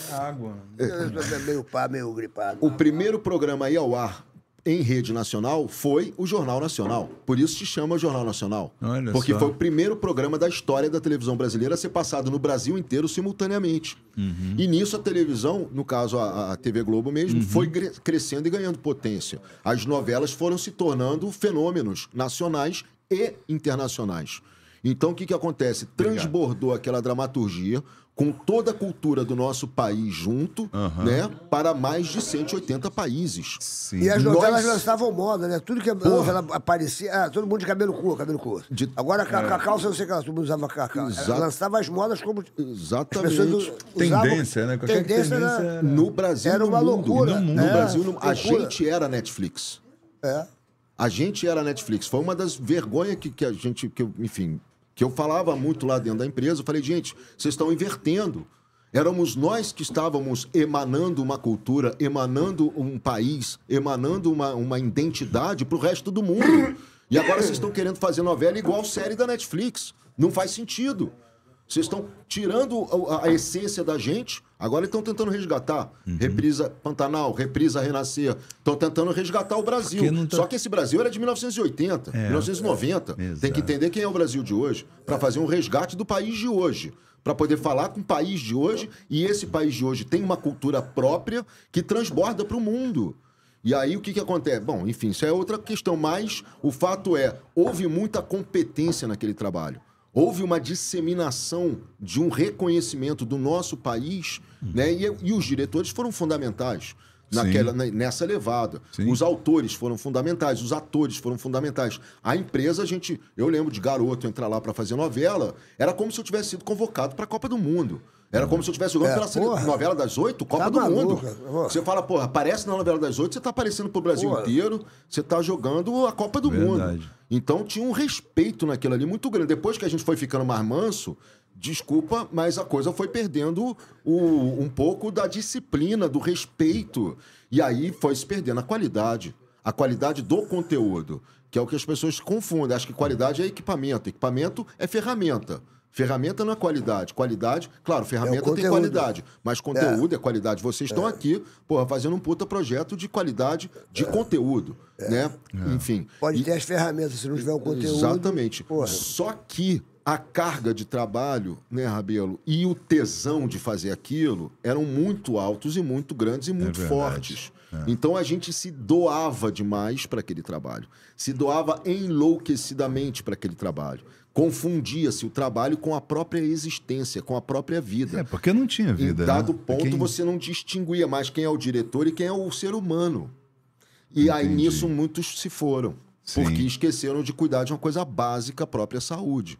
[SPEAKER 2] Tá água. É. É, é. Meio pá, meio gripado.
[SPEAKER 4] O primeiro programa aí ao ar em rede nacional foi o Jornal Nacional. Por isso se chama Jornal Nacional.
[SPEAKER 1] Olha porque só. foi o
[SPEAKER 4] primeiro programa da história da televisão brasileira a ser passado no Brasil inteiro simultaneamente. Uhum. E nisso a televisão, no caso a, a TV Globo mesmo, uhum. foi crescendo e ganhando potência. As novelas foram se tornando fenômenos nacionais e internacionais. Então, o que, que acontece? Transbordou Obrigado. aquela dramaturgia, com toda a cultura do nosso país junto, uhum. né? Para mais de
[SPEAKER 2] 180 países. Sim. E as novelas Nós... lançavam moda, né? Tudo que Porra. aparecia, ah, todo mundo de cabelo curto, cabelo curto. De... Agora é. a calça, não sei o que ela, todo mundo usava calça. Exato. lançava as modas como Exatamente. As usavam... tendência, né? Qualquer tendência, tendência era... no Brasil era uma no mundo. loucura.
[SPEAKER 4] No, é, Brasil, no... a é, gente era Netflix. É. A gente era Netflix. Foi uma das vergonhas que, que a gente, que, enfim, que eu falava muito lá dentro da empresa, eu falei, gente, vocês estão invertendo. Éramos nós que estávamos emanando uma cultura, emanando um país, emanando uma, uma identidade para o resto do mundo. E agora vocês estão querendo fazer novela igual série da Netflix. Não faz sentido. Vocês estão tirando a, a essência da gente Agora estão tentando resgatar. Uhum. Reprisa Pantanal, reprisa Renascer. Estão tentando resgatar o Brasil. Tá... Só que esse Brasil era de 1980, é, 1990. É, Tem que entender quem é o Brasil de hoje para fazer um resgate do país de hoje para poder falar com o país de hoje e esse país de hoje tem uma cultura própria que transborda para o mundo. E aí o que, que acontece? Bom, enfim, isso é outra questão, mas o fato é, houve muita competência naquele trabalho. Houve uma disseminação de um reconhecimento do nosso país Uhum. Né? E, e, os diretores foram fundamentais naquela, nessa levada. Sim. Os autores foram fundamentais, os atores foram fundamentais. A empresa, a gente. Eu lembro de garoto entrar lá para fazer novela, era como se eu tivesse sido convocado para a Copa do Mundo. Era uhum. como se eu tivesse jogando é, pela porra, novela das oito, Copa tá do maluca, Mundo. Porra. Você fala, porra, aparece na novela das oito, você tá aparecendo pro Brasil porra. inteiro, você tá jogando a Copa do Verdade. Mundo. Então tinha um respeito naquilo ali muito grande. Depois que a gente foi ficando mais manso, desculpa, mas a coisa foi perdendo o, um pouco da disciplina, do respeito. E aí foi se perdendo a qualidade. A qualidade do conteúdo, que é o que as pessoas confundem. Acho que qualidade é equipamento. Equipamento é ferramenta. Ferramenta não é qualidade. Qualidade, claro, é ferramenta é tem qualidade, mas conteúdo é, é qualidade. Vocês estão é. aqui, porra, fazendo um puta projeto de qualidade de é. conteúdo, né? Enfim. Pode e... ter as ferramentas, se não tiver o conteúdo. Exatamente. Porra. Só que a carga de trabalho, né, Rabelo, e o tesão de fazer aquilo eram muito altos e muito grandes e é muito é fortes. É. Então a gente se doava demais para aquele trabalho, se doava enlouquecidamente para aquele trabalho. Confundia-se o trabalho com a própria existência, com a própria vida. É, porque não tinha vida. Em né? dado né? ponto, quem... você não distinguia mais quem é o diretor e quem é o ser humano. E Entendi. aí nisso muitos se foram, Sim. porque esqueceram de cuidar de uma coisa básica, a própria saúde.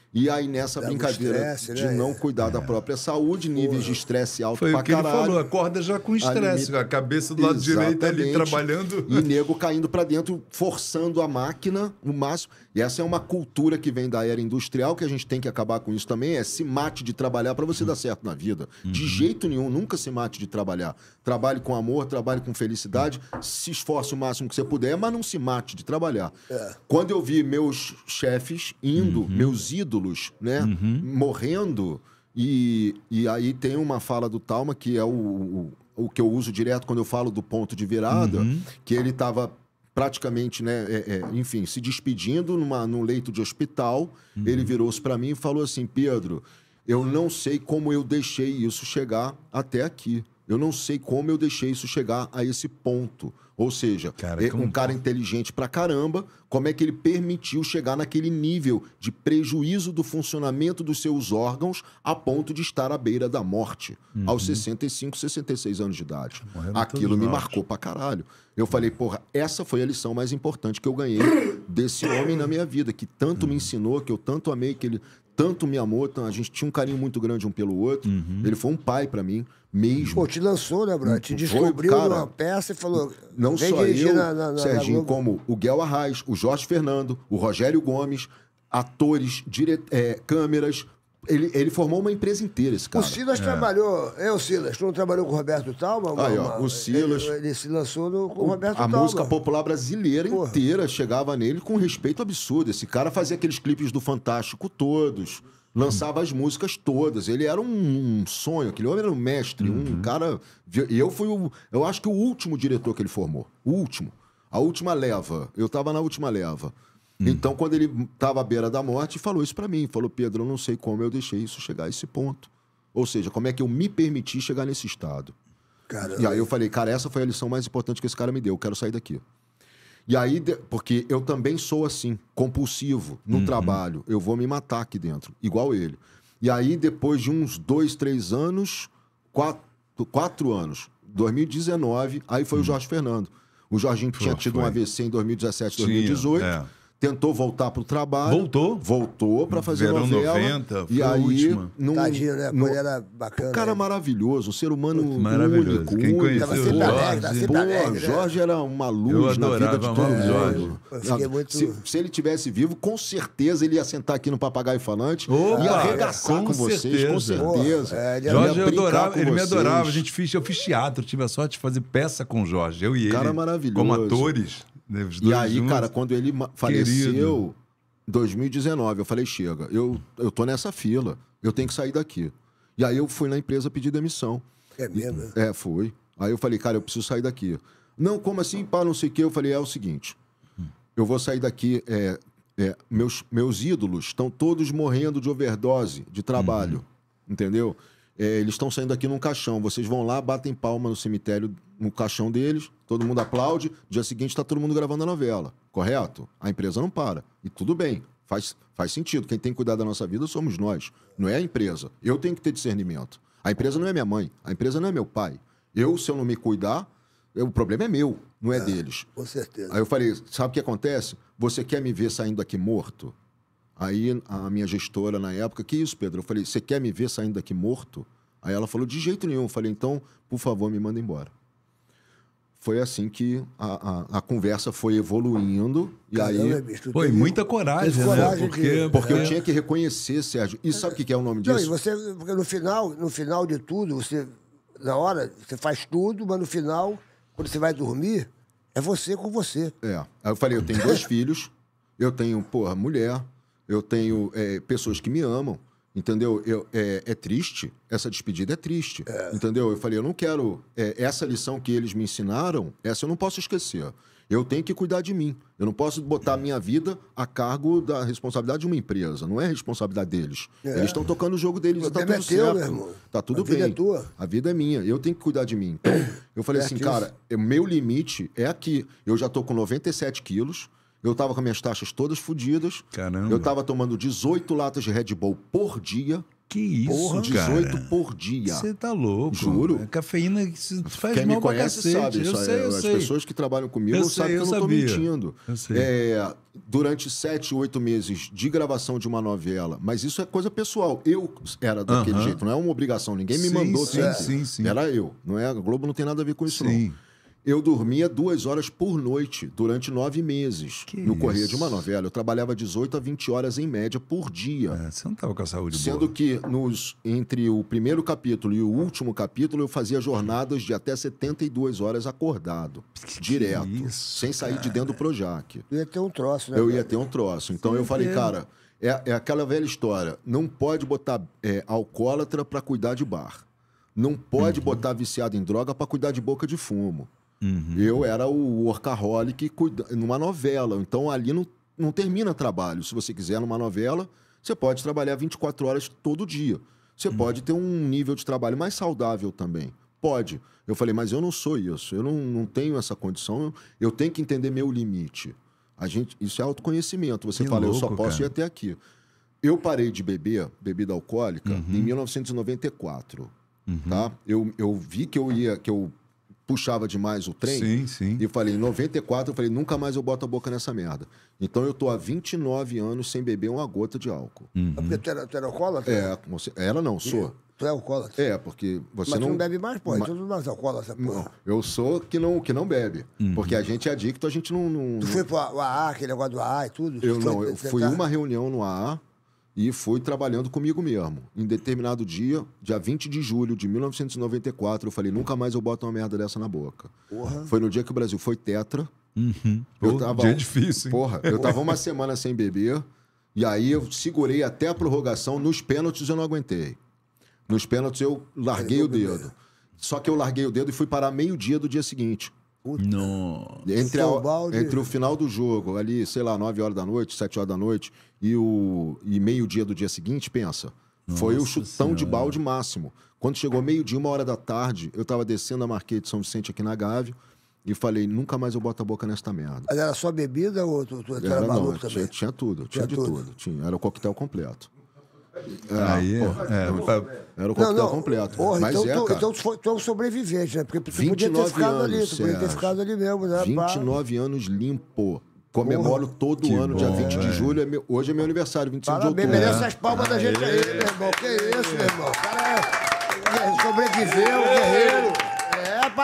[SPEAKER 4] E aí, nessa Dá brincadeira estresse, de né? não cuidar é. da própria saúde, níveis Porra. de estresse alto Foi pra o que caralho. ele falou,
[SPEAKER 1] acorda já com estresse, a, cabeça do lado direito ali trabalhando. E
[SPEAKER 4] nego caindo para dentro, forçando a máquina o máximo. E essa é uma cultura que vem da era industrial, que a gente tem que acabar com isso também, é se mate de trabalhar para você uhum. dar certo na vida. Uhum. De jeito nenhum, nunca se mate de trabalhar. Trabalhe com amor, trabalhe com felicidade, se esforce o máximo que você puder, mas não se mate de trabalhar. É. Quando eu vi meus chefes indo, uhum. meus ídolos, ídolos, né? Uhum. Morrendo. E, e aí tem uma fala do Talma, que é o, o, o, que eu uso direto quando eu falo do ponto de virada, uhum. que ele estava praticamente, né, é, é, enfim, se despedindo numa, num leito de hospital. Uhum. Ele virou-se para mim e falou assim: Pedro, eu não sei como eu deixei isso chegar até aqui. Eu não sei como eu deixei isso chegar a esse ponto. Ou seja, cara, é um como... cara inteligente pra caramba, como é que ele permitiu chegar naquele nível de prejuízo do funcionamento dos seus órgãos a ponto de estar à beira da morte, uhum. aos 65, 66 anos de idade? Tá Aquilo me marcou pra caralho. Eu falei, porra, essa foi a lição mais importante que eu ganhei desse homem na minha vida, que tanto uhum. me ensinou, que eu tanto amei, que ele tanto me amou, a gente tinha um carinho muito grande um pelo outro. Uhum. Ele foi um pai para mim, mesmo. Pô, te lançou, né, Bruno? Te descobriu foi, cara, numa
[SPEAKER 2] peça e falou. Não só eu, na, na, Serginho, na
[SPEAKER 4] como o Guel Arraes, o Jorge Fernando, o Rogério Gomes, atores, dire... É, câmeras, ele, ele formou uma empresa inteira, esse cara. O Silas é.
[SPEAKER 2] trabalhou. É, o Silas. Tu não trabalhou com o Roberto Talma? Aí, ó, o Silas. Ele, ele se lançou no, com o Roberto a Talma. A música
[SPEAKER 4] popular brasileira Porra. inteira chegava nele com respeito absurdo. Esse cara fazia aqueles clipes do Fantástico todos. Lançava hum. as músicas todas. Ele era um, um, sonho. Aquele homem era um mestre, uhum. um cara. E eu fui o. Eu acho que o último diretor que ele formou. O último. A última leva. Eu tava na última leva. Hum. Então, quando ele estava à beira da morte, falou isso para mim. Falou, Pedro, eu não sei como eu deixei isso chegar a esse ponto. Ou seja, como é que eu me permiti chegar nesse estado. Caramba. E aí eu falei, cara, essa foi a lição mais importante que esse cara me deu. Eu quero sair daqui. E aí, porque eu também sou assim, compulsivo no uhum. trabalho. Eu vou me matar aqui dentro, igual ele. E aí, depois de uns dois, três anos, quatro, quatro anos, 2019, aí foi uhum. o hum. Jorge Fernando. O Jorginho Pô, tinha tido foi. um AVC em 2017, 2018. Sim, é tentou voltar para o trabalho. Voltou? Voltou para fazer Verão novela. 90, e aí, última. Num, Tadinho, né? Num, era bacana. Um cara aí. Né? maravilhoso, um ser humano maravilhoso. único. Quem conhece o Jorge. Pô, né? Jorge era uma luz na vida de todo mundo. É, muito... se, se, ele tivesse vivo, com certeza ele ia sentar aqui no Papagaio Falante e ia arregaçar com, com vocês, certeza. com certeza. Pô, é, ele Jorge eu adorava, ele vocês. me adorava. A
[SPEAKER 1] gente fiz, eu fiz teatro, tive a sorte de fazer peça com o Jorge, eu e ele. Cara maravilhoso. Como atores. Né? e aí, juntos, cara, quando ele faleceu, querido.
[SPEAKER 4] 2019, eu falei, chega, eu, eu tô nessa fila, eu tenho que sair daqui. E aí eu fui na empresa pedir demissão. É mesmo? É, foi. Aí eu falei, cara, eu preciso sair daqui. Não, como assim, para não sei o quê? Eu falei, é o seguinte, eu vou sair daqui, é, é, meus, meus ídolos estão todos morrendo de overdose, de trabalho, uhum. entendeu? é, eles estão saindo aqui num caixão. Vocês vão lá, batem palma no cemitério, no caixão deles, todo mundo aplaude. dia seguinte está todo mundo gravando a novela, correto? A empresa não para. E tudo bem, faz, faz sentido. Quem tem que cuidar da nossa vida somos nós, não é a empresa. Eu tenho que ter discernimento. A empresa não é minha mãe, a empresa não é meu pai. Eu, se eu não me cuidar, eu, o problema é meu, não é, é deles.
[SPEAKER 2] Com certeza. Aí eu
[SPEAKER 4] falei: sabe o que acontece? Você quer me ver saindo aqui morto? Aí a minha gestora na época, que isso, Pedro? Eu falei, você quer me ver saindo daqui morto? Aí ela falou, de jeito nenhum. Eu falei, então, por favor, me manda embora. Foi assim que a, a, a conversa foi evoluindo. E aí. É foi muita coragem, né? coragem né? Porque, porque é. eu tinha que reconhecer, Sérgio. E sabe o que, é o nome disso? Não, você,
[SPEAKER 2] porque no final, no final de tudo, você, na hora, você faz tudo, mas no final, quando você vai dormir, é você com você.
[SPEAKER 4] É. Aí eu falei, eu tenho dois filhos, eu tenho, porra, mulher, eu tenho é, pessoas que me amam, entendeu? Eu, é, é, triste, essa despedida é triste, é. entendeu? Eu falei, eu não quero. É, essa lição que eles me ensinaram, essa eu não posso esquecer. Eu tenho que cuidar de mim. Eu não posso botar a minha vida a cargo da responsabilidade de uma empresa. Não é responsabilidade deles. É. Eles estão tocando o jogo deles. Está tudo é certo. meu tá tudo a bem. Vida é tua. A vida é minha. Eu tenho que cuidar de mim. Então, eu falei é assim, cara, meu limite é aqui. Eu já tô com 97 quilos. Eu tava com minhas taxas todas fodidas. Caramba. Eu tava tomando 18 latas de Red Bull por dia. Que isso, Porra, 18 cara. por dia. Você tá
[SPEAKER 1] louco. Juro. É cafeína que faz Quem mal me conhece pra cacete. sabe. Eu sei, eu As sei. pessoas que
[SPEAKER 4] trabalham comigo sabem que eu não tô mentindo. Eu sei. É, durante sete, oito meses de gravação de uma novela, mas isso é coisa pessoal. Eu era daquele uh -huh. jeito, não é uma obrigação. Ninguém me sim, mandou. Sim, sim, sim. Era eu. Não é, a Globo não tem nada a ver com isso, sim. não eu dormia duas horas por noite durante nove meses que no Correio de uma Novela. Eu trabalhava 18 a 20 horas em média por dia. É, você não estava com a saúde Sendo boa. que nos, entre o primeiro capítulo e o último capítulo, eu fazia jornadas de até 72 horas acordado, que direto, que é isso, sem sair cara. de dentro do Projac.
[SPEAKER 2] Eu ia ter um troço, né? Eu ia ter
[SPEAKER 4] um troço. Então eu falei, é. cara, é, é, aquela velha história. Não pode botar é, alcoólatra para cuidar de bar. Não pode uhum. botar viciado em droga para cuidar de boca de fumo. Uhum. Eu era o workaholic cuida... numa novela. Então ali não, não termina trabalho. Se você quiser, numa novela, você pode trabalhar 24 horas todo dia. Você uhum. pode ter um nível de trabalho mais saudável também. Pode. Eu falei, mas eu não sou isso. Eu não, não tenho essa condição. Eu, eu tenho que entender meu limite. A gente, isso é autoconhecimento. Você que fala, louco, eu só posso cara. ir até aqui. Eu parei de beber bebida alcoólica uhum. em 1994. Uhum. Tá? Eu, eu vi que eu ia, que eu puxava demais o trem. Sim, sim. E falei, em 94, eu falei, nunca mais eu boto a boca nessa merda. Então eu tô há 29 anos sem beber uma gota de álcool. Uhum. É porque tu era, tu era alcoólatra? É, você, era não, sou. E, tu é alcoólatra? É, porque você Mas não... Mas não bebe mais, pô. Mas... Então
[SPEAKER 2] tu não é alcoólatra, pô. Não,
[SPEAKER 4] eu sou que não, que não bebe. Uhum. Porque a gente é adicto, a gente não... não tu
[SPEAKER 2] foi pro AA, aquele negócio do AA e tudo? Eu não, eu fui uma
[SPEAKER 4] reunião no AA e fui trabalhando comigo mesmo. Em determinado dia, dia 20 de julho de 1994, eu falei: nunca mais eu boto uma merda dessa na boca. Porra. Foi no dia que o Brasil foi tetra. Uhum. Eu tava, dia difícil. Hein? Porra, eu tava uma semana sem beber. E aí eu segurei até a prorrogação. Nos pênaltis eu não aguentei. Nos pênaltis eu larguei o dedo. Só que eu larguei o dedo e fui parar meio-dia do dia seguinte. Puta. Entre, a, entre o final do jogo, ali, sei lá, 9 horas da noite, 7 horas da noite, e, o, e meio-dia do dia seguinte, pensa. Nossa foi o chutão senhora. de balde máximo. Quando chegou meio-dia, uma hora da tarde, eu tava descendo a Marquês de São Vicente aqui na Gávea e falei, nunca mais eu boto a boca nessa merda. Mas
[SPEAKER 2] era só bebida ou tu, tu era, era maluco não, também? Tinha,
[SPEAKER 4] tinha tudo, tinha, tinha de tudo. tudo. Tinha, era o coquetel completo. Aí, é, é, era o coquetel não, não. completo. Porra, mas então, é, tu, então
[SPEAKER 2] tu, foi, é um sobrevivente, né? Porque tu podia ter ficado anos, ali, tu podia ter ficado ali mesmo, né? 29
[SPEAKER 4] pá. anos limpo. Comemoro Porra, todo ano, bom, dia 20 véio. de julho. É meu, hoje é meu aniversário, 25 Parabéns, de outubro. Parabéns, merece as palmas da gente aí,
[SPEAKER 2] meu irmão. Que isso, meu irmão. O cara é, é, sobreviveu, guerreiro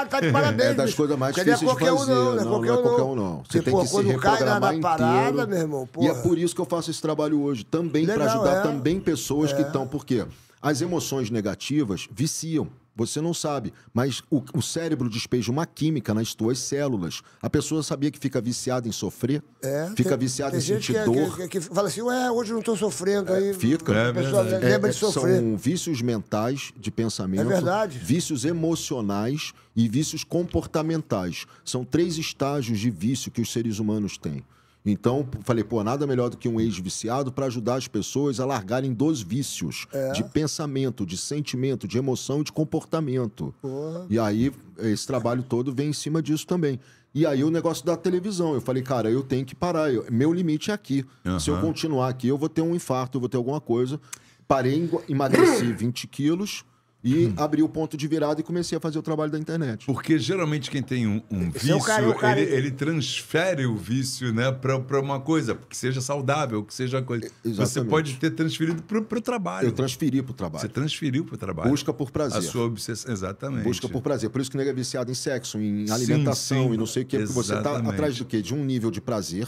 [SPEAKER 2] tá de parabéns. É das
[SPEAKER 4] coisas mais difíceis de fazer. Um, né? não, não, é qualquer um, não. Você tipo, tem que se reprogramar inteiro. Parada, meu irmão, E é por isso que eu faço esse trabalho hoje, também para ajudar é. também pessoas é. que estão... Por quê? As emoções negativas viciam. Você não sabe, mas o, o, cérebro despeja uma química nas tuas células. A pessoa sabia que fica viciada em sofrer?
[SPEAKER 2] É. Fica tem, viciada tem em sentir é, que, dor. Que, é, que, que, fala assim, ué, hoje não estou sofrendo. É, aí fica. É, é, lembra é, de sofrer. São
[SPEAKER 4] vícios mentais de pensamento. É verdade. Vícios emocionais e vícios comportamentais. São três estágios de vício que os seres humanos têm. Então, falei, pô, nada melhor do que um ex-viciado para ajudar as pessoas a largarem dos vícios é. de pensamento, de sentimento, de emoção e de comportamento. Porra. E aí, esse trabalho todo vem em cima disso também. E aí, o negócio da televisão. Eu falei, cara, eu tenho que parar. Eu, meu limite é aqui. Uhum. Se eu continuar aqui, eu vou ter um infarto, eu vou ter alguma coisa. Parei, emagreci 20 quilos. E hum. abri o ponto de virada e comecei a fazer o trabalho da internet.
[SPEAKER 1] Porque geralmente quem tem um, um é é vício, cara, cara... Ele, ele, transfere o vício né, para uma coisa, que seja saudável, que seja coisa. Exatamente. Você pode ter transferido para o trabalho. Eu transferi para o trabalho. Você transferiu para o trabalho.
[SPEAKER 2] Busca por prazer. A sua
[SPEAKER 1] obsessão, exatamente.
[SPEAKER 2] Busca
[SPEAKER 4] por prazer. Por isso que nega é viciado em
[SPEAKER 1] sexo, em
[SPEAKER 4] alimentação sim, sim. e não sei o que. Porque você está atrás de quê? De um nível de prazer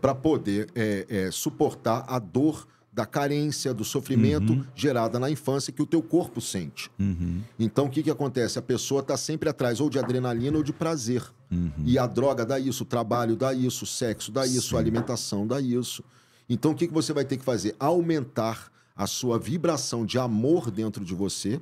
[SPEAKER 4] para poder é, é, suportar a dor da carência, do sofrimento uhum. gerada na infância que o teu corpo sente. Uhum. Então, o que, que acontece? A pessoa está sempre atrás ou de adrenalina ou de prazer. Uhum. E a droga dá isso, o trabalho dá isso, o sexo dá isso, Sim. a alimentação dá isso. Então, o que, que você vai ter que fazer? Aumentar a sua vibração de amor dentro de você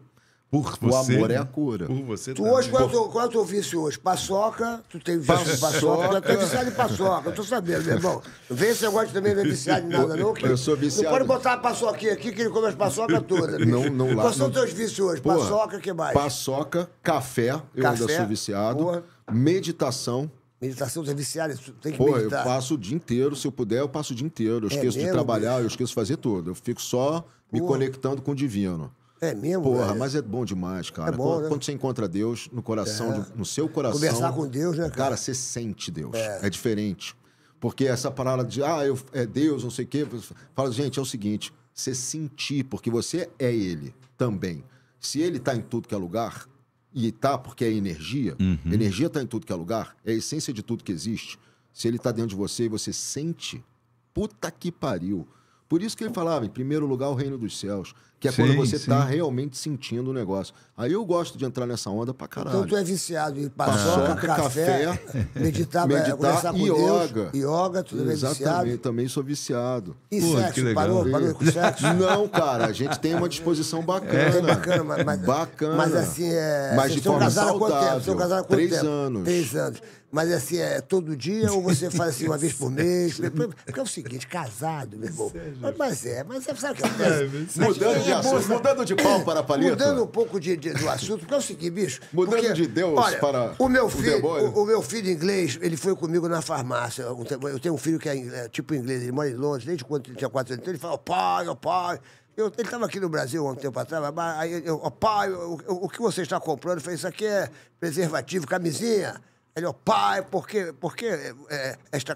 [SPEAKER 4] por você. O amor é a cura. Por você tu também. hoje, qual, é o teu,
[SPEAKER 2] qual é o teu vício hoje? Paçoca, tu tem vício paçoca. de paçoca, tu é tem viciado em paçoca, eu tô sabendo, meu irmão. Vê se eu gosto também de é viciado em nada, não? Que eu sou viciado. Não pode botar a paçoquinha aqui que ele come as paçoca todas. Não, não lá. Quais são os teus vícios hoje? Porra, paçoca, que mais?
[SPEAKER 4] Paçoca, café, eu café, ainda sou viciado. Porra.
[SPEAKER 2] Meditação. Meditação, você é viciado, tem que Pô, meditar. eu passo
[SPEAKER 4] o dia inteiro, se eu puder, eu passo o dia inteiro. Eu é esqueço mesmo, de trabalhar, bicho? eu esqueço de fazer tudo. Eu fico só me conectando com o divino. É mesmo? Porra, é. mas é bom demais, cara. É bom, quando, né? quando você encontra Deus no coração, é. no seu coração. Conversar com Deus, né, cara? Cara, você sente Deus. É, é diferente. Porque essa parada de, ah, eu, é Deus, não sei o quê. Fala, gente, é o seguinte, você sentir, porque você é Ele também. Se Ele tá em tudo que é lugar, e tá porque é energia, uhum. energia tá em tudo que é lugar, é a essência de tudo que existe. Se Ele tá dentro de você e você sente, puta que pariu. Por isso que ele falava, em primeiro lugar, o reino dos céus. Que é sim, quando você está realmente sentindo o negócio. Aí eu gosto de entrar nessa onda pra caralho. Então tu é
[SPEAKER 2] viciado em paçoca, ah. café, café, meditar, meditar e com yoga. Deus, yoga, tu é Exatamente, é viciado.
[SPEAKER 4] também sou viciado. E Pô, sexo, que legal. parou, parou com sexo? Não, cara, a gente tem uma disposição é. bacana. É, bacana, mas, mas, bacana. Mas assim, é... Mas de forma saudável. há quanto Três tempo? anos. Três
[SPEAKER 2] anos. Mas assim, é todo dia ou você faz assim uma vez por mês? Porque é o seguinte, casado, meu irmão. Mas, mas é, mas é, sabe o que é, acontece? É, Mudança de Mudando de pau para palito. Mudando um pouco de, de do assunto, porque é o seguinte, bicho. Mudando porque, de Deus olha, para o meu filho, o, o, meu filho inglês, ele foi comigo na farmácia. Eu tenho um filho que é, é tipo inglês, ele mora em Londres, desde quando ele tinha quatro anos. Então ele fala, oh, pai, oh, pai. Eu, ele estava aqui no Brasil há um tempo atrás, mas aí eu, oh, pai, o, o, que você está comprando? Eu falei, isso aqui é preservativo, camisinha. Ele, ó, oh, pai, porque, porque é, é, esta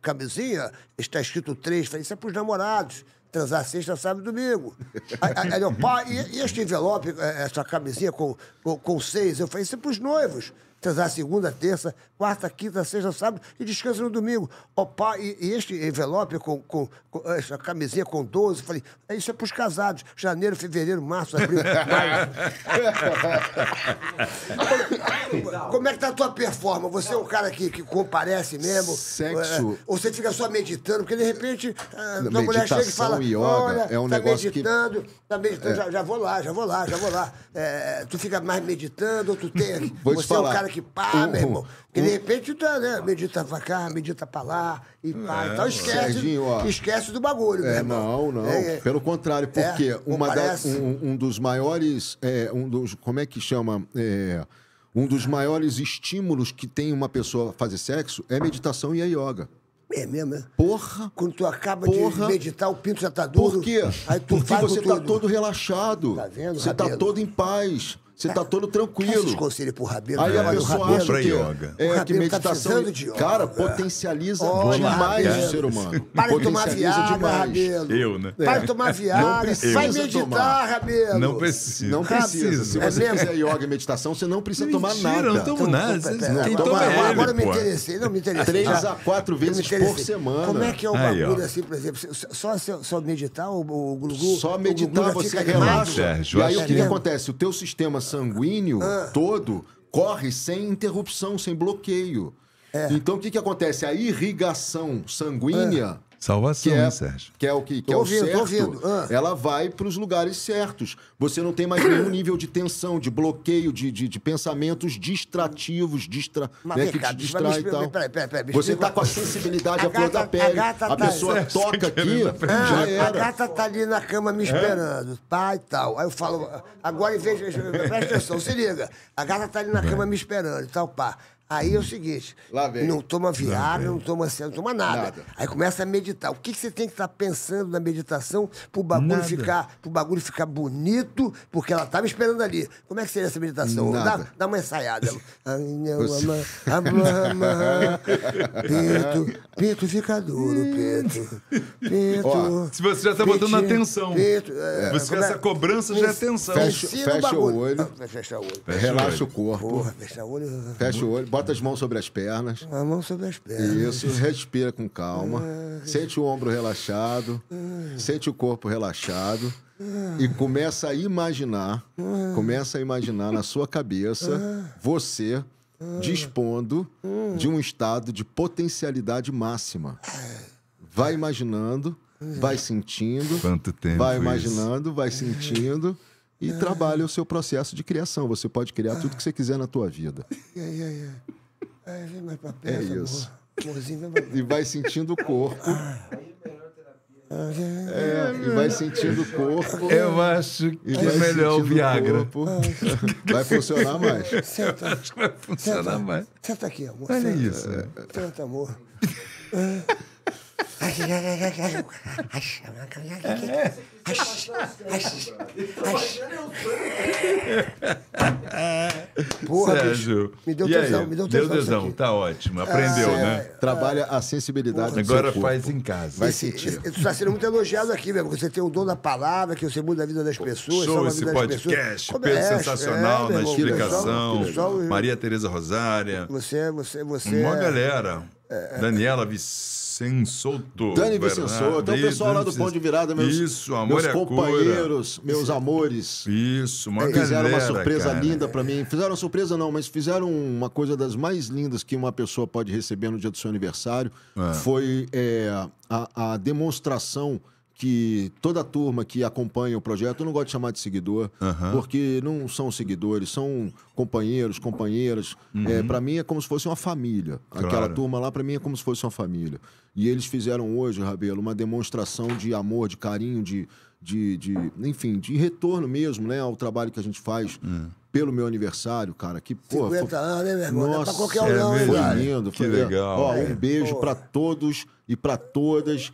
[SPEAKER 2] camisinha está escrito três? Eu falei, isso é para os namorados transar sexta, sábado e domingo. Aí, aí pai, e, e este envelope, é, essa camisinha com, com, com seis? Eu falei, isso é para os noivos transar segunda, terça, quarta, quinta, sexta, sábado e descansa no domingo. Opa, e, e este envelope com, com, com essa camisinha com 12, falei, é, isso é para os casados. Janeiro, fevereiro, março, abril, maio. Como é que tá a tua performance? Você é um cara que, que comparece mesmo? Sexo. É, ou você fica só meditando? Porque de repente a é, uma mulher chega e fala, yoga olha, é um tá negócio meditando, que... tá meditando, é. já, já, vou lá, já vou lá, já vou lá. É, tu fica mais meditando ou tu tem... Vou você te falar. é um cara que pá, uhum. meu irmão. Que de uhum. repente tá, né? Medita pra cá, medita pra lá, e pá, é, e então tal. Esquece, Serginho, esquece do bagulho, é, Não, não. É, é.
[SPEAKER 4] Pelo contrário, é, porque é, uma da, um, um, dos maiores. É, um dos. Como é que chama? um dos maiores estímulos que tem uma pessoa fazer sexo é meditação e a yoga.
[SPEAKER 2] É mesmo, é? Porra! Quando tu acaba porra, de meditar, o pinto já tá duro. Por quê? Aí tu Porque você tá tudo. tá
[SPEAKER 4] todo relaxado. Tá vendo? Você tá Rabelo? tá todo em paz. Você está é. todo tranquilo. Esses conselhos pro Rabelo. Aí né? a pessoa acha que, yoga. É, Rabelo que tá meditação... Tá de yoga. Cara, é. potencializa Olha, demais Rabelo. o ser humano. Para de tomar viagem, viagra, Rabelo. Eu, né? Para de é. tomar viagem. Vai meditar, Rabelo. Não precisa. Não precisa. Se você é fizer yoga e meditação, você não precisa Mentira, tomar nada. Mentira, não tomo então, nada. Quem toma é Agora me interessei. Não, me interessei. Três a quatro vezes por semana. Como é que é o bagulho assim,
[SPEAKER 2] por exemplo? Só meditar o glugu? Só meditar, você relaxa. E aí o que
[SPEAKER 4] acontece? O teu sistema sanguíneo ah. todo corre sem interrupção, sem bloqueio. É. Então, o que, que acontece? A irrigação sanguínea ah.
[SPEAKER 1] Salvação, que é, hein, Sérgio?
[SPEAKER 4] Que é o que, que é o certo. Ah. Ela vai para os lugares certos. Você não tem mais nenhum nível de tensão, de bloqueio, de, de, de pensamentos distrativos, distra, né, que te distrai e tal. Peraí, peraí, peraí, Você está com a sensibilidade à flor da pele. A, a tá pessoa tá, toca
[SPEAKER 2] aqui, já era. A gata tá ali na cama me esperando, é? e tal. Aí eu falo, agora em vez de... Presta atenção, se liga. A gata tá ali na cama me esperando e tal, pá. Aí é o seguinte: não toma viagem, não, não toma não toma nada. nada. Aí começa a meditar. O que, que você tem que estar tá pensando na meditação pro bagulho ficar, pro bagulho ficar bonito, porque ela estava esperando ali. Como é que seria essa meditação? Dá, dá, uma ensaiada. Pinto, pinto fica duro, pinto. Pinto. Ó, se você já está botando atenção. Pinto, é, você é, essa cobrança já é atenção. Fecha,
[SPEAKER 4] fecha o, o olho. Ah, fecha o olho. Fecha Relaxa o, olho. o corpo. Porra, fecha o olho. Fecha o olho. Bota as mãos sobre as pernas.
[SPEAKER 2] A mão sobre as
[SPEAKER 4] pernas. Isso, respira com calma. Ah. sente o ombro relaxado. Ah. sente o corpo relaxado. e começa a imaginar, ah. começa a imaginar na sua cabeça você dispondo de um estado de potencialidade máxima. É. Vai imaginando, vai sentindo,
[SPEAKER 1] vai imaginando,
[SPEAKER 4] isso? vai sentindo e trabalhe é. trabalha o seu processo de criação. Você pode criar ah. tudo que você quiser na tua vida.
[SPEAKER 2] É, é, é. vem mais pra
[SPEAKER 4] perto, é isso. e vai sentindo o corpo. Ah.
[SPEAKER 2] É, ah, e vai sentindo o corpo. Eu acho que é melhor o Viagra. vai funcionar mais. Senta. Acho que vai funcionar senta, mais. Senta aqui,
[SPEAKER 3] amor. Olha senta, isso.
[SPEAKER 2] Senta, amor. Ah. Porra, Sérgio. Me deu tesão, me deu tesão. Deu tesão,
[SPEAKER 1] tá ótimo. Aprendeu, ah, né? É.
[SPEAKER 4] Trabalha a sensibilidade Porra, Agora faz em casa. Vai sentir. Esse,
[SPEAKER 2] tu tá sendo muito elogiado aqui porque Você tem o dom da palavra, que você muda a vida das pessoas. Show esse podcast, Pedro é, é, Sensacional é, na irmão, explicação. Pessoal, Maria
[SPEAKER 1] Tereza Rosária.
[SPEAKER 2] Você, você, você. Uma galera.
[SPEAKER 1] É, Daniela Vicente Vicençoto. Dani Vicençoto, então é o pessoal lá do Pão de Virada, meus, Isso, amor meus é companheiros,
[SPEAKER 2] cura.
[SPEAKER 4] meus
[SPEAKER 1] amores. Isso, uma é, Fizeram galera, uma surpresa cara. linda
[SPEAKER 4] para mim. Fizeram uma surpresa não, mas fizeram uma coisa das mais lindas que uma pessoa pode receber no dia do seu aniversário. É. Foi é, a, a demonstração que toda a turma que acompanha o projeto, eu não gosto de chamar de seguidor, uhum. porque não são seguidores, são companheiros, companheiras. Uhum. É, para mim é como se fosse uma família. Aquela turma lá, para mim, é como se fosse uma família. E eles fizeram hoje, Rabelo, uma demonstração de amor, de carinho, de, de, de enfim, de retorno mesmo né, ao trabalho que a gente faz. Uhum pelo meu aniversário, cara. Que, pô, 50 anos, né, meu irmão? Nossa, é pra qualquer um, é não, né, Foi lindo. Que legal. Ó, um é. beijo para todos e para todas.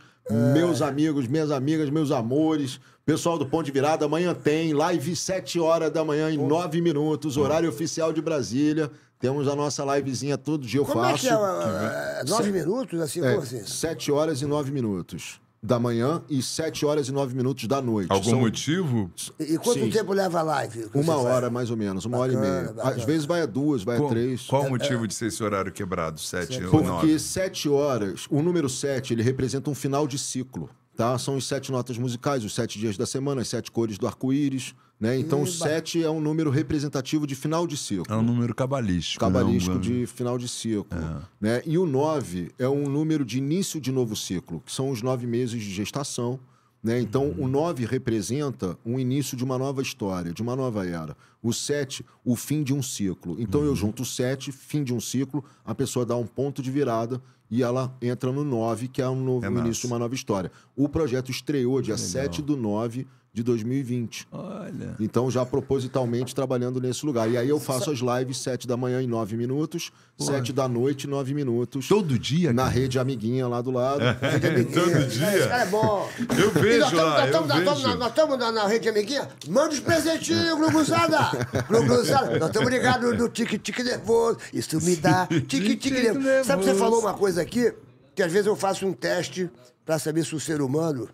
[SPEAKER 4] Meus amigos, minhas amigas, meus amores, pessoal do Ponto de Virada, amanhã tem live 7 horas da manhã em Pô. 9 minutos, horário oficial de Brasília. Temos a nossa livezinha todo dia, eu Como é faço. É que é, uh, 9 minutos, assim, é, assim? 7 horas e 9 minutos da manhã e 7 horas e 9 minutos da noite. Algum São... motivo? E quanto Sim. tempo
[SPEAKER 2] leva a live? Uma
[SPEAKER 4] hora, faz? mais ou menos, uma bacana, hora e meia. Bacana. Às vezes vai a duas, vai Com, a três.
[SPEAKER 1] Qual o é, é. motivo é. de ser esse horário quebrado, 7 ou 9? Porque
[SPEAKER 4] 7 horas, o número 7, ele representa um final de ciclo. Tá? São as sete notas musicais, os sete dias da semana, as sete cores do arco-íris. Né? Então, o 7 é um número representativo de final de ciclo. É um número cabalístico. Né? Cabalístico não, de final de ciclo. É. Né? E o 9 é um número de início de novo ciclo, que são os nove meses de gestação. Né? Então, uhum. o 9 representa um início de uma nova história, de uma nova era. O 7, o fim de um ciclo. Então, uhum. eu junto o 7, fim de um ciclo, a pessoa dá um ponto de virada e ela entra no 9, que é um novo é início de uma nova história. O projeto estreou dia 7 do 9 de 2020. Olha. Então, já propositalmente trabalhando nesse lugar. E aí eu faço as lives 7 da manhã em 9 minutos, sete 7 da noite, 9 minutos. Todo dia? Na cara. rede amiguinha lá do lado. É, todo dia. é
[SPEAKER 2] bom. Eu vejo lá, eu Nós estamos na, rede amiguinha? Manda os presentinhos, Gluguzada. Gluguzada. Nós estamos ligados no tique-tique nervoso. Isso me dá tique-tique nervoso. Sabe, você falou uma coisa aqui, que às vezes eu faço um teste para saber se o ser humano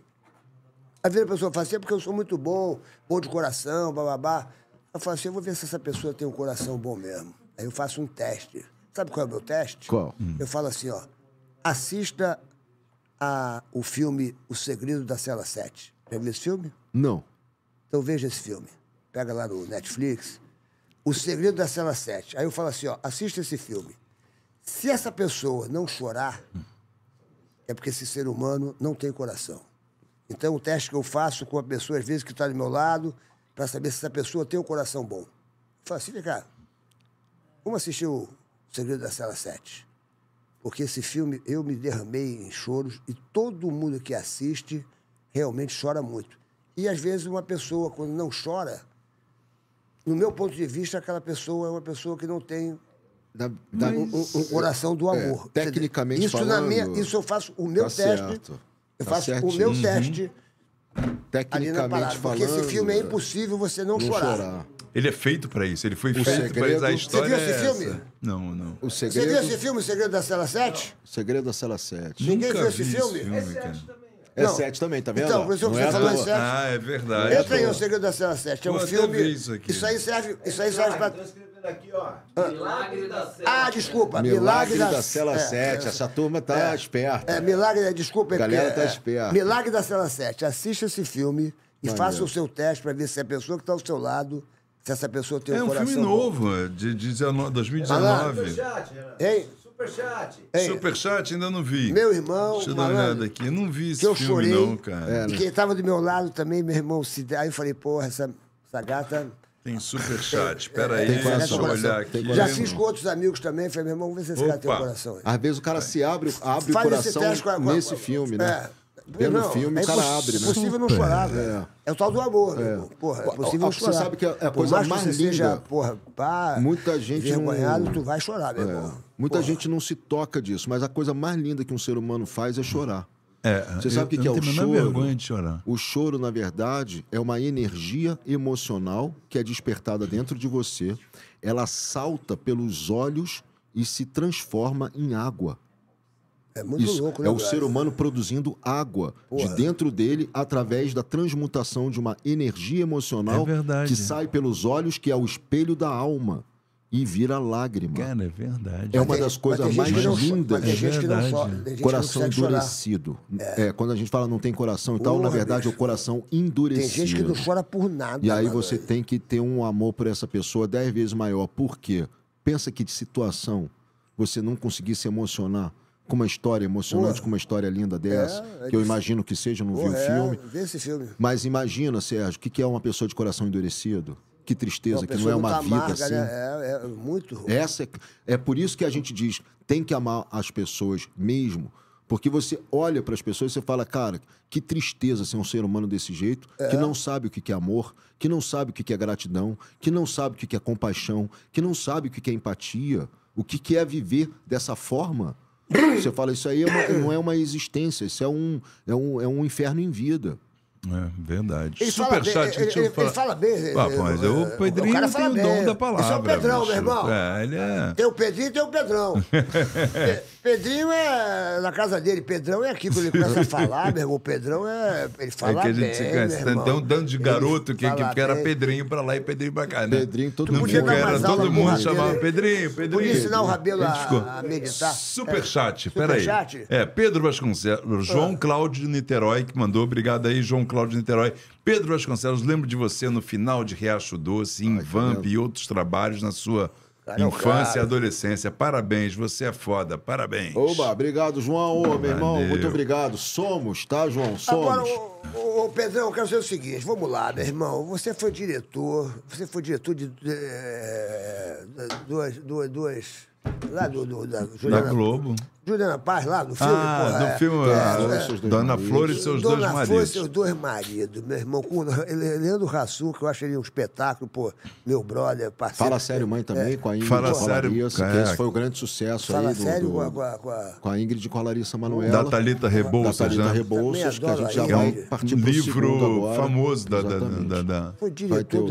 [SPEAKER 2] às vezes a pessoa fala assim, é porque eu sou muito bom, bom de coração, bababá. Eu falo assim, eu vou ver se essa pessoa tem um coração bom mesmo. Aí eu faço um teste. Sabe qual é o meu teste? Qual? Hum. Eu falo assim, ó, assista a, o filme O Segredo da Cela 7. Já viu esse filme? Não. Então veja esse filme. Pega lá no Netflix. O Segredo da Cela 7. Aí eu falo assim, ó, assista esse filme. Se essa pessoa não chorar, é porque esse ser humano não tem coração. Então, o teste que eu faço com a pessoa, às vezes, que está do meu lado, para saber se essa pessoa tem um coração bom. Eu falo assim, vem cá, vamos assistir o Segredo da Sala 7. Porque esse filme, eu me derramei em choros e todo mundo que assiste realmente chora muito. E, às vezes, uma pessoa, quando não chora, no meu ponto de vista, aquela pessoa é uma pessoa que não tem da, da, um, um, coração do é, amor. É, tecnicamente isso falando... Minha, isso eu faço o meu tá teste... Certo eu tá faço certinho. o meu uhum. teste. Tecnicamente falando. Porque esse filme é, é impossível você não, não chorar. chorar.
[SPEAKER 1] Ele é feito pra isso, ele foi o feito segredo... para isso. A história Você viu esse é filme? Não, não. O segredo... Você viu esse
[SPEAKER 2] filme, O Segredo da Cela 7?
[SPEAKER 1] O Segredo da Cela 7.
[SPEAKER 4] Ninguém Nunca viu esse vi filme? Esse filme
[SPEAKER 2] é 7 também. É não. 7 também, tá vendo? Então, por isso que você é falou é 7. Ah, é verdade. Entra aí O Segredo da Cela 7. É um filme. Isso, aqui. isso aí serve, isso aí serve para então, ah. Milagre da Cela. Ah, desculpa. Milagre, milagre da, da Cela é, 7. É, Essa
[SPEAKER 4] turma tá é, esperta. É,
[SPEAKER 2] milagre, é, desculpa. É a galera tá é esperta. Milagre da Cela 7. Assista esse filme e faça o seu teste para ver se a pessoa que está ao seu lado, se essa pessoa tem um, coração... É um filme
[SPEAKER 1] novo, de, 19, 2019. Ei, Superchat. Ei, Superchat, ainda não vi. Meu irmão. Deixa eu dar uma olhada aqui. Eu não vi esse filme, chorei, não, cara. É, né? E quem
[SPEAKER 2] estava do meu lado também, meu irmão, se... aí eu falei, porra, essa, essa gata
[SPEAKER 1] tem superchat, espera aí, tem deixa eu olhar aqui.
[SPEAKER 4] Já fiz
[SPEAKER 2] com outros amigos também, falei, meu irmão, vamos ver se esse Opa. cara tem um coração. Aí.
[SPEAKER 4] Às vezes o cara é. se abre, abre Faz o coração teste, nesse filme, né? É. Pelo não, filme, é o cara abre, né? É possível não chorar, é. velho.
[SPEAKER 2] É o tal do amor, é. né? Porra, é possível não chorar. Você sabe que é a coisa mais, mais linda. Seja, porra, pá, Muita gente vergonhado, não... tu vai chorar, meu é. Muita porra. gente
[SPEAKER 4] não se toca disso, mas a coisa mais linda que um ser humano faz é chorar.
[SPEAKER 2] É, Você é, sabe o que, é o
[SPEAKER 4] choro? O choro, na verdade, é uma energia emocional que é despertada dentro de você. Ela salta pelos olhos e se transforma em água. É muito Isso. louco, né? É o ser humano produzindo água Porra. de dentro dele através da transmutação de uma energia emocional é que sai pelos olhos, que é o espelho da alma e vira lágrima. Cara, é verdade. É, é uma das coisas mais lindas. Mas tem é coração endurecido. É. é. quando a gente fala não tem coração e Porra, tal, na verdade bicho. é o coração endurecido. Tem gente que não chora por nada. E aí você tem que ter um amor por essa pessoa dez vezes maior. Por quê? Pensa que de situação você não conseguir se emocionar com uma história emocionante, Porra. com uma história linda dessa, é, é que eu imagino que seja, não Porra, vi o filme. Vê esse filme. Mas imagina, Sérgio, o que é uma pessoa de coração endurecido? Que tristeza, que não é uma vida amarga, assim. Né?
[SPEAKER 2] É, é, é muito ruim. Essa
[SPEAKER 4] é, é por isso que a gente diz, tem que amar as pessoas mesmo. Porque você olha para as pessoas e você fala, cara, que tristeza ser um ser humano desse jeito, é. que não sabe o que é amor, que não sabe o que é gratidão, que não sabe o que é compaixão, que não sabe o que é empatia, o que é viver dessa forma. você fala, isso aí é uma, não é uma existência, isso é um, é um, é um inferno
[SPEAKER 1] em vida. É, verdade. Ele Superchat. Ele, ele, ele, fala bem. Ah, mas é, eu, é, o Pedrinho o tem o dom da palavra. Esse é o Pedrão, bicho. meu irmão. É, ele é...
[SPEAKER 2] Tem o Pedrinho e tem o Pedrão. Pedrinho é na casa dele. Pedrão é aqui quando ele começa a falar, meu irmão. O Pedrão é... Ele fala é que a gente bem, se conhece. Então, dando
[SPEAKER 1] de garoto que, que era Pedrinho pra lá e Pedrinho pra cá, né? Pedrinho, todo mundo. Era, todo mundo chamava Pedrinho, Pedrinho. Podia ensinar o Rabelo a, a meditar. Superchat, é. peraí. Superchat? É, Pedro Vasconcelos. João ah. Cláudio de Niterói que mandou. Obrigado aí, João Cláudio. Cláudio Niterói. Pedro Vasconcelos, lembro de você no final de Riacho Doce, em Ai, Vamp e outros trabalhos na sua Cara, Infância e adolescência. Parabéns, você é foda, parabéns.
[SPEAKER 4] Oba, obrigado, João. Ô, meu irmão, muito obrigado. Somos, tá, João? Somos. Agora,
[SPEAKER 2] ô, ô, Pedrão, eu quero dizer o seguinte: vamos lá, meu irmão. Você foi diretor, você foi diretor de, de, eh, de duas, duas, duas Lá do, do da, Juliana, da Globo. Juliana Paz, lá no ah, filme. Ah, porra, do é. filme. É, é, Dona Flor e seus Dona dois maridos. Dona Flor e seus dois maridos. Meu irmão, com Leandro Rassum, que eu acho ele um espetáculo, pô, meu brother, parceiro. Fala Sério Mãe também, é. com a Ingrid Fala
[SPEAKER 4] Colarissa, sério, esse foi o grande sucesso Fala aí. Fala Sério do, do, com, a, com, a, com a Ingrid Colarissa Manuela. Da Thalita Rebouças, da Thalita né? Rebouças, que a gente já vai partir um livro famoso da, da, da, da... Foi diretor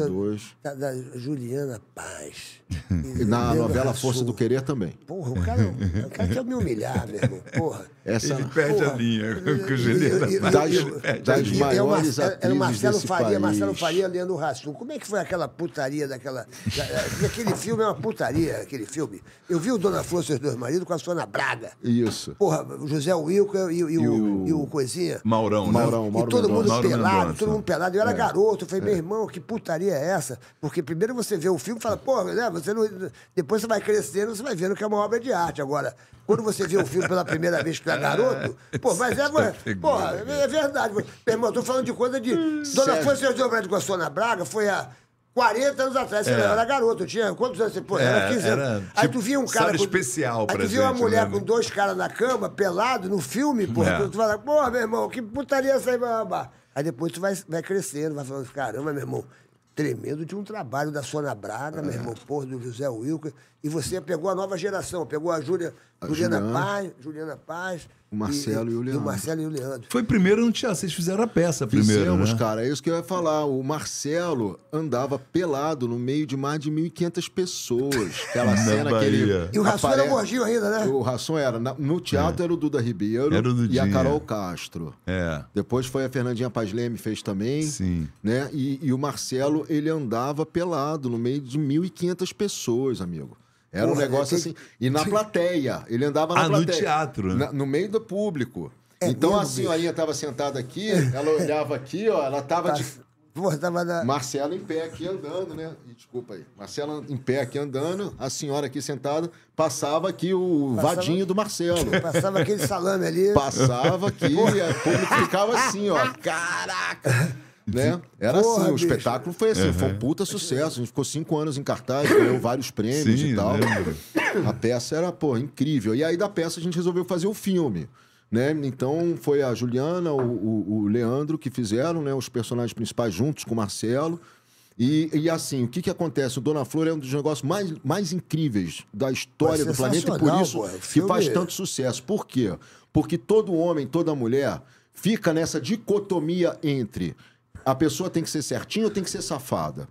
[SPEAKER 2] da, da Juliana Paz. E na Meu novela Força
[SPEAKER 4] do Querer também.
[SPEAKER 2] Porra, o cara, é o cara quer me humilhar, meu irmão. Porra. Essa, ele perde porra. a linha com o general. Das,
[SPEAKER 5] eu,
[SPEAKER 1] das é, é maiores eu, eu, Era Marcelo Faria, país. Marcelo Faria,
[SPEAKER 2] Leandro Rassum. Como é que foi aquela putaria daquela... Da, aquele filme é uma putaria, aquele filme. Eu vi o Dona Flor, seus dois maridos, com a Sônia Braga. Isso. Porra, o José Wilco e, e, e, o, e o Coisinha. Maurão, né? Maurão, Maurão. E todo mundo Mauro pelado, todo mundo pelado. Eu era é. garoto. Eu falei, meu irmão, que putaria é essa? Porque primeiro você vê o filme e fala, porra, né? Você não, depois você vai crescendo, você vai vendo que é uma obra de arte. Agora, quando você vê o filme pela primeira vez que é garoto, pô, mas é, pô, é verdade. Meu irmão, tô falando de coisa de. Hum. Dona Francisca de Obredo com a Sônia Braga foi a. 40 anos atrás, é. era garoto, tinha quantos anos pô? É, era 15 anos. Era, aí tipo tu via um cara. Com, especial aí tu via uma mulher mesmo. Né, com dois caras na cama, pelado, no filme, pô. É. Tu fala, pô, meu irmão, que putaria essa aí, babá. Aí depois tu vai, vai crescendo, vai falando, caramba, meu irmão, tremendo de um trabalho da Sônia Braga, é. meu irmão, é. porra, do José Wilker. E você pegou a nova geração, pegou a Júlia, a Juliana, Juliana Paz, Juliana Paz. O Marcelo e, e, o Leandro. E o Marcelo e o Leandro.
[SPEAKER 1] Foi primeiro no teatro, vocês
[SPEAKER 4] fizeram a peça primeiro. Fizemos, né? cara, é isso que eu ia falar. O Marcelo andava pelado no meio de mais de 1.500 pessoas. Aquela cena que ele. E o Rasson era gordinho ainda, né? O Rasson era. No teatro é. era o Duda Ribeiro era o Dudinha. e a Carol Castro. É. Depois foi a Fernandinha Paz Leme, fez também. Sim. Né? E, e o Marcelo, ele andava pelado no meio de 1.500 pessoas, amigo. Era Porra, um negócio que... assim. E na plateia. Ele andava na ah, plateia. no teatro, né? Na, no meio do público. É então a senhorinha estava sentada aqui, ela olhava aqui, ó, ela estava de. Marcela em pé aqui andando, né? E, desculpa aí. Marcela em pé aqui andando, a senhora aqui sentada, passava aqui o passava... vadinho do Marcelo. Passava aquele
[SPEAKER 2] salame ali. Passava aqui, o público ficava assim,
[SPEAKER 4] ó. Caraca! né? Era assim, Porra, assim, o espetáculo foi assim, uhum. foi um puta sucesso. A gente ficou cinco anos em cartaz, ganhou vários prêmios Sim, e tal. Lembro. A peça era, pô, incrível. E aí da peça a gente resolveu fazer o filme. Né? Então foi a Juliana, o, o, o Leandro que fizeram né? os personagens principais juntos com o Marcelo. E, e, assim, o que, que acontece? O Dona Flor é um dos negócios mais, mais incríveis da história do é planeta e por isso é que faz tanto sucesso. Por quê? Porque todo homem, toda mulher fica nessa dicotomia entre a pessoa tem que ser certinha ou tem que ser safada?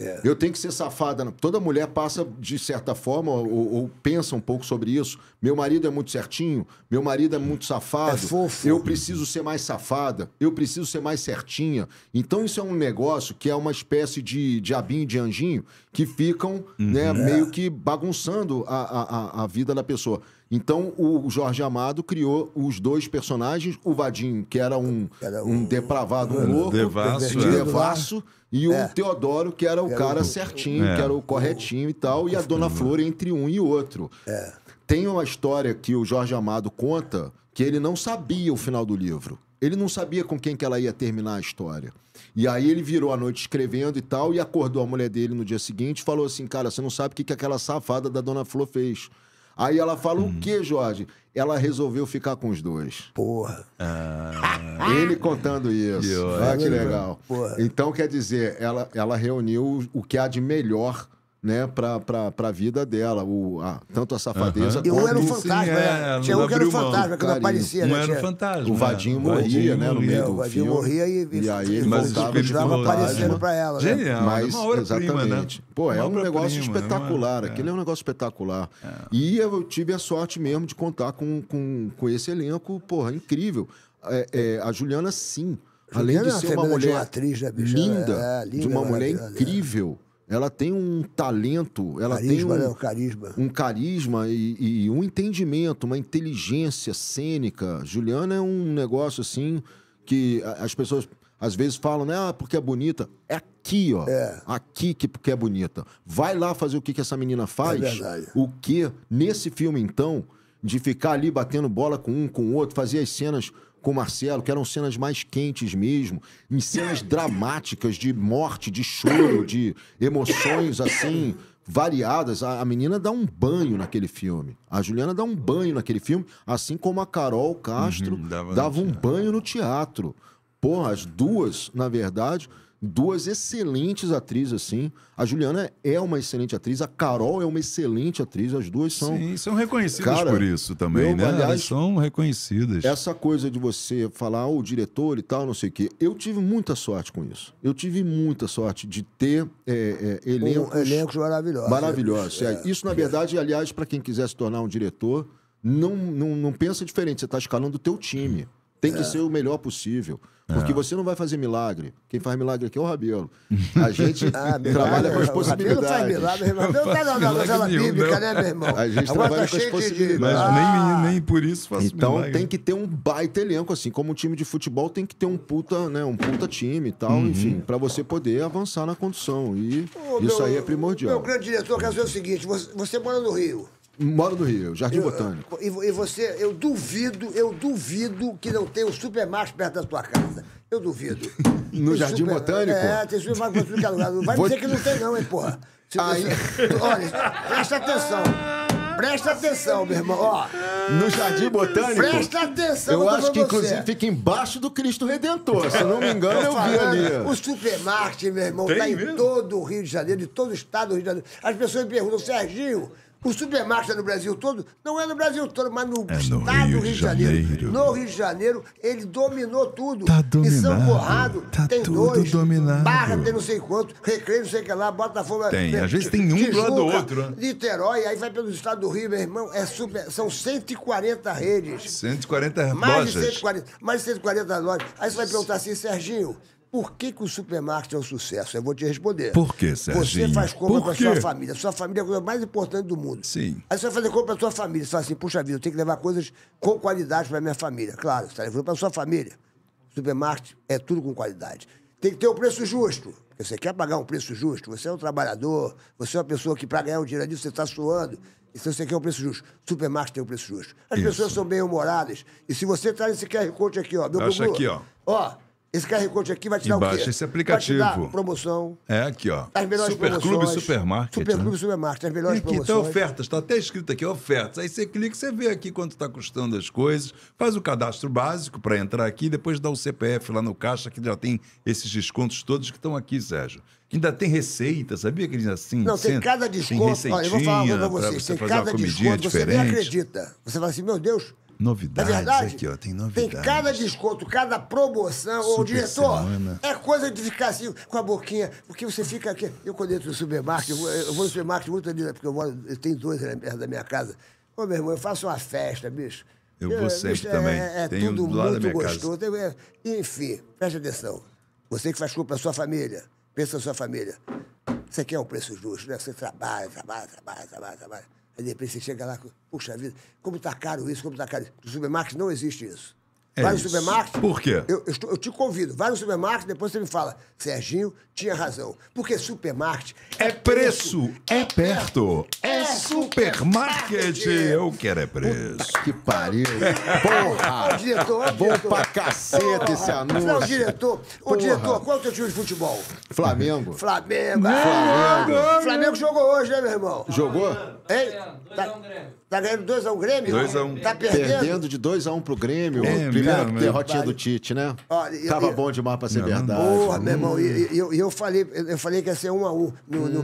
[SPEAKER 4] É. Eu tenho que ser safada. Toda mulher passa, de certa forma, ou, ou, pensa um pouco sobre isso. Meu marido é muito certinho, meu marido é muito safado. É fofo. Eu preciso ser mais safada, eu preciso ser mais certinha. Então, isso é um negócio que é uma espécie de diabinho e de anjinho que ficam uhum. né, é. meio que bagunçando a, a, a vida da pessoa. Então o Jorge Amado criou os dois personagens, o Vadim, que era um, era um, um depravado, um louco, devasso, é. devasso e o é. Teodoro, que era o era cara o, certinho, é. que era o corretinho e tal, e a Dona Flor entre um e outro. É. Tem uma história que o Jorge Amado conta que ele não sabia o final do livro. Ele não sabia com quem que ela ia terminar a história. E aí ele virou a noite escrevendo e tal, e acordou a mulher dele no dia seguinte e falou assim: Cara, você não sabe o que, que aquela safada da Dona Flor fez. Aí ela fala: hum. o uhum. que, Jorge? Ela resolveu ficar com os dois. Porra. Ah. Ele contando isso. Olha ah, que legal. Porra. Então, quer dizer, ela, ela reuniu o que há de melhor né, pra, pra, pra vida dela. O, a, tanto a safadeza uhum. quanto... E um era o fantasma, Sim, né? É, Tinha um que era o fantasma, que não aparecia, um né? era o fantasma. O né? Vadinho morria, né, no meio é, do filme. O Vadinho morria e, e, e aí ele mas voltava, aparecendo pra ela. Né? Genial, mas, uma exatamente. Prima, né? Pô, é um negócio prima, né? espetacular. Uma... É. Aquele é um negócio espetacular. É. E eu tive a sorte mesmo de contar com, com, com esse elenco, porra, incrível. É, é a Juliana, sim. Juliana Além de ser uma mulher atriz, né, linda, é, linda, de uma mulher incrível ela tem um talento, ela carisma, tem um, né? carisma. um carisma e, e, um entendimento, uma inteligência cênica. Juliana é um negócio assim que as pessoas às vezes falam, né? Ah, porque é bonita. É aqui, ó. É. Aqui que porque é bonita. Vai lá fazer o que, que essa menina é faz. É verdade. O que nesse filme então de ficar ali batendo bola com um, com o outro, fazer as cenas com o Marcelo, que eram cenas mais quentes mesmo, em cenas dramáticas de morte, de choro, de emoções assim variadas. A, a menina dá um banho naquele filme. A Juliana dá um banho naquele filme, assim como a Carol Castro uhum, dava, dava um banho no teatro. Porra, as duas, na verdade, duas excelentes atrizes, assim. A Juliana é uma excelente atriz, a Carol é uma excelente atriz, as duas são. Sim, são reconhecidas Cara, por isso também, eu, né? Aliás, Elas
[SPEAKER 1] são reconhecidas. Essa
[SPEAKER 4] coisa de você falar, oh, o diretor e tal, não sei o quê. Eu tive muita sorte com isso. Eu tive muita sorte de ter é, é, elencos. Um, elencos
[SPEAKER 2] maravilhosos. Maravilhosos. É.
[SPEAKER 4] Isso, na é. verdade, aliás, para quem quiser se tornar um diretor, não, não, não pensa diferente. Você está escalando o teu time. Tem que é. ser o melhor possível. É. Porque você não vai fazer milagre. Quem faz milagre aqui é o Rabelo. A gente ah, trabalha com as possibilidades. Não faz milagre, não, não faz nada novela bíblica, né, meu irmão? A gente Agora trabalha tá com as possibilidades. Mas nem, ah. nem por isso faço Então milagre. tem que ter um baita elenco, assim como um time de futebol tem que ter um puta, né, um puta time e tal, uhum. enfim, para você poder avançar na condução. E oh, isso meu, aí é primordial. Meu
[SPEAKER 2] grande diretor quer dizer o seguinte: você, você mora no Rio. Moro no
[SPEAKER 4] Rio, Jardim eu, Botânico.
[SPEAKER 2] e, você, eu duvido, eu duvido que não tenha um supermarket perto da sua casa. Eu duvido.
[SPEAKER 3] no tem Jardim super, Botânico? É,
[SPEAKER 2] tem supermarket em qualquer é lugar. Não vai Vou... dizer que não tem, não, hein, porra. Se Aí... Você... Olha, presta atenção. Presta atenção, meu irmão. Ó,
[SPEAKER 4] no Jardim Botânico. Presta atenção, Eu acho que, você. inclusive, fica embaixo do Cristo Redentor. Se não me engano, eu, eu vi ali. O
[SPEAKER 2] supermarket, meu irmão, Tem tá mesmo? em todo o Rio de Janeiro, de todo o estado do Rio de Janeiro. As pessoas me perguntam, Serginho. O supermercado é no Brasil todo? Não é no Brasil todo, mas no é estado do Rio, Rio de Janeiro. Janeiro. No Rio de Janeiro, ele dominou tudo. Tá dominado. Em São Corrado, tá tem tudo dois. dominado. Barra tem não sei quanto, Recreio não sei o que lá, Botafogo... É tem, é às vezes tem um Tijuca, do outro. Né? Niterói, aí vai pelo estado do Rio, meu irmão, é super, são 140 redes.
[SPEAKER 1] 140 mais lojas. De
[SPEAKER 2] 140, mais de 140 lojas. Aí você vai perguntar assim, Serginho... Por que, que o supermarket é um sucesso? Eu vou te responder. Por que, Serginho? Você faz compra com a sua família. Sua família é a coisa mais importante do mundo. Sim. Aí você vai fazer compra para sua família. Você fala assim, puxa vida, eu tenho que levar coisas com qualidade para minha família. Claro, você está levando para sua família. Supermarket é tudo com qualidade. Tem que ter um preço justo. Você quer pagar um preço justo? Você é um trabalhador, você é uma pessoa que, para ganhar um dinheiro disso, você está suando. Então você quer um preço justo. Supermarket tem um preço justo. As Isso. pessoas são bem-humoradas. E se você traz esse QR Code aqui, ó. Meu Acha aqui, ó. Ó, esse QR Code aqui vai te e dar o quê? baixa esse aplicativo. Vai te dar promoção.
[SPEAKER 1] É aqui, ó. As melhores Superclube e Supermarket. Né? Superclube
[SPEAKER 2] né? Supermarket, as melhores e aqui tá promoções. Aqui tá
[SPEAKER 1] ofertas, está até escrito aqui, ofertas.
[SPEAKER 2] Aí você clica, você
[SPEAKER 1] vê aqui quanto está custando as coisas, faz o cadastro básico para entrar aqui, depois dá o CPF lá no caixa, que já tem esses descontos todos que estão aqui, Sérgio. Ainda tem receita, sabia que eles assim? Não, tem cada desconto. Tem receitinha Olha, eu vou falar uma coisa vocês. Pra você tem cada desconto, diferente. você nem
[SPEAKER 2] acredita. Você fala assim, meu Deus,
[SPEAKER 1] é novidades é verdade? aqui, ó, tem novidades. Tem cada
[SPEAKER 2] desconto, cada promoção. Super Ô, diretor, semana. é coisa de ficar assim com a boquinha, porque você fica aqui. Eu, quando entro no supermercado, eu vou, eu vou no supermercado muito ali, né, porque eu moro, eu tenho dois perto da minha casa. Ô, meu irmão, eu faço uma festa, bicho. Eu vou é, sempre bicho, é, também. É, é tem um do lado da minha gostoso. casa. Enfim, preste atenção. Você que faz culpa da sua família, pensa na sua família. você quer um preço justo, né? Você trabalha, trabalha, trabalha, trabalha, trabalha Aí de repente você chega lá, puxa vida, como está caro isso, como está caro isso. No supermercado não existe isso. É vai no isso. supermercado. Por quê? Eu, eu, estou, eu, te convido, vai no supermercado, depois você me fala. Serginho tinha razão. Porque supermercado é, é
[SPEAKER 1] preço, preço, é perto, é, é supermarket. Eu quero é preço. Puta que pariu. É. Porra.
[SPEAKER 4] Ô, diretor, ô, Bom pra caceta esse anúncio. Não, diretor.
[SPEAKER 2] Ô, diretor, qual é o teu time de futebol? Flamengo. Flamengo. Não, Flamengo. Não, Flamengo jogou hoje, né, meu irmão? Jogou? Hein? 2x1 Tá, tá ganhando 2x1 tá um Grêmio? 2x1. Um. Tá perdendo? Perdendo
[SPEAKER 4] de 2x1 um pro Grêmio. É, primeiro Cara, derrotinha do Tite, né? eu, Tava eu, bom demais pra ser não, verdade. Porra, hum. meu irmão, e
[SPEAKER 2] eu, eu, falei, eu falei que ia ser um a um no, hum. no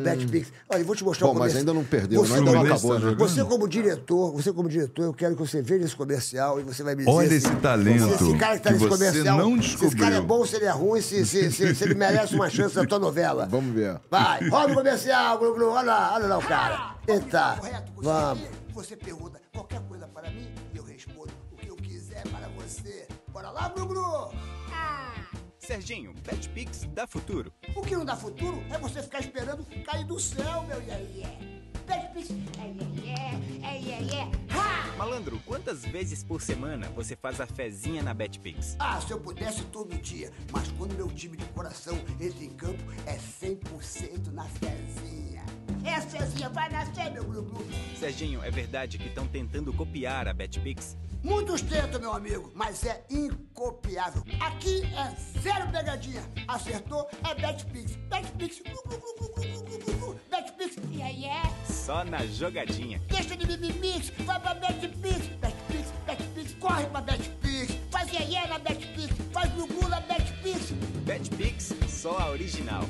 [SPEAKER 2] Olha, eu vou te mostrar bom, o comercial. mas ainda não perdeu, você, né? ainda não acabou, né? Você como diretor, você como diretor, eu quero que você veja esse comercial e você vai me dizer... Olha assim, esse talento é esse cara que tá que nesse comercial, não descobriu. se esse cara é bom, se ele é ruim, se, se, se, se ele merece uma chance na tua novela. Vamos ver. Vai, roda o comercial, Glu Olha lá, olha lá o cara. Eita, vamos. Você pergunta qualquer coisa para mim... Bora lá, Bruno! Ah. Serginho, Pet dá futuro. O que não dá futuro é você ficar esperando cair do céu, meu iê iê. Pet Pix,
[SPEAKER 5] iê iê, iê iê.
[SPEAKER 1] Malandro, quantas vezes por semana você faz a fezinha na Betpix?
[SPEAKER 2] Ah, se eu pudesse todo dia, mas quando meu time de coração entra em campo, é 100% na fezinha. É, Cezinha, vai nascer, meu grupo.
[SPEAKER 1] Serginho, é verdade que estão tentando copiar a Betpix?
[SPEAKER 2] Muitos tentam, meu amigo, mas é incopiável. Aqui é zero pegadinha. Acertou, é Betpix. Betpix. Betpix. E aí é?
[SPEAKER 1] Só na jogadinha.
[SPEAKER 2] Deixa de mimimix, vai pra Betpix. Betpix, Betpix, corre pra Betpix. Faz iê na Betpix, faz gugu na Betpix. Betpix, só a original.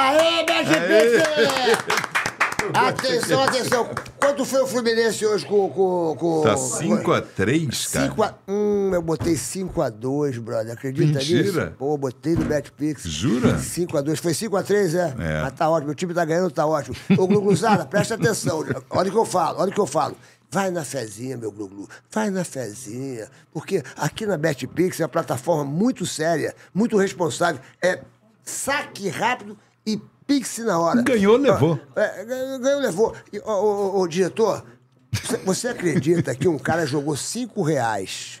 [SPEAKER 2] Aê, BGPC! Atenção, atenção. Quanto foi o Fluminense hoje com... com, com tá
[SPEAKER 1] 5x3, cara. 5
[SPEAKER 2] a... Hum, eu botei 5x2, brother. Acredita Mentira. nisso? Mentira. Pô, botei no BetPix. Jura? 5x2. Foi 5x3, é? É. Mas ah, tá ótimo. O time tá ganhando, tá ótimo. Ô, Gluguzada, presta atenção. Olha o que eu falo, olha o que eu falo. Vai na fezinha, meu Gluglu. Vai na fezinha. Porque aqui na BetPix é uma plataforma muito séria, muito responsável. É saque rápido e Pix na hora. Ganhou, ah, levou. É, ganhou, levou. E, ô, diretor, você acredita que um cara jogou cinco reais?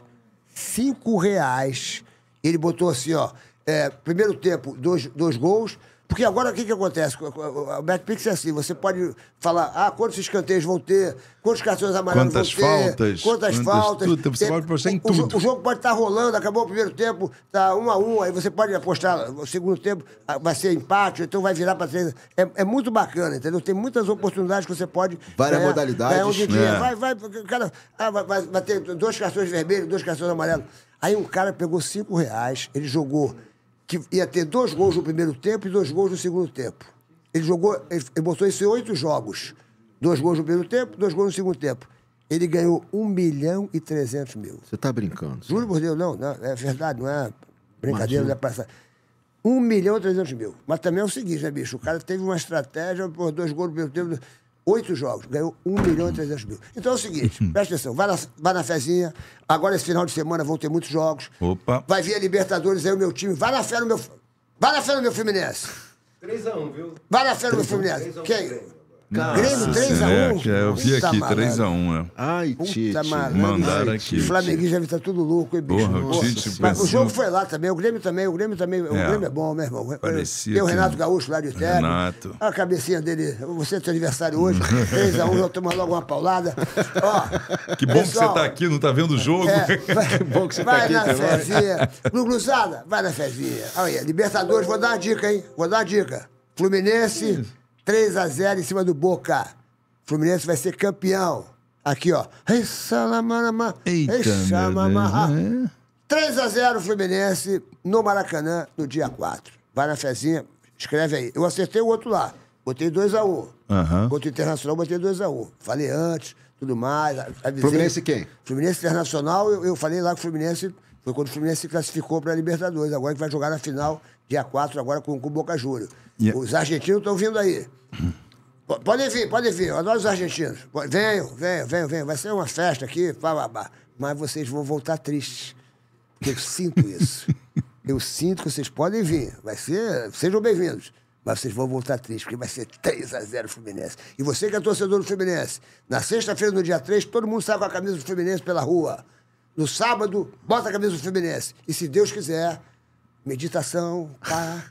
[SPEAKER 2] Cinco reais. Ele botou assim, ó. É, primeiro tempo, dois, dois gols. Porque agora o que, que acontece? O Betpix é assim: você pode falar, ah, quantos escanteios vão ter, quantos cartões amarelos quantas vão ter, faltas, quantas, quantas faltas. Tudo, você tem, pode apostar em o, tudo. O jogo pode estar tá rolando, acabou o primeiro tempo, tá um a um, aí você pode apostar o segundo tempo, ah, vai ser empate, então vai virar para três. É, é, muito bacana, entendeu? Tem muitas oportunidades que você pode. Várias ganhar, modalidades. Ganhar um dia, né? Vai, vai, cara, ah, vai, vai, vai ter dois cartões vermelhos, dois cartões amarelos. Aí um cara pegou cinco reais, ele jogou que ia ter dois gols no primeiro tempo e dois gols no segundo tempo. Ele jogou, ele botou isso em oito jogos. Dois gols no primeiro tempo, dois gols no segundo tempo. Ele ganhou um milhão e trezentos mil.
[SPEAKER 4] Você está brincando?
[SPEAKER 2] Juro por Deus, não, não, É verdade, não é brincadeira, Imagina. não é passar. um milhão e trezentos mil. Mas também é o seguinte, né, bicho? O cara teve uma estratégia, por dois gols no primeiro tempo oito jogos, ganhou 1 milhão e 300 mil. Então é o seguinte, uhum. presta atenção, vai na, vai na fezinha, agora esse final de semana vão ter muitos jogos. Opa. Vai vir a Libertadores aí o meu time, vai na fé no meu... Vai na fé no meu Fluminense. 3x1, viu? Vai na fé no meu Fluminense. Quem? Grêmio 3x1. É, é, eu vi Puta aqui, 3x1. É. Ai, Tite. Mandaram aqui. O Flamenguista já estar tudo louco, hein, bicho? Porra, o, Tite Mas o jogo foi lá também, o Grêmio também, o Grêmio também. É. O Grêmio é bom, meu irmão. Parecia Tem o Renato que... Gaúcho lá de terra. Renato. Olha A cabecinha dele, você é seu aniversário hoje, 3x1, já tomando logo uma paulada. Ó, que bom pessoal, que você está
[SPEAKER 1] aqui, não está vendo o jogo. É, vai, que bom
[SPEAKER 2] que você está aqui. Vai na fezinha. Gluzada, vai na fezinha. Olha, Libertadores, vou dar uma dica, hein? Vou dar uma dica. Fluminense 3 a 0 em cima do Boca. Fluminense vai ser campeão. Aqui, ó. Eita, 3 né? a 0 Fluminense no Maracanã no dia 4. Vai na fezinha, escreve aí. Eu acertei o outro lá. Botei 2 a 1. Um.
[SPEAKER 3] Uhum.
[SPEAKER 2] Contra o Internacional, botei 2 a 1. Um. Falei antes, tudo mais. Avisei. Fluminense quem? Fluminense Internacional, eu, eu falei lá que o Fluminense foi quando o Fluminense se classificou para a Libertadores. Agora que vai jogar na final dia 4 agora com, com o Boca Júnior. Yeah. É- os argentinos estão vindo aí. Podem vir, podem vir. Adoro os argentinos. Venham, venham, venham, venham. Vai ser uma festa aqui, bababá. Mas vocês vão voltar tristes. Eu sinto isso. Eu sinto que vocês podem vir. Vai ser. Sejam bem-vindos. Mas vocês vão voltar tristes, porque vai ser 3 a 0 Fluminense. E você que é torcedor do Fluminense, na sexta-feira, no dia 3, todo mundo sai com a camisa do Fluminense pela rua. No sábado, bota a camisa do Fluminense. E se Deus quiser, meditação, pá.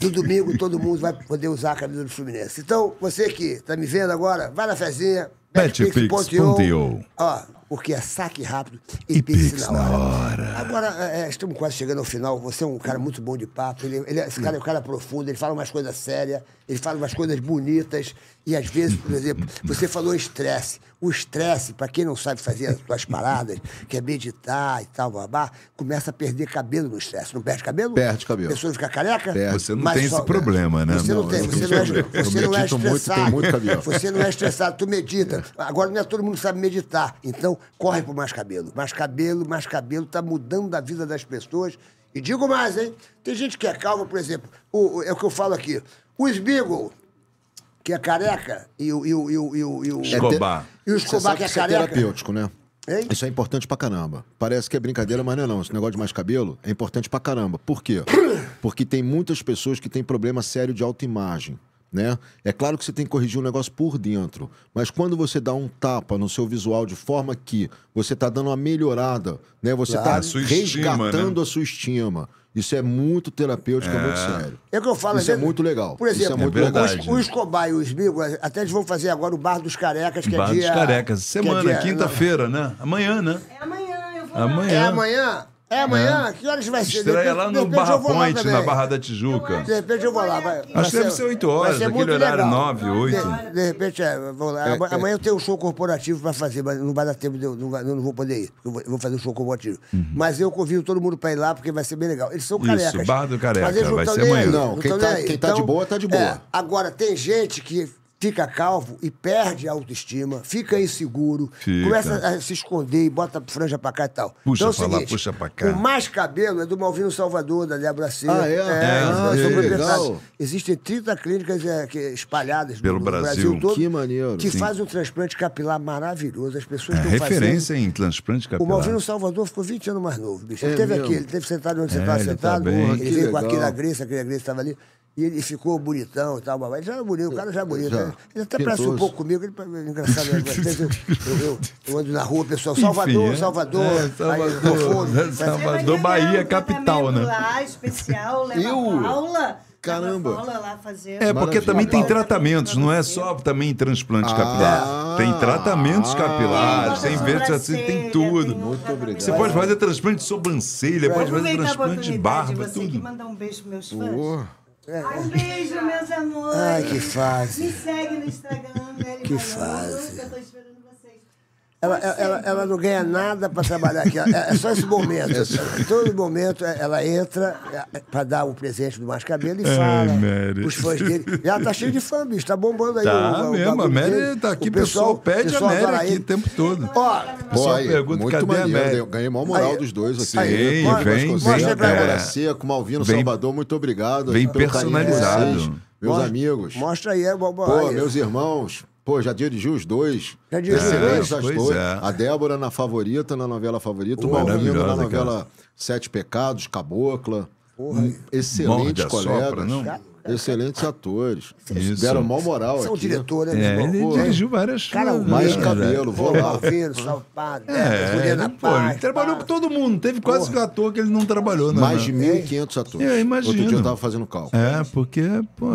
[SPEAKER 2] no domingo todo mundo vai poder usar a camisa do Fluminense. Então, você que está me vendo agora, vai na fezinha,
[SPEAKER 1] betpix.io.
[SPEAKER 2] Ó, porque é saque rápido e, e pix, pix na, hora. hora. Agora, é, é, estamos quase chegando ao final. Você é um cara muito bom de papo. Ele, ele é, esse cara é um cara profundo, ele fala umas coisas sérias, ele fala umas coisas bonitas. E às vezes, por exemplo, você falou estresse. O estresse, para quem não sabe fazer as suas paradas, que é meditar e tal, babá, começa a perder cabelo no estresse. Não perde cabelo? Perde cabelo. A pessoa fica careca? Perde. Você não tem só... esse problema, né? Você não, não tem. É, você não, é, você não é estressado. Muito, muito você não é estressado. Tu medita. Agora não é todo mundo sabe meditar. Então, corre por mais cabelo. Mais cabelo, mais cabelo. Está mudando a vida das pessoas. E digo mais, hein? Tem gente que é calma, por exemplo. O, o, é o que eu falo aqui. o Beagles que é careca, e o. E o, e o, e o, é Escobar. E o Escobar, que é, é careca. É terapêutico, né? Hein?
[SPEAKER 4] Isso é importante pra caramba. Parece que é brincadeira, mas não é não. Esse negócio de mais cabelo é importante pra caramba. Por quê? Porque tem muitas pessoas que têm problema sério de autoimagem. Né? É claro que você tem que corrigir o negócio por dentro, mas quando você dá um tapa no seu visual de forma que você está dando uma melhorada, né? Você está claro. Né? resgatando a sua estima. Isso é muito terapêutico, é, muito é. sério. É o que eu falo. Isso é muito legal. Por é exemplo, é muito é
[SPEAKER 2] o, Escobar e o Esmigo, até eles vão fazer agora o Bar dos Carecas, que Bar é dia... Bar dos Carecas. É Semana, é
[SPEAKER 1] quinta-feira, né? Amanhã, né? É amanhã. Amanhã. É
[SPEAKER 2] amanhã? É amanhã? É. Que horas vai ser? Estreia lá no Barra Point, na Barra
[SPEAKER 1] da Tijuca. De
[SPEAKER 2] repente eu vou lá. Vai, Acho que deve ser 8 horas, aquele horário legal. 9, 8. De, de repente, é, vou lá. É, é, amanhã eu tenho um show corporativo para fazer, mas não vai dar tempo, eu, não, não vou poder ir. Eu vou, eu vou fazer um show corporativo. Uhum. Mas eu convido todo mundo para ir lá, porque vai ser bem legal. Eles são Isso, carecas. Isso, Barra do Careca, vai ser amanhã. Aí, não, não, quem tá-, tá de então, boa, tá de boa. É, agora, tem gente que fica calvo e perde a autoestima, fica inseguro, fica. começa a se esconder e bota franja pra cá e tal. Puxa então, é pra seguinte, lá, puxa pra cá. O mais cabelo é do Malvino Salvador, da Débora Silva. Ah, é? é, ah, é, é Existem 30 clínicas espalhadas pelo no, Brasil. Brasil todo, que maneiro. Que Sim. faz um transplante capilar maravilhoso. As pessoas é estão fazendo. referência em
[SPEAKER 1] transplante capilar. O Malvino
[SPEAKER 2] Salvador ficou 20 anos mais novo, bicho. É ele teve mesmo. aqui, ele teve sentado onde você estava é, tá sentado. Tá ele veio com aquele agressa, aquele Grécia estava ali. E ele ficou bonitão e tal, mas Ele já era bonito, o cara já é bonito. Já. Né? Ele até parece um pouco comigo, ele é engraçado. Né? Eu, eu, eu, ando na rua, pessoal, Salvador, Enfim, Salvador, é, Salvador, é, aí, é, Salvador é Bahia, capital, né? Lá, especial, leva eu... aula. Caramba! é,
[SPEAKER 1] porque também tem tratamentos, não é só também transplante ah, capilar. Tem tratamentos ah. capilares, tem verde, assim, tem tudo. Muito obrigado. Você pode fazer transplante de sobrancelha, pode fazer transplante de barba, tudo. Você que mandar um beijo para meus fãs. É, é. Um
[SPEAKER 5] beijo, meus amores. Ai, que fase. Me segue no Instagram,
[SPEAKER 2] Nelly Que Maior, ela, ela, ela, não ganha nada para trabalhar aqui. É, é, só esse momento. Todo momento é, ela entra é, para dar o presente do Mais Cabelo e fala. Ai, os fãs dele. E ela tá cheia de fã, bicho. Tá bombando aí. Tá o, mesmo. Tá o a Mary tá aqui. O pessoal, pessoal pede pessoal a Mary aqui o tempo todo. Ó, Boa, aí, pergunta, muito cadê maneiro, a Mary? Eu ganhei maior moral aí, dos dois aqui.
[SPEAKER 4] Aí, vem, vem. Agora é. seco, Malvino, vem, Salvador, muito obrigado. Vem personalizado. Meus amigos. Mostra aí, é,
[SPEAKER 2] Bobo. Pô, meus
[SPEAKER 4] irmãos. Pô, já dirigiu os dois. Já dirigiu Excelentes as duas. É. A Débora na favorita, na novela favorita. o Malvino na novela cara. Sete Pecados, Cabocla. Porra. excelente colega. não? Excelentes atores. Isso. Deram mó moral São aqui. Né? diretores. É, ele dirigiu várias Mais né? cabelo, vou lá. Alveiro,
[SPEAKER 1] Salpado, é, Juliana né? pô, Paz. Ele trabalhou Paz. com todo mundo. Teve quase porra. que ator que ele não trabalhou. Mais de 1.500 atores. É, imagino. Outro dia eu tava fazendo cálculo. É, porque,
[SPEAKER 4] pô,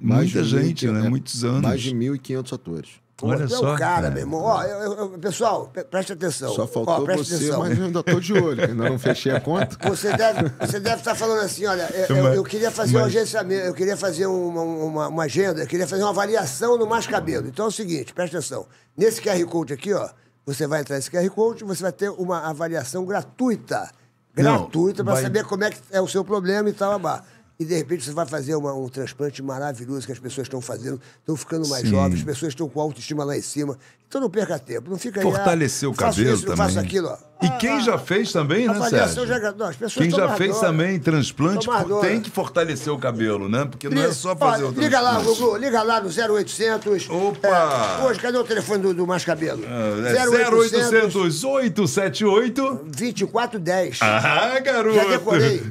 [SPEAKER 4] Mais muita gente, 1, né? Muitos é, anos. Mais de 1.500 atores. Olha tu é só. É o cara, é. meu
[SPEAKER 2] irmão. Ó, eu, eu, pessoal, preste atenção. Só faltou ó, você, atenção. mas eu ainda tô de olho. Ainda não fechei a conta. Você deve, você deve estar falando assim, olha, é, eu, eu queria fazer mas... um agenciamento, eu queria fazer uma, uma, uma, agenda, eu queria fazer uma avaliação no Mais Cabelo. Então é o seguinte, preste atenção. Nesse QR Code aqui, ó, você vai entrar nesse QR Code, você vai ter uma avaliação gratuita.
[SPEAKER 5] Gratuita para vai... saber
[SPEAKER 2] como é que é o seu problema e tal, abá e de repente você vai fazer uma, um transplante maravilhoso que as pessoas estão fazendo, estão ficando mais Sim. jovens, as pessoas estão com autoestima lá em cima. Então não perca tempo, não fica aí. Fortalecer ah, o cabelo isso, também. Faça aquilo, ó.
[SPEAKER 1] E ah, quem já fez também, né, Sérgio? Já,
[SPEAKER 2] não, as pessoas quem já fez adora, também
[SPEAKER 1] transplante tem que fortalecer o cabelo, né? Porque não é só fazer Olha, o transplante. Liga lá,
[SPEAKER 2] Gugu, liga lá no 0800. Opa! É, hoje, cadê o telefone do, do Mais Cabelo? Ah, é, 0800
[SPEAKER 1] 878
[SPEAKER 2] 2410.
[SPEAKER 1] Ah, garoto! Já decorei.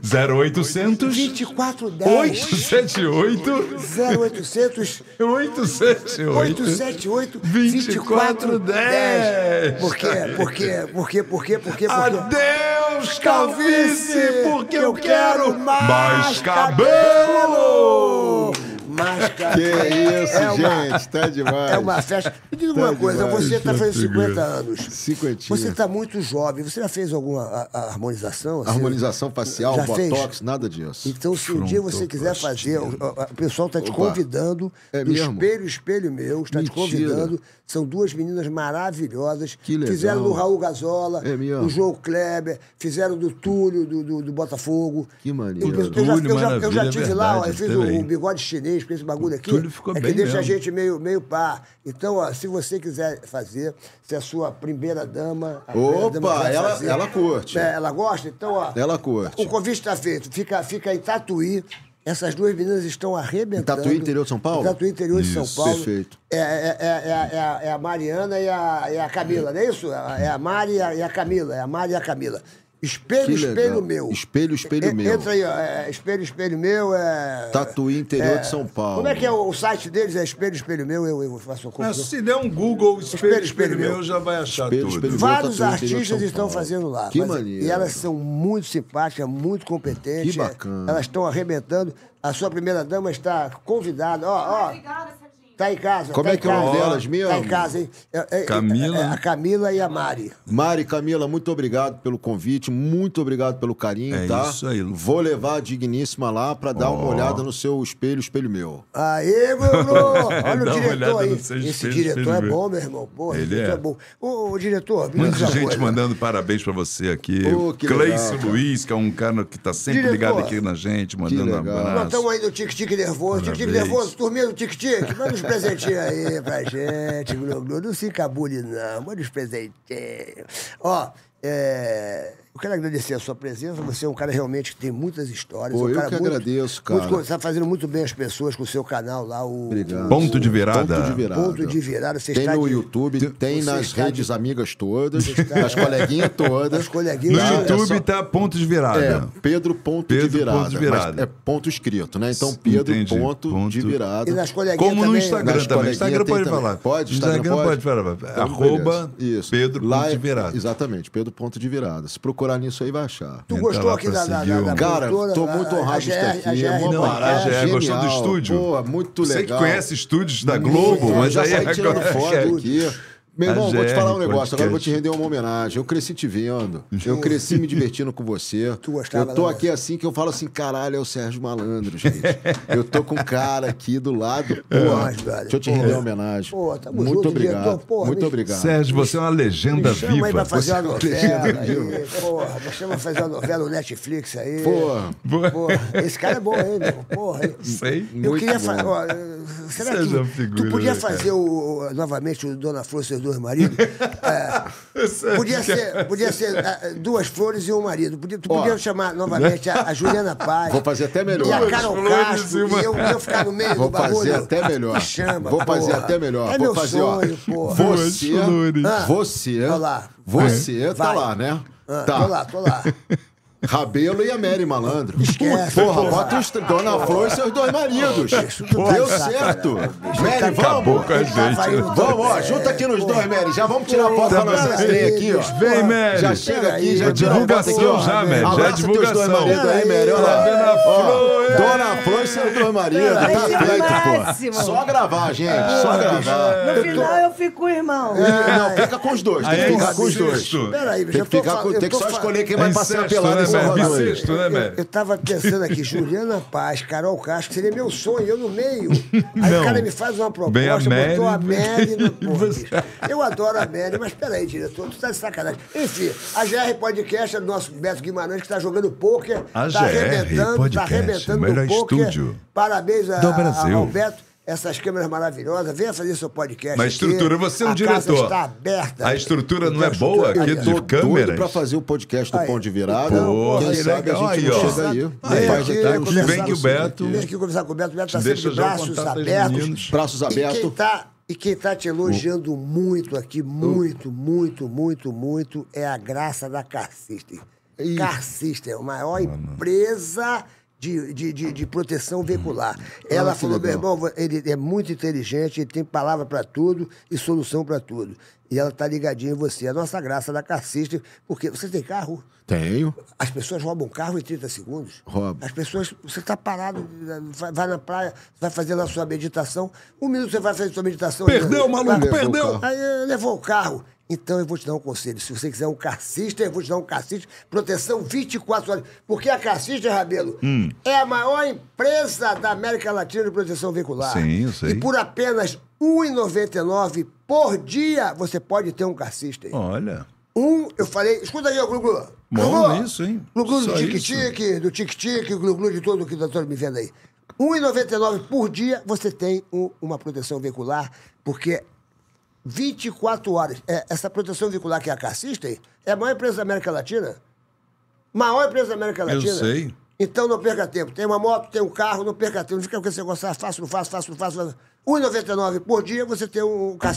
[SPEAKER 1] 0800
[SPEAKER 2] 2410 878 0800 878 878 2410. 2410. Por quê? Por quê? Por quê? Por quê? quê? Por Adeus, calvície, porque eu quero mais cabelo! Que é, é isso, é uma, gente, tá demais. É uma festa. Me diga tá uma coisa, demais, você está tá fazendo 50 anos. 50. Você está muito jovem. Você já fez alguma a, a harmonização? Assim? Harmonização facial, já botox, fez?
[SPEAKER 4] nada disso. Então, se um dia você quiser fazer, o,
[SPEAKER 2] o pessoal está te convidando. É mesmo? Espelho, espelho meu, está te convidando. São duas meninas maravilhosas. Que legal. Fizeram do Raul Gazola, é do João Kleber, fizeram do Túlio, do, do, do Botafogo. Que maneiro. Eu, eu, eu, já, eu já, tive é verdade, lá, eu fiz o, o bigode chinês com esse bagulho aqui, Tudo ficou é bem que deixa mesmo. a gente meio, meio pá. Então, ó, se você quiser fazer, se a sua primeira dama. Opa, dama ela, fazer, ela curte. Né, ela gosta? Então, ó.
[SPEAKER 4] Ela curte.
[SPEAKER 2] O convite está feito. Fica, fica em Tatuí. Essas duas meninas estão arrebentando. Tatuí, interior de São Paulo? Tatuí, interior de São Paulo. Perfeito. É, é, é, é, é, a, Mariana e a, e a Camila, não é isso? É a Mari e a, e a Camila. É a Mari e a Camila. Espelho, espelho
[SPEAKER 4] meu. Espelho, espelho meu. Entra
[SPEAKER 2] aí, ó. É, espelho, espelho meu é.
[SPEAKER 4] Tatuí Interior é... de São Paulo. Como é
[SPEAKER 2] que é o, o site deles? É espelho, espelho meu? Eu, eu faço o confusão. se
[SPEAKER 1] der um Google espelho, espelho, espelho, meu, já vai achar espelho, tudo. Espelho, Vários artistas estão fazendo lá. Que mas, maneiro. E elas são
[SPEAKER 2] muito simpáticas, muito competentes. Que bacana. Elas estão arrebentando. A sua primeira dama está convidada. Ó, ó. Obrigada, Tá em casa. Como tá é que é o nome delas mesmo? Tá em casa, hein? É, é, é, Camila. A Camila e a Mari.
[SPEAKER 4] Mari, Camila, muito obrigado pelo convite, muito obrigado pelo carinho, é tá? Isso aí, Vou levar a digníssima lá pra dar oh. uma olhada no seu espelho, espelho
[SPEAKER 1] meu.
[SPEAKER 2] Aê, Bruno! Olha o diretor aí. Esse espelho, diretor espelho é bom, meu irmão. Porra, Ele é. é bom. Ô, diretor, Muita gente coisa.
[SPEAKER 1] mandando parabéns pra você aqui. Cleice Luiz, que é um cara que tá sempre diretor. ligado aqui na gente, mandando abraço. Nós estamos
[SPEAKER 2] aí no tic-tic nervoso. Tic-tic nervoso, dormindo tic-tic. presentinho aí pra gente, globo, Não se cabule, não. Manda os presentinhos. Ó, é, eu quero agradecer a sua presença. Você é um cara realmente que tem muitas histórias. Pô, é um eu que muito, agradeço, cara. Muito, está fazendo muito bem as pessoas com o seu canal lá, o. Obrigado. Ponto de virada. Ponto de virada. Ponto de virada. Você tem no
[SPEAKER 4] de, YouTube, tem nas redes de, amigas todas, nas coleguinhas
[SPEAKER 2] todas. No tá? é YouTube
[SPEAKER 4] é ponto
[SPEAKER 1] de virada. É,
[SPEAKER 4] Pedro ponto Pedro de virada. Ponto de virada. é ponto escrito, né? Então, Pedro ponto, ponto de virada. E nas coleguinhas Como no né? Instagram também. Instagram pode também. falar. Pode, Instagram, Instagram pode. falar. Então, Arroba Pedro ponto de virada. Exatamente, Pedro ponto de virada. Se procura procurar nisso aí vai achar. Tu então, gostou aqui da, da, da, da Cara, produtora, tô muito honrado de estar aqui. A GR, é não, a GR, genial, gostou do estúdio? Pô, muito legal. Você que conhece estúdios da Globo, então, mas aí é agora... É Fora aqui. Meu irmão, vou te é, falar um negócio. Agora eu vou te render uma homenagem. Eu cresci te vendo. Eu cresci me divertindo com você. Tu gostava, eu tô aqui assim que eu falo assim, caralho, é o Sérgio Malandro, gente. eu tô com um cara aqui do lado. Porra, é. deixa eu te render uma homenagem. Porra, tamo Muito junto, obrigado. Diretor, porra, Muito me... obrigado. Sérgio, você é uma
[SPEAKER 1] legenda me chama viva. Aí pra fazer uma novela é aí,
[SPEAKER 2] porra. Me chama pra fazer uma novela no Netflix aí. Porra. porra. Esse cara é bom, hein, meu? Porra. sei. Eu Muito queria fazer. Será Seja que é tu figura, podia né, fazer o, novamente o Dona Flor, seus dois maridos. É, é, podia é ser, podia ser ah, duas flores e um marido. Podia, tu Ó, podia chamar novamente a, a, Juliana Paz. Vou fazer até melhor. E a Carol Castro. Uma... E eu, eu ficar no
[SPEAKER 4] meio vou do barulho. Vou fazer até ah, melhor. Chama, vou fazer até melhor. É vou fazer, sonho, porra. Você, ah, você, você, você, tá lá, né? Ah, tá. Tô lá, tô lá. Rabelo e a Mary Malandro. Esquece. Porra, porra. bota os, Dona Flor e seus dois maridos. Porra, Deu é certo.
[SPEAKER 1] Mary, Acabou vamos. Com a gente. Vamos, ó, junta
[SPEAKER 4] aqui nos dois, Mary. Já vamos tirar a foto da nossa três aqui, ó. Vem, Mary. Já chega aqui, já tira divulgação aqui, já, Mary. Já é divulgação. Dois maridos aí, Mary. Olha lá. Dona Flor. e seus dois maridos. Tá feito, pô. Só gravar, gente. Só ah, gravar. No final
[SPEAKER 3] eu fico com irmão.
[SPEAKER 4] É,
[SPEAKER 2] não, fica com os dois. Tem que é ficar com os dois. Peraí, bicho. Tem que só escolher quem vai passar pelado né, Bissexto, né, Eu estava pensando aqui, Juliana Paz, Carol Castro, seria meu sonho, eu no meio. Aí não. o cara me faz uma proposta, Bem a Mary, botou a Mery. no Eu adoro a Mary, mas peraí, diretor, tu tá de sacanagem. Enfim, a GR Podcast é do nosso Beto Guimarães, que está jogando pôquer, está arrebentando, está arrebentando o melhor estúdio. Parabéns a, do Brasil. ao Beto essas câmeras maravilhosas, venha fazer seu podcast. Mas estrutura, você é um a diretor. está aberta.
[SPEAKER 1] A estrutura não é boa aqui de estou câmeras? para fazer o podcast do aí. Pão de Virada. Porra,
[SPEAKER 4] quem segue a gente aí, ó. chega aí. aí, faz aqui, aqui, aqui vem que o Beto... Vem aqui
[SPEAKER 2] conversar com o Beto. O Beto está sempre de braços abertos. Braços abertos. E quem está... Tá te elogiando muito aqui, hum. muito, muito, muito, muito, é a graça da Car System. Car System é a maior empresa de, de, de, de, proteção veicular. Hum. Ela falou, meu irmão, ele é muito inteligente, ele tem palavra para tudo e solução para tudo. E ela tá ligadinha em você. A nossa graça da carcista, porque você tem carro? Tenho. As pessoas roubam carro em 30 segundos. Rouba. As pessoas, você tá parado, vai na praia, vai fazendo a sua meditação, um minuto você vai fazer sua meditação. Perdeu, maluco, perdeu. Aí levou o carro. Então eu vou te dar um conselho. Se você quiser um cacista, eu vou te dar um cacista. Proteção 24 horas. Porque a cacista, Rabelo, hum. é a maior empresa da América Latina de proteção veicular. Sim, eu sei. E por apenas R$ 1,99 por dia, você pode ter um cacista. Olha. Um, eu falei, escuta aí, Glu Glu. Bom, glu, isso, hein? Glu Glu do tic-tic, do tic-tic, Glu Glu de todo que o doutor me vendo aí. R$ 1,99 por dia você tem um, uma proteção veicular, porque 24 horas. É, essa proteção veicular que é a Car é a maior empresa da América Latina. Maior empresa da América Latina. Eu sei. Então não perca tempo. Tem uma moto, tem um carro, não perca tempo. Não fica com esse negócio, ah, faço, não faço, faço, não faço. R$ 1,99 por dia você tem um Car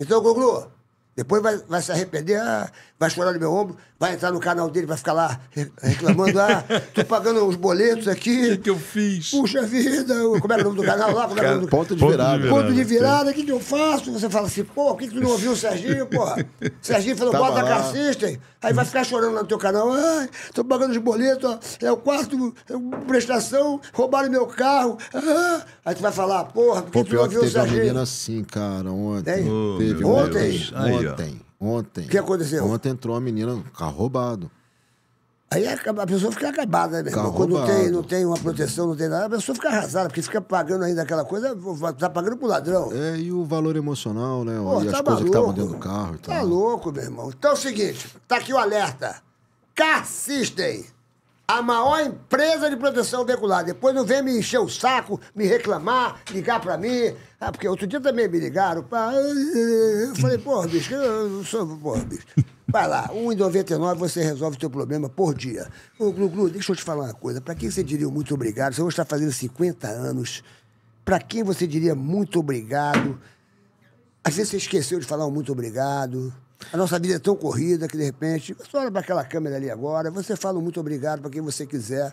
[SPEAKER 2] Então, Gugu, depois vai, vai se arrepender, ah, vai chorar no meu ombro, vai entrar no canal dele, vai ficar lá reclamando, ah, tô pagando os boletos aqui. O que, que, eu fiz? Puxa vida, como era o nome do canal lá? Como era nome do... Ponto de virada. Ponto de né? virada, o que, que eu faço? Você fala assim, pô, por que, que tu não ouviu o Serginho, porra? Serginho falou, Tava bota lá. aí vai ficar chorando lá no teu canal, ah, tô pagando os boletos, ó, é o quarto, é prestação, roubaram meu carro, ah. Aí tu vai falar, porra, por que pô, tu não ouviu o Serginho? Teve uma menina
[SPEAKER 4] assim, cara, ontem. Teve, ontem? Ontem. Ontem,
[SPEAKER 2] ontem. O que aconteceu? Ontem entrou uma menina, carro roubado. Aí é a pessoa fica acabada, né, meu Quando não tem, não tem uma proteção, não tem nada, a pessoa fica arrasada, porque fica pagando ainda aquela coisa, tá pagando pro ladrão. É, e o valor emocional, né? Pô, e tá as coisas que estavam dentro do carro e tá tal. Tá louco, meu irmão. Então é o seguinte, tá aqui o alerta. Car System a maior empresa de proteção veicular. Depois não vem me encher o saco, me reclamar, ligar para mim. Ah, porque outro dia também me ligaram. Pra... Eu falei, porra, bicho, eu não sou, porra, bicho. Vai lá, 1,99 você resolve o seu problema por dia. Ô, Glu, Glu, deixa eu te falar uma coisa. Para quem você diria muito obrigado? Você hoje está fazendo 50 anos. Para quem você diria muito obrigado? Às vezes você esqueceu de falar um muito obrigado. A nossa vida é tão corrida que, de repente, você olha para aquela câmera ali agora, você fala muito obrigado para quem você quiser.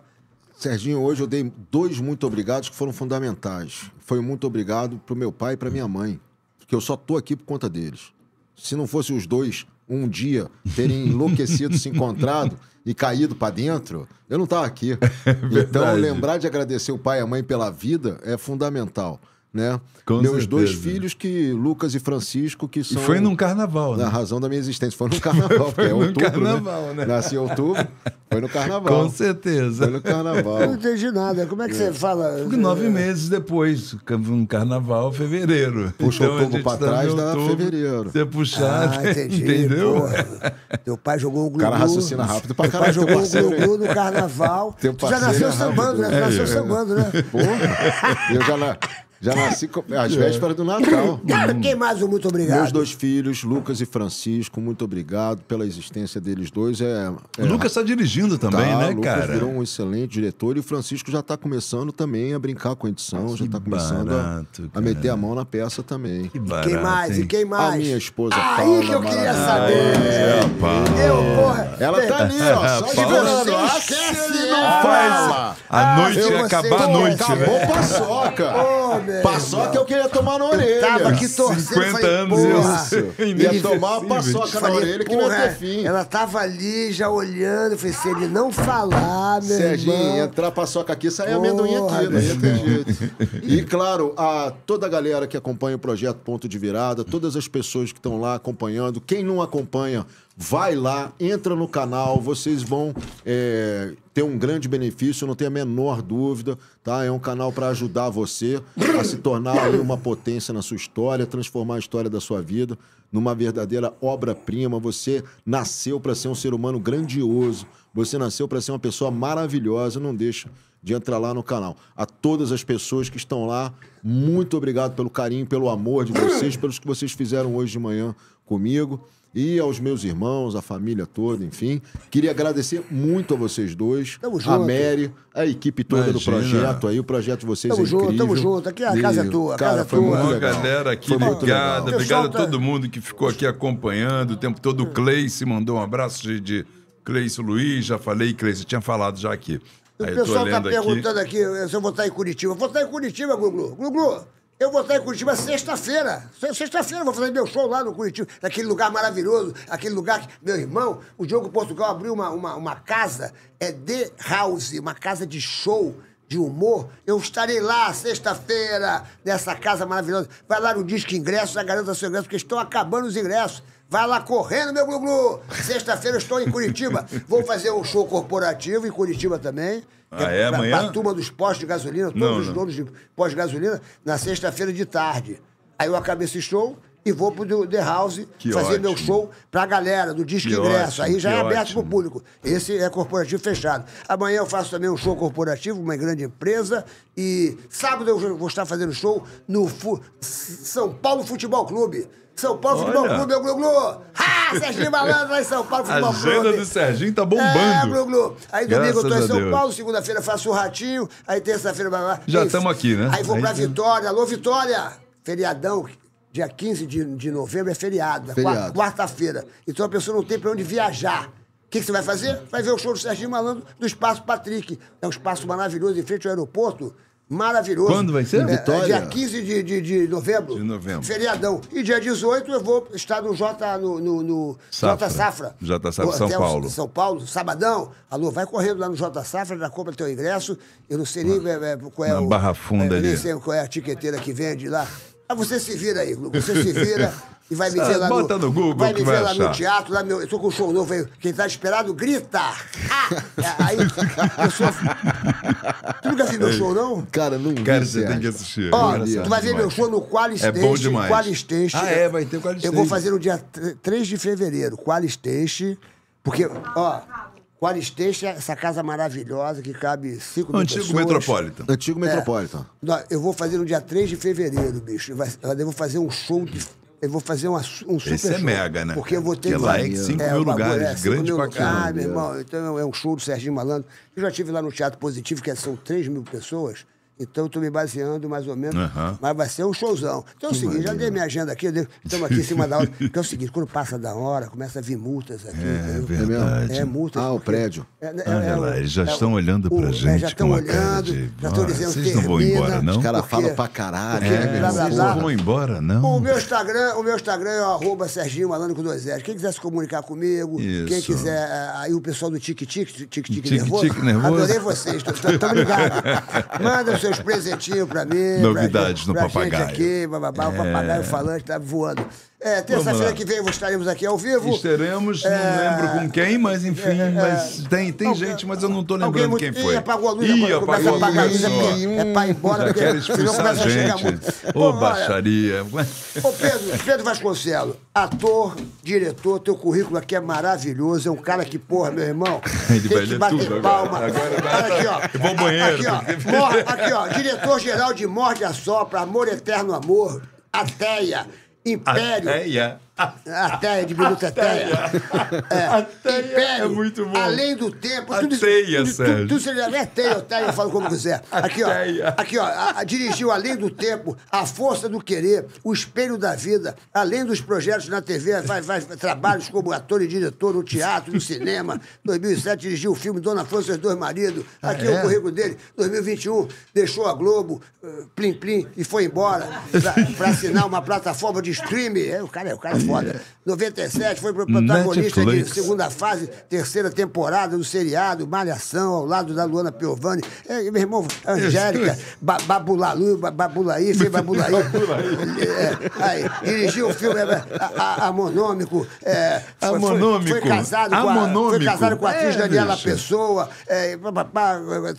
[SPEAKER 4] Serginho, hoje eu dei dois muito obrigados que foram fundamentais. Foi um muito obrigado para o meu pai e para minha mãe, que eu só estou aqui por conta deles. Se não fosse os dois um dia terem enlouquecido, se encontrado e caído para dentro, eu não tava aqui. É então, lembrar de agradecer o pai e a mãe pela vida é fundamental né? Com Meus certeza. dois filhos, que Lucas e Francisco, que são. E foi num carnaval, né? Na razão da minha existência. Foi num carnaval, foi é outubro. Né? carnaval, né? né? Nasci em outubro, foi no carnaval.
[SPEAKER 2] Com
[SPEAKER 1] certeza. Foi no
[SPEAKER 4] carnaval. Eu não
[SPEAKER 2] entendi nada. Como é que é. você fala? Porque nove é. meses
[SPEAKER 1] depois, um carnaval, fevereiro. puxou então, fogo para tá trás, dá fevereiro.
[SPEAKER 2] Você é puxar, ah, entendi, entendeu? Porra. Teu pai jogou o glu, -glu. O cara raciocina rápido pra caralho. jogou o glu, glu no carnaval. tu já nasceu é sambando, né? nasceu sambando, né?
[SPEAKER 4] Porra. Eu já, nasci. Já nasci às é. vésperas do Natal. Uhum. Quem
[SPEAKER 2] mais? Muito obrigado. Meus
[SPEAKER 4] dois filhos, Lucas e Francisco, muito obrigado pela existência deles dois. É, é... Lucas
[SPEAKER 1] está dirigindo também, tá, né, Lucas cara? virou
[SPEAKER 4] um excelente diretor e o Francisco já está começando também a brincar com a edição, ah, que já está começando barato, a, a, meter a mão na peça também. Que barato, quem mais? Hein? E quem mais? A minha esposa Paula.
[SPEAKER 2] Aí que eu queria saber. Ai, é, eu, porra,
[SPEAKER 4] ela tá ali, ó, só esperando.
[SPEAKER 2] Esquece
[SPEAKER 5] não faz. A
[SPEAKER 3] noite eu ia acabar a noite, né? Acabou paçoca.
[SPEAKER 2] Oh, paçoca eu queria tomar na orelha. Tava que torcendo. 50 falei, anos eu. Ia tomar uma paçoca na orelha que não ia ter fim. Ela tava ali já olhando. Eu falei, se ele não falar, meu Serginho, irmão... entrar paçoca aqui, sair amendoim aqui. Não ia ter
[SPEAKER 4] jeito. E, claro, a toda a galera que acompanha o projeto Ponto de Virada, todas as pessoas que estão lá acompanhando, quem não acompanha, vai lá, entra no canal, vocês vão é, tem um grande benefício, não tenho a menor dúvida, tá? É um canal para ajudar você a se tornar uma potência na sua história, transformar a história da sua vida numa verdadeira obra-prima. Você nasceu para ser um ser humano grandioso, você nasceu para ser uma pessoa maravilhosa, não deixa de entrar lá no canal. A todas as pessoas que estão lá, muito obrigado pelo carinho, pelo amor de vocês, pelos que vocês fizeram hoje de manhã comigo e aos meus irmãos, à família toda, enfim. Queria agradecer muito a vocês dois, tamo a Mary, a equipe toda Imagina. do projeto aí, o projeto de vocês tamo é incrível. Junto, tamo junto, aqui é a casa e, é tua, a cara, casa foi
[SPEAKER 2] tua. Muito legal.
[SPEAKER 1] galera aqui foi ligada,
[SPEAKER 2] obrigado a todo
[SPEAKER 1] mundo que ficou aqui acompanhando o tempo todo. O Cleice mandou um abraço de, de Cleice Luiz, já falei, Cleice, tinha falado já aqui. O aí pessoal está perguntando
[SPEAKER 2] aqui. aqui se eu vou estar em Curitiba. Vou estar em Curitiba, Guglu. Guglu, eu vou estar em Curitiba sexta-feira. Sexta-feira vou fazer meu show lá no Curitiba, naquele lugar maravilhoso, aquele lugar que meu irmão, o Diogo Portugal abriu uma, uma, uma casa, é The House, uma casa de show de humor, eu estarei lá sexta-feira, nessa casa maravilhosa. Vai lá no Disque Ingressos, já garanta seu ingresso, porque estão acabando os ingressos. Vai lá correndo, meu Glu-Glu. Sexta-feira estou em Curitiba. Vou fazer um show corporativo em Curitiba também. Ah, é, é? amanhã? Pra turma dos postos de gasolina, todos não, os donos de postos de gasolina, na sexta-feira de tarde. Aí eu acabei esse show e vou pro The House que fazer ótimo. meu show pra galera do Disque Ingresso. Ótimo, Aí já é aberto ótimo. pro público. Esse é corporativo fechado. Amanhã eu faço também um show corporativo, uma grande empresa. E sábado eu vou estar fazendo show no Fu São Paulo Futebol Clube. São Paulo Olha. Futebol Clube, glu, glu. Ah, Serginho Malandro vai em São Paulo Futebol Clube. A agenda
[SPEAKER 1] do Serginho tá bombando. É, glu,
[SPEAKER 2] glu. Aí domingo Graças eu tô em São Deus. Paulo, segunda-feira faço o um ratinho, aí terça-feira... Já estamos aqui, né? Aí vou aí pra Vitória. Alô, Vitória! Feriadão, dia 15 de, de novembro é feriado, né? feriado. quarta-feira. Então a pessoa não tem para onde viajar. O que, que, você vai fazer? Vai ver o show do Serginho Malandro do Espaço Patrick. É um espaço maravilhoso em frente ao aeroporto maravilhoso. Quando vai ser? É, é Vitória? Dia 15 de, de, de novembro. De novembro. Feriadão. E dia 18 eu vou estar no J no, no, no Safra. J Safra. J Safra, São Paulo. São Paulo, sabadão. Alô, vai correndo lá no J Safra, já compra teu ingresso. Eu não sei nem é, é, qual é Na o...
[SPEAKER 1] Barra Funda é, ali. Eu nem sei
[SPEAKER 2] qual é a tiqueteira que vende lá. Ah, você se vira aí, Globo. Você se vira. E vai me ver lá bota no, no Google vai me ver vai lá achar. no teatro, lá meu, eu tô com um show novo aí, quem tá esperado grita! Ah! É,
[SPEAKER 4] aí eu sou... Tu nunca viu meu show, não? Cara, não Cara, você tem que assistir. Ó, tu vai ver meu
[SPEAKER 2] show no Qualistation. É bom demais. Qualistation. Ah, é, vai ter o Qualistation. Eu vou fazer no dia 3 de fevereiro, Qualistation, porque, ó... é essa casa maravilhosa que cabe 5 mil Antigo pessoas. Metropolitan.
[SPEAKER 4] Antigo é. Metropolitan.
[SPEAKER 2] Eu vou fazer no dia 3 de fevereiro, bicho. Eu vou fazer um show de eu vou fazer uma, um super Esse é mega, né? Porque eu vou ter... Porque lá é 5 é, mil lugares, é, grande pra caramba. Ah, meu irmão, então é um show do Serginho Malandro. Eu já estive lá no Teatro Positivo, que são 3 mil pessoas. Então, estou me baseando mais ou menos. Uhum. Mas vai ser um showzão. Então é o seguinte, já dei minha agenda aqui, estamos aqui em cima da hora. Porque é o seguinte, quando passa da hora, começa a vir multas aqui. É, verdade. É, multas. Ah, o prédio. É, é, Olha é
[SPEAKER 1] lá, eles já é estão olhando para é, a gente. já estão olhando, de... já estão dizendo Vocês não vão embora, não? Os caras falam para caralho. É, né, Não vão embora, não. O meu
[SPEAKER 2] Instagram, o meu Instagram é o arroba Serginho Malandro com dois R's. Quem quiser se comunicar comigo, Isso. quem quiser. Eh, aí o pessoal do Tic-Tic, Tic-Tic Nervoso. Tique Nervoso. Adorei vocês, estamos ligados. Manda o seu uns presentinhos pra mim. Novidades pra gente, no pra papagaio. Gente aqui, bababá, é... o papagaio falante tá voando. É, terça-feira que vem estaremos aqui ao vivo. Estaremos, é... não lembro com quem, mas enfim, é, é... mas tem, tem alguém, gente, mas eu não estou lembrando quem foi. Ih, apagou a luz, Ih, apagou a luz. É para ir embora, porque senão expulsar a gente. Ô, baixaria.
[SPEAKER 1] Ô,
[SPEAKER 2] Pedro, Pedro Vasconcelos, ator, diretor, teu currículo aqui é maravilhoso. É um cara que, porra, meu irmão, Ele tem vai que bater tudo palma. Agora, agora aqui, ó.
[SPEAKER 1] Eu vou ao banheiro. Aqui,
[SPEAKER 2] ó. aqui, ó. Diretor-geral de Morde a Sopra, Amor Eterno Amor, Ateia. Império. é, a teia de minuto é teia. É. A teia é muito bom. Além do tempo. A tudo, teia, tudo, Sérgio. Tudo, tudo, é teia eu teia, eu falo como quiser. Aqui, ó. Aqui, ó. A, a, dirigiu Além do Tempo, A Força do Querer, O Espelho da Vida, além dos projetos na TV, vai, vai, trabalhos como ator e diretor no teatro, no cinema. 2007 dirigiu o filme Dona França e Dois Maridos. Ah, aqui ah, é? o currículo dele. 2021 deixou a Globo, uh, Plim Plim, e foi embora para assinar uma plataforma de streaming. É, o cara, é o cara é foda. 97 foi protagonista Netflix. de segunda fase, terceira temporada do seriado Malhação, ao lado da Luana Piovani. É, meu irmão, Angélica, ba Babulalu, ba Babulaí, fez Babulaí. é, aí, dirigiu o filme é, a, a, Amonômico. É, foi, Amonômico. Foi, foi, casado Com a, foi casado com a atriz é, Daniela Pessoa, é,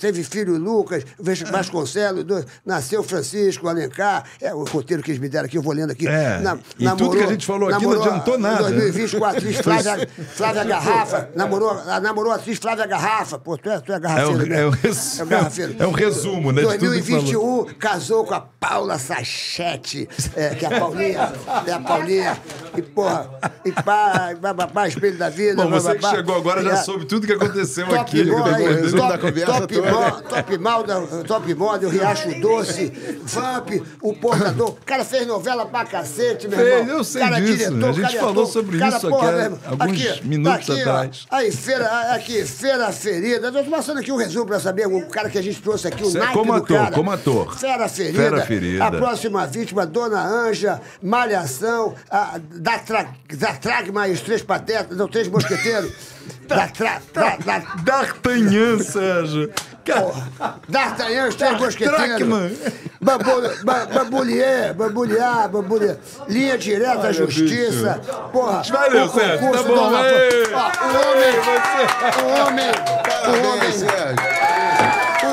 [SPEAKER 2] teve filho Lucas, é. Vasconcelos, dois, nasceu Francisco Alencar. É o roteiro que eles me deram aqui, eu vou lendo aqui. É. Na, e namorou, tudo que a gente falou aqui namorou, não adiantou nada. Em 2020 com a atriz Flávia, Flávia Garrafa. Namorou, namorou a assim, atriz Flávia Garrafa. Pô, tu é, tu é garrafeiro. É o, né? é o, é o É um resumo, né? 2021 casou com a Paula Sachete, é, que é a Paulinha. é a Paulinha. E, porra, e pá, bababá, espelho da vida. Bom, você que chegou agora já soube tudo que aconteceu top aqui. Bom, né, tá aí, top, da top, Bom, top, moda, top o Riacho Doce, Vamp, o Portador. O cara fez novela pra cacete, meu irmão. eu sei cara disso, isso, né? A gente falou sobre cara, isso aqui, há né, alguns aqui, tá minutos aqui, atrás. Ó, aí, feira, aqui, feira ferida. Eu tô passando aqui um resumo para saber o cara que a gente trouxe aqui, o é naipe como ator, cara. como ator. Fera ferida. Fera ferida. A próxima vítima, Dona Anja, Malhação, a, da, tra, da Tragma e os Três Patetas, não, Três Mosqueteiros. da da, da, D'Artagnan, Sérgio. D'Artagnan, os três mosqueteiros. Babulhê, babulhar, babulhar. Linha direta, à justiça. Porra. Valeu, Sérgio. Tá bom, Ó, O homem. O homem. O homem.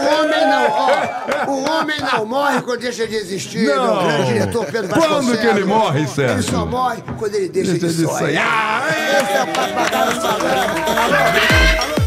[SPEAKER 2] O homem não, ó, o homem não morre quando deixa de existir, é não. meu grande diretor Pedro Quando que ele morre, Sérgio? Ele só morre quando ele deixa, deixa de, de
[SPEAKER 1] sonhar. Esse é o papagaio falando.